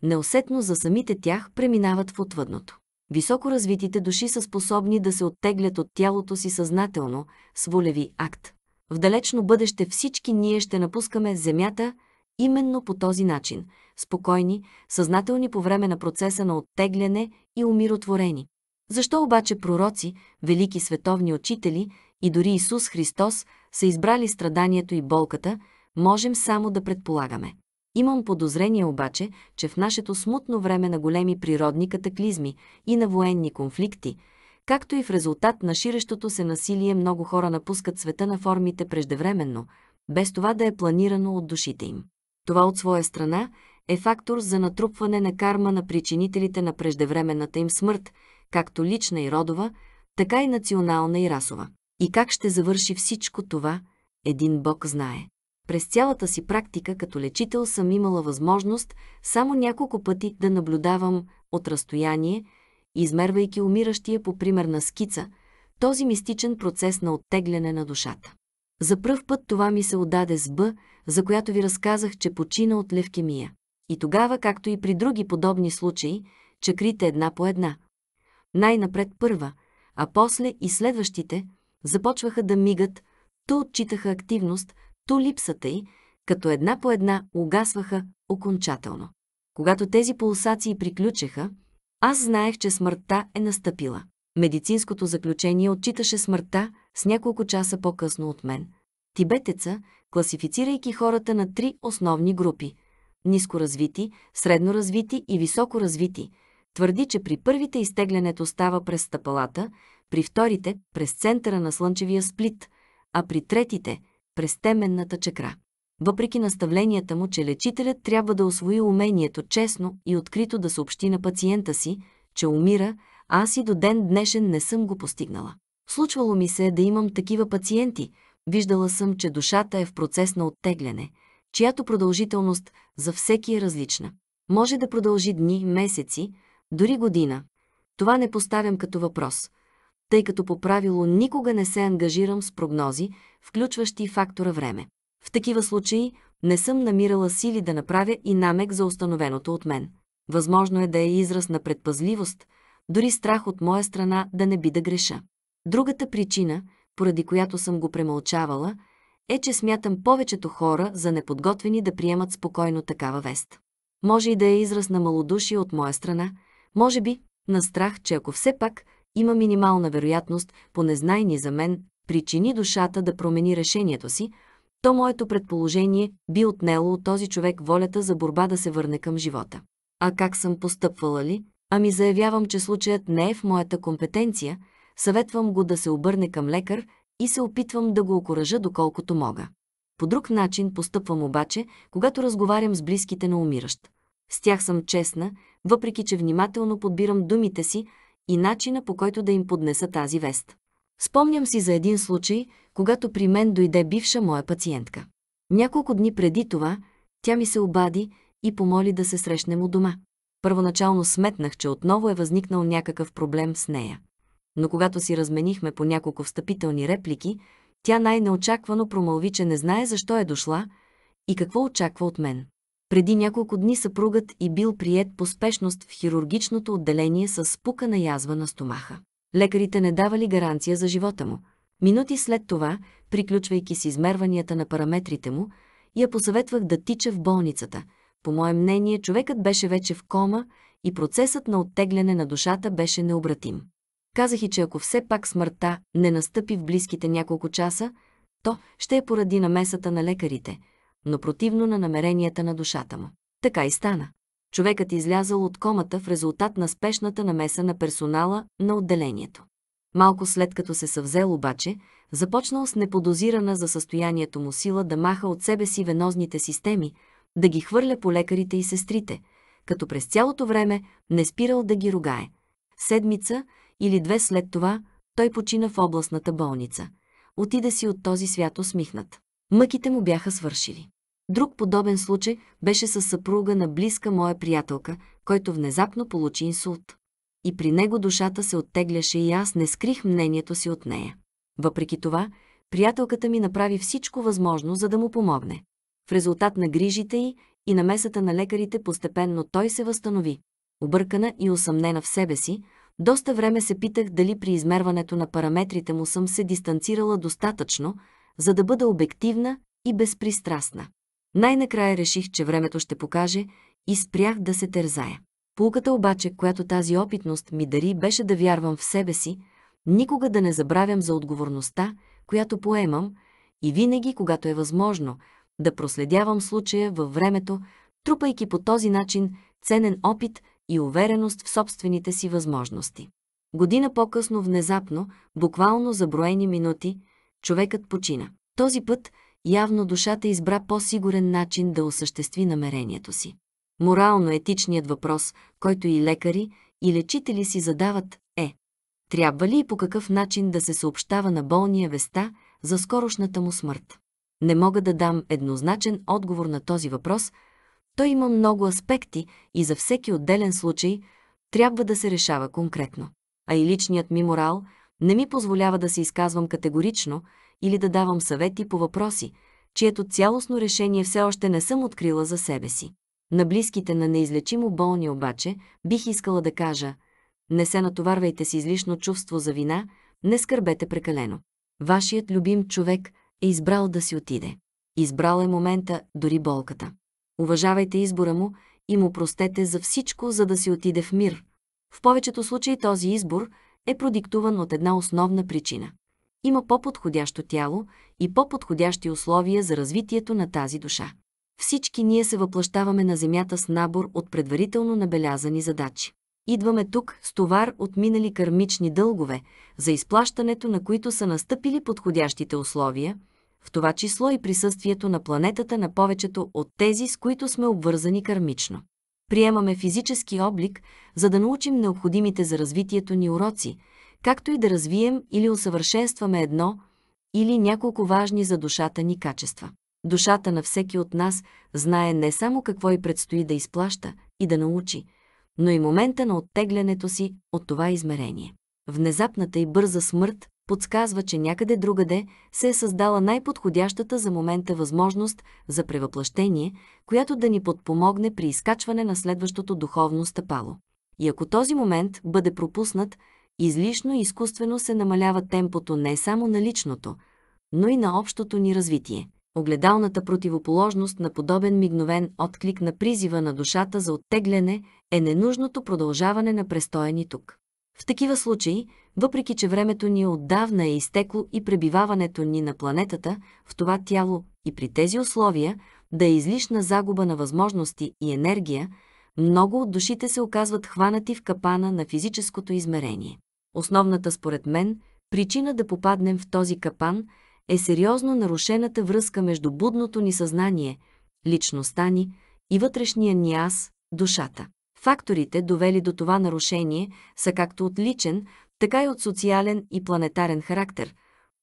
неусетно за самите тях преминават в отвъдното. Високо развитите души са способни да се оттеглят от тялото си съзнателно, с волеви акт. В далечно бъдеще всички ние ще напускаме Земята Именно по този начин – спокойни, съзнателни по време на процеса на оттегляне и умиротворени. Защо обаче пророци, велики световни учители и дори Исус Христос са избрали страданието и болката, можем само да предполагаме. Имам подозрение обаче, че в нашето смутно време на големи природни катаклизми и на военни конфликти, както и в резултат на ширещото се насилие много хора напускат света на формите преждевременно, без това да е планирано от душите им. Това от своя страна е фактор за натрупване на карма на причинителите на преждевременната им смърт, както лична и родова, така и национална и расова. И как ще завърши всичко това, един Бог знае. През цялата си практика като лечител съм имала възможност само няколко пъти да наблюдавам от разстояние, измервайки умиращия по примерна скица, този мистичен процес на оттегляне на душата. За пръв път това ми се отдаде с Б, за която ви разказах, че почина от левкемия. И тогава, както и при други подобни случаи, чакрите една по една. Най-напред първа, а после и следващите започваха да мигат, то отчитаха активност, то липсата й, като една по една угасваха окончателно. Когато тези пулсации приключеха, аз знаех, че смъртта е настъпила. Медицинското заключение отчиташе смъртта с няколко часа по-късно от мен тибетеца, класифицирайки хората на три основни групи – нискоразвити, средноразвити и високоразвити, твърди, че при първите изтеглянето става през стъпалата, при вторите – през центъра на слънчевия сплит, а при третите – през теменната чакра. Въпреки наставленията му, че лечителят трябва да освои умението честно и открито да съобщи на пациента си, че умира, аз и до ден днешен не съм го постигнала. Случвало ми се е да имам такива пациенти – Виждала съм, че душата е в процес на оттегляне, чиято продължителност за всеки е различна. Може да продължи дни, месеци, дори година. Това не поставям като въпрос, тъй като по правило никога не се ангажирам с прогнози, включващи фактора време. В такива случаи не съм намирала сили да направя и намек за установеното от мен. Възможно е да е израз на предпазливост, дори страх от моя страна да не би да греша. Другата причина – поради която съм го премълчавала, е, че смятам повечето хора за неподготвени да приемат спокойно такава вест. Може и да е израз на малодушие от моя страна, може би на страх, че ако все пак има минимална вероятност по незнайни за мен причини душата да промени решението си, то моето предположение би отнело от този човек волята за борба да се върне към живота. А как съм постъпвала ли? Ами заявявам, че случаят не е в моята компетенция – Съветвам го да се обърне към лекар и се опитвам да го окоръжа доколкото мога. По друг начин постъпвам обаче, когато разговарям с близките на умиращ. С тях съм честна, въпреки че внимателно подбирам думите си и начина по който да им поднеса тази вест. Спомням си за един случай, когато при мен дойде бивша моя пациентка. Няколко дни преди това тя ми се обади и помоли да се срещнем у дома. Първоначално сметнах, че отново е възникнал някакъв проблем с нея но когато си разменихме по няколко встъпителни реплики, тя най-неочаквано промълви, че не знае защо е дошла и какво очаква от мен. Преди няколко дни съпругът и бил прият по спешност в хирургичното отделение с спукана язва на стомаха. Лекарите не давали гаранция за живота му. Минути след това, приключвайки с измерванията на параметрите му, я посъветвах да тича в болницата. По мое мнение, човекът беше вече в кома и процесът на оттегляне на душата беше необратим. Казах и, че ако все пак смъртта не настъпи в близките няколко часа, то ще е поради намесата на лекарите, но противно на намеренията на душата му. Така и стана. Човекът излязал от комата в резултат на спешната намеса на персонала на отделението. Малко след като се съвзел обаче, започнал с неподозирана за състоянието му сила да маха от себе си венозните системи, да ги хвърля по лекарите и сестрите, като през цялото време не спирал да ги ругае. Седмица или две след това, той почина в областната болница. Отида си от този свят усмихнат. Мъките му бяха свършили. Друг подобен случай беше със съпруга на близка моя приятелка, който внезапно получи инсулт. И при него душата се оттегляше и аз не скрих мнението си от нея. Въпреки това, приятелката ми направи всичко възможно, за да му помогне. В резултат на грижите й и намесата на лекарите постепенно той се възстанови. Объркана и усъмнена в себе си, доста време се питах дали при измерването на параметрите му съм се дистанцирала достатъчно, за да бъда обективна и безпристрастна. Най-накрая реших, че времето ще покаже и спрях да се тързая. Пулката обаче, която тази опитност ми дари, беше да вярвам в себе си, никога да не забравям за отговорността, която поемам и винаги, когато е възможно, да проследявам случая във времето, трупайки по този начин ценен опит – и увереност в собствените си възможности. Година по-късно, внезапно, буквално за броени минути, човекът почина. Този път явно душата избра по-сигурен начин да осъществи намерението си. Морално-етичният въпрос, който и лекари, и лечители си задават е трябва ли и по какъв начин да се съобщава на болния веста за скорошната му смърт? Не мога да дам еднозначен отговор на този въпрос – той има много аспекти и за всеки отделен случай трябва да се решава конкретно. А и личният ми морал не ми позволява да се изказвам категорично или да давам съвети по въпроси, чието цялостно решение все още не съм открила за себе си. На близките на неизлечимо болни обаче бих искала да кажа «Не се натоварвайте с излишно чувство за вина, не скърбете прекалено. Вашият любим човек е избрал да си отиде. Избрал е момента, дори болката. Уважавайте избора му и му простете за всичко, за да си отиде в мир. В повечето случаи този избор е продиктуван от една основна причина. Има по-подходящо тяло и по-подходящи условия за развитието на тази душа. Всички ние се въплащаваме на Земята с набор от предварително набелязани задачи. Идваме тук с товар от минали кармични дългове, за изплащането на които са настъпили подходящите условия – в това число и присъствието на планетата на повечето от тези, с които сме обвързани кърмично. Приемаме физически облик, за да научим необходимите за развитието ни уроци, както и да развием или усъвършенстваме едно или няколко важни за душата ни качества. Душата на всеки от нас знае не само какво и предстои да изплаща и да научи, но и момента на оттеглянето си от това измерение. Внезапната и бърза смърт подсказва, че някъде другаде се е създала най-подходящата за момента възможност за превъплъщение, която да ни подпомогне при изкачване на следващото духовно стъпало. И ако този момент бъде пропуснат, излишно и изкуствено се намалява темпото не само на личното, но и на общото ни развитие. Огледалната противоположност на подобен мигновен отклик на призива на душата за оттегляне е ненужното продължаване на престоя ни тук. В такива случаи, въпреки че времето ни е отдавна е изтекло и пребиваването ни на планетата, в това тяло и при тези условия, да е излишна загуба на възможности и енергия, много от душите се оказват хванати в капана на физическото измерение. Основната, според мен, причина да попаднем в този капан е сериозно нарушената връзка между будното ни съзнание, личността ни и вътрешния ни аз, душата. Факторите, довели до това нарушение, са както от личен, така и от социален и планетарен характер,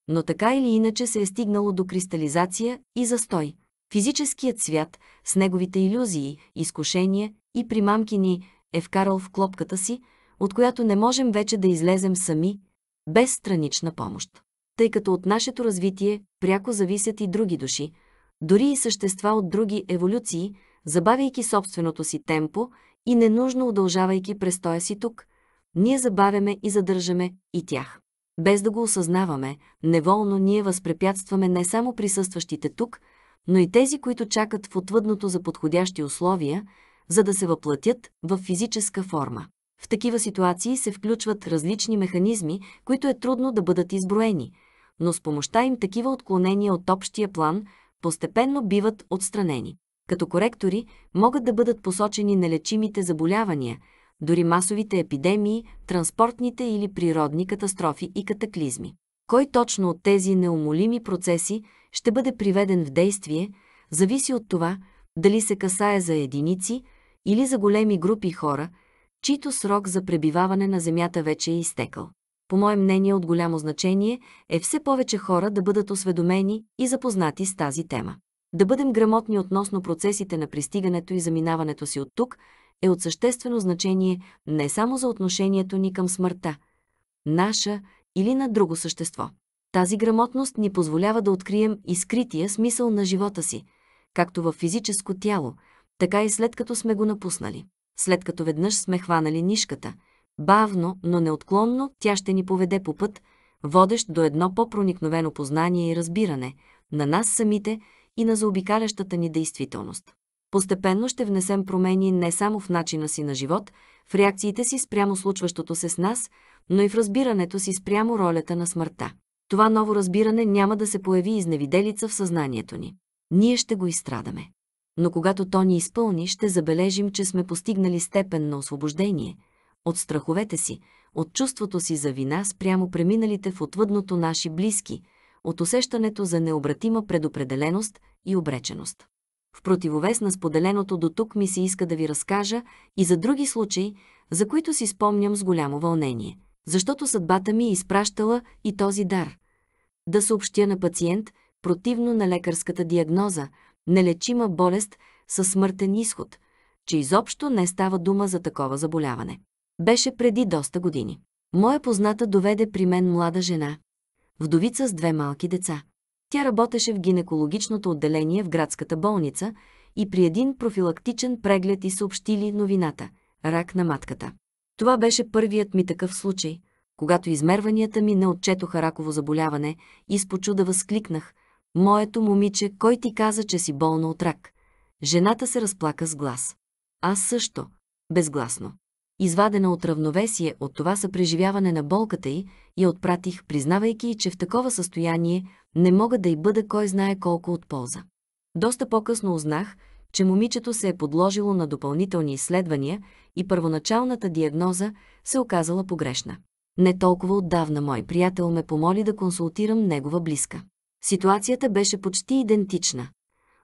но така или иначе се е стигнало до кристализация и застой. Физическият свят с неговите иллюзии, изкушения и примамки ни е вкарал в клопката си, от която не можем вече да излезем сами, без странична помощ. Тъй като от нашето развитие пряко зависят и други души, дори и същества от други еволюции, забавяйки собственото си темпо и ненужно удължавайки престоя си тук, ние забавяме и задържаме и тях. Без да го осъзнаваме, неволно ние възпрепятстваме не само присъстващите тук, но и тези, които чакат в отвъдното за подходящи условия, за да се въплатят в физическа форма. В такива ситуации се включват различни механизми, които е трудно да бъдат изброени, но с помощта им такива отклонения от общия план постепенно биват отстранени. Като коректори могат да бъдат посочени нелечимите заболявания, дори масовите епидемии, транспортните или природни катастрофи и катаклизми. Кой точно от тези неумолими процеси ще бъде приведен в действие, зависи от това дали се касае за единици или за големи групи хора, чийто срок за пребиваване на Земята вече е изтекал. По мое мнение от голямо значение е все повече хора да бъдат осведомени и запознати с тази тема. Да бъдем грамотни относно процесите на пристигането и заминаването си от тук е от съществено значение не само за отношението ни към смъртта, наша или на друго същество. Тази грамотност ни позволява да открием и скрития смисъл на живота си, както в физическо тяло, така и след като сме го напуснали. След като веднъж сме хванали нишката, бавно, но неотклонно тя ще ни поведе по път, водещ до едно по-проникновено познание и разбиране на нас самите и на заобикалящата ни действителност. Постепенно ще внесем промени не само в начина си на живот, в реакциите си спрямо случващото се с нас, но и в разбирането си спрямо ролята на смъртта. Това ново разбиране няма да се появи изневиделица в съзнанието ни. Ние ще го изстрадаме. Но когато то ни изпълни, ще забележим, че сме постигнали степен на освобождение от страховете си, от чувството си за вина спрямо преминалите в отвъдното наши близки – от усещането за необратима предопределеност и обреченост. В противовес на споделеното до тук ми се иска да ви разкажа и за други случаи, за които си спомням с голямо вълнение, защото съдбата ми е изпращала и този дар. Да съобщя на пациент, противно на лекарската диагноза, нелечима болест със смъртен изход, че изобщо не става дума за такова заболяване. Беше преди доста години. Моя позната доведе при мен млада жена, вдовица с две малки деца. Тя работеше в гинекологичното отделение в градската болница и при един профилактичен преглед и съобщили новината – рак на матката. Това беше първият ми такъв случай, когато измерванията ми не отчетоха раково заболяване и с почуда възкликнах – «Моето момиче, кой ти каза, че си болна от рак?» Жената се разплака с глас. Аз също. Безгласно извадена от равновесие от това съпреживяване на болката й, я отпратих, признавайки, че в такова състояние не мога да й бъда кой знае колко от полза. Доста по-късно узнах, че момичето се е подложило на допълнителни изследвания и първоначалната диагноза се оказала погрешна. Не толкова отдавна мой приятел ме помоли да консултирам негова близка. Ситуацията беше почти идентична.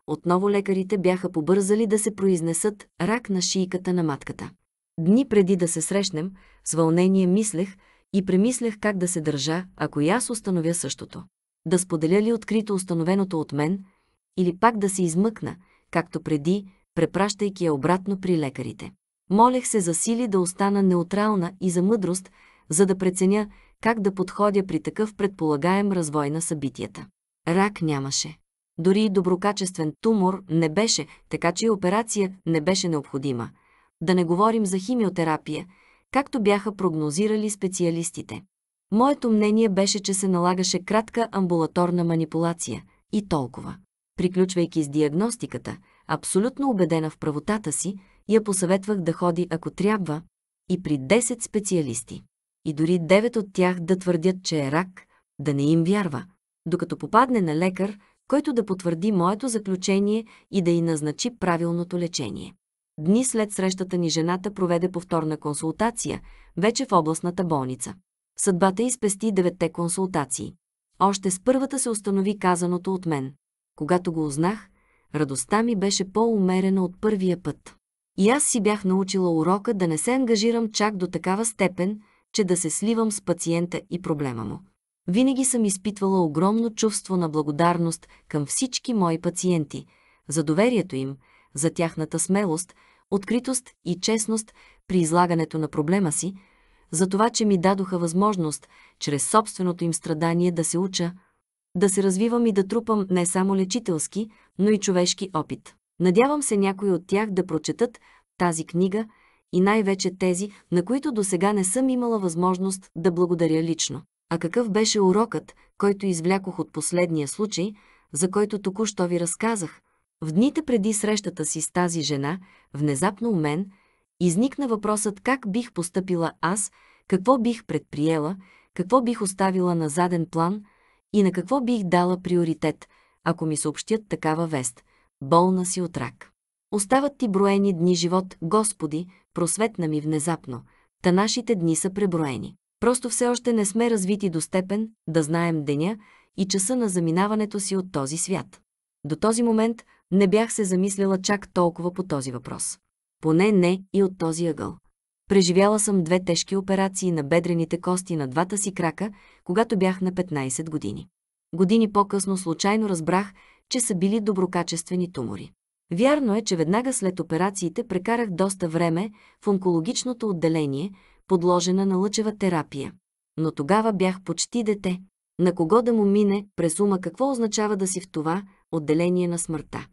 Отново лекарите бяха побързали да се произнесат рак на шийката на матката. Дни преди да се срещнем, с вълнение мислех и премислях как да се държа, ако и аз установя същото. Да споделя ли открито установеното от мен, или пак да се измъкна, както преди, препращайки я обратно при лекарите. Молех се за сили да остана неутрална и за мъдрост, за да преценя как да подходя при такъв предполагаем развой на събитията. Рак нямаше. Дори и доброкачествен тумор не беше, така че и операция не беше необходима – да не говорим за химиотерапия, както бяха прогнозирали специалистите. Моето мнение беше, че се налагаше кратка амбулаторна манипулация и толкова. Приключвайки с диагностиката, абсолютно убедена в правотата си, я посъветвах да ходи, ако трябва, и при 10 специалисти. И дори 9 от тях да твърдят, че е рак, да не им вярва. Докато попадне на лекар, който да потвърди моето заключение и да й назначи правилното лечение. Дни след срещата ни жената проведе повторна консултация, вече в областната болница. Съдбата изпести деветте консултации. Още с първата се установи казаното от мен. Когато го узнах, радостта ми беше по-умерена от първия път. И аз си бях научила урока да не се ангажирам чак до такава степен, че да се сливам с пациента и проблема му. Винаги съм изпитвала огромно чувство на благодарност към всички мои пациенти, за доверието им, за тяхната смелост – откритост и честност при излагането на проблема си, за това, че ми дадоха възможност чрез собственото им страдание да се уча, да се развивам и да трупам не само лечителски, но и човешки опит. Надявам се някои от тях да прочетат тази книга и най-вече тези, на които до сега не съм имала възможност да благодаря лично. А какъв беше урокът, който извлякох от последния случай, за който току-що ви разказах – в дните преди срещата си с тази жена, внезапно у мен, изникна въпросът как бих постъпила аз, какво бих предприела, какво бих оставила на заден план и на какво бих дала приоритет, ако ми съобщят такава вест. Болна си от рак. Остават ти броени дни живот, Господи, просветна ми внезапно. Та нашите дни са преброени. Просто все още не сме развити до степен да знаем деня и часа на заминаването си от този свят. До този момент не бях се замислила чак толкова по този въпрос. Поне не и от този ъгъл. Преживяла съм две тежки операции на бедрените кости на двата си крака, когато бях на 15 години. Години по-късно случайно разбрах, че са били доброкачествени тумори. Вярно е, че веднага след операциите прекарах доста време в онкологичното отделение, подложена на лъчева терапия. Но тогава бях почти дете. На кого да му мине през ума какво означава да си в това отделение на смъртта?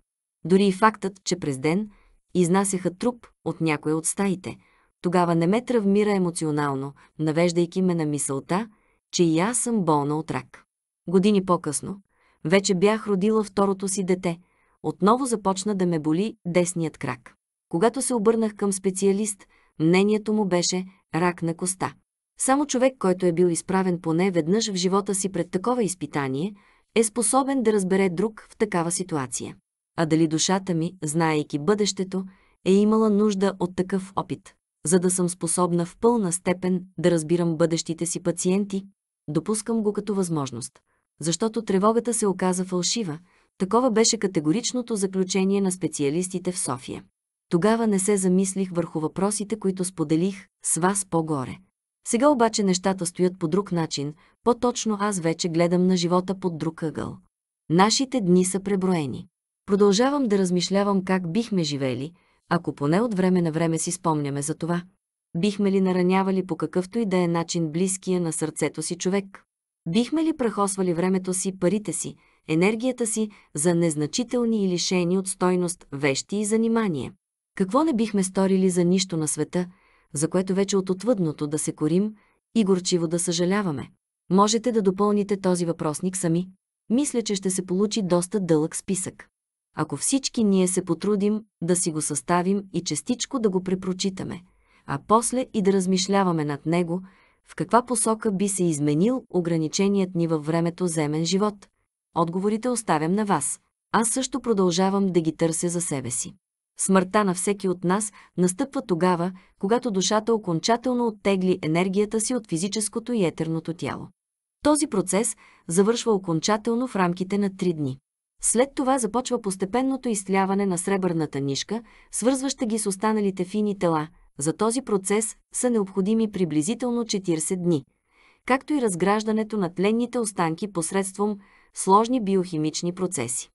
Дори и фактът, че през ден изнасяха труп от някоя от стаите, тогава не ме травмира емоционално, навеждайки ме на мисълта, че и аз съм болна от рак. Години по-късно, вече бях родила второто си дете, отново започна да ме боли десният крак. Когато се обърнах към специалист, мнението му беше рак на коста. Само човек, който е бил изправен поне веднъж в живота си пред такова изпитание, е способен да разбере друг в такава ситуация а дали душата ми, знаейки бъдещето, е имала нужда от такъв опит. За да съм способна в пълна степен да разбирам бъдещите си пациенти, допускам го като възможност. Защото тревогата се оказа фалшива, такова беше категоричното заключение на специалистите в София. Тогава не се замислих върху въпросите, които споделих с вас по-горе. Сега обаче нещата стоят по друг начин, по-точно аз вече гледам на живота под друг ъгъл. Нашите дни са преброени. Продължавам да размишлявам как бихме живели, ако поне от време на време си спомняме за това. Бихме ли наранявали по какъвто и да е начин близкия на сърцето си човек? Бихме ли прахосвали времето си, парите си, енергията си за незначителни и лишени от стойност вещи и занимание? Какво не бихме сторили за нищо на света, за което вече от отвъдното да се корим и горчиво да съжаляваме? Можете да допълните този въпросник сами. Мисля, че ще се получи доста дълъг списък ако всички ние се потрудим да си го съставим и частичко да го препрочитаме, а после и да размишляваме над него, в каква посока би се изменил ограниченият ни във времето земен живот. Отговорите оставям на вас. Аз също продължавам да ги търся за себе си. Смъртта на всеки от нас настъпва тогава, когато душата окончателно оттегли енергията си от физическото и етерното тяло. Този процес завършва окончателно в рамките на три дни. След това започва постепенното изтляване на сребърната нишка, свързваща ги с останалите фини тела. За този процес са необходими приблизително 40 дни, както и разграждането на тленните останки посредством сложни биохимични процеси.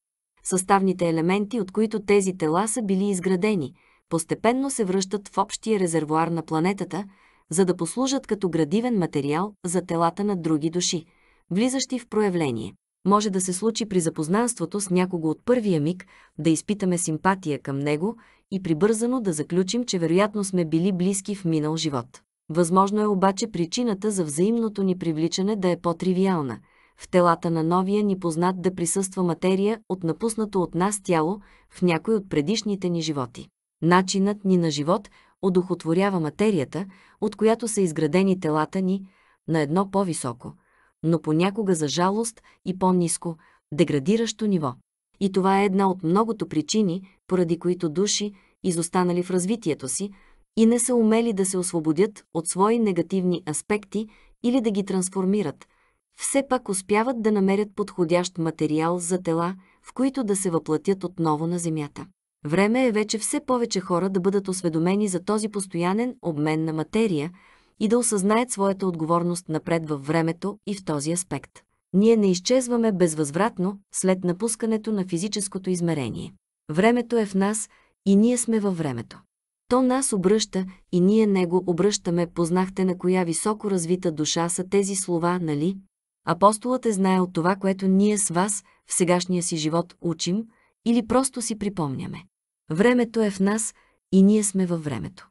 Съставните елементи, от които тези тела са били изградени, постепенно се връщат в общия резервуар на планетата, за да послужат като градивен материал за телата на други души, влизащи в проявление. Може да се случи при запознанството с някого от първия миг, да изпитаме симпатия към него и прибързано да заключим, че вероятно сме били близки в минал живот. Възможно е обаче причината за взаимното ни привличане да е по-тривиална. В телата на новия ни познат да присъства материя от напуснато от нас тяло в някой от предишните ни животи. Начинът ни на живот одухотворява материята, от която са изградени телата ни, на едно по-високо, но понякога за жалост и по-низко, деградиращо ниво. И това е една от многото причини, поради които души, изостанали в развитието си, и не са умели да се освободят от свои негативни аспекти или да ги трансформират, все пак успяват да намерят подходящ материал за тела, в които да се въплатят отново на Земята. Време е вече все повече хора да бъдат осведомени за този постоянен обмен на материя, и да осъзнаят своята отговорност напред във времето и в този аспект. Ние не изчезваме безвъзвратно след напускането на физическото измерение. Времето е в нас и ние сме във времето. То нас обръща и ние него обръщаме. Познахте на коя високо развита душа са тези слова, нали? Апостолът е знаел това, което ние с вас в сегашния си живот учим или просто си припомняме. Времето е в нас и ние сме във времето.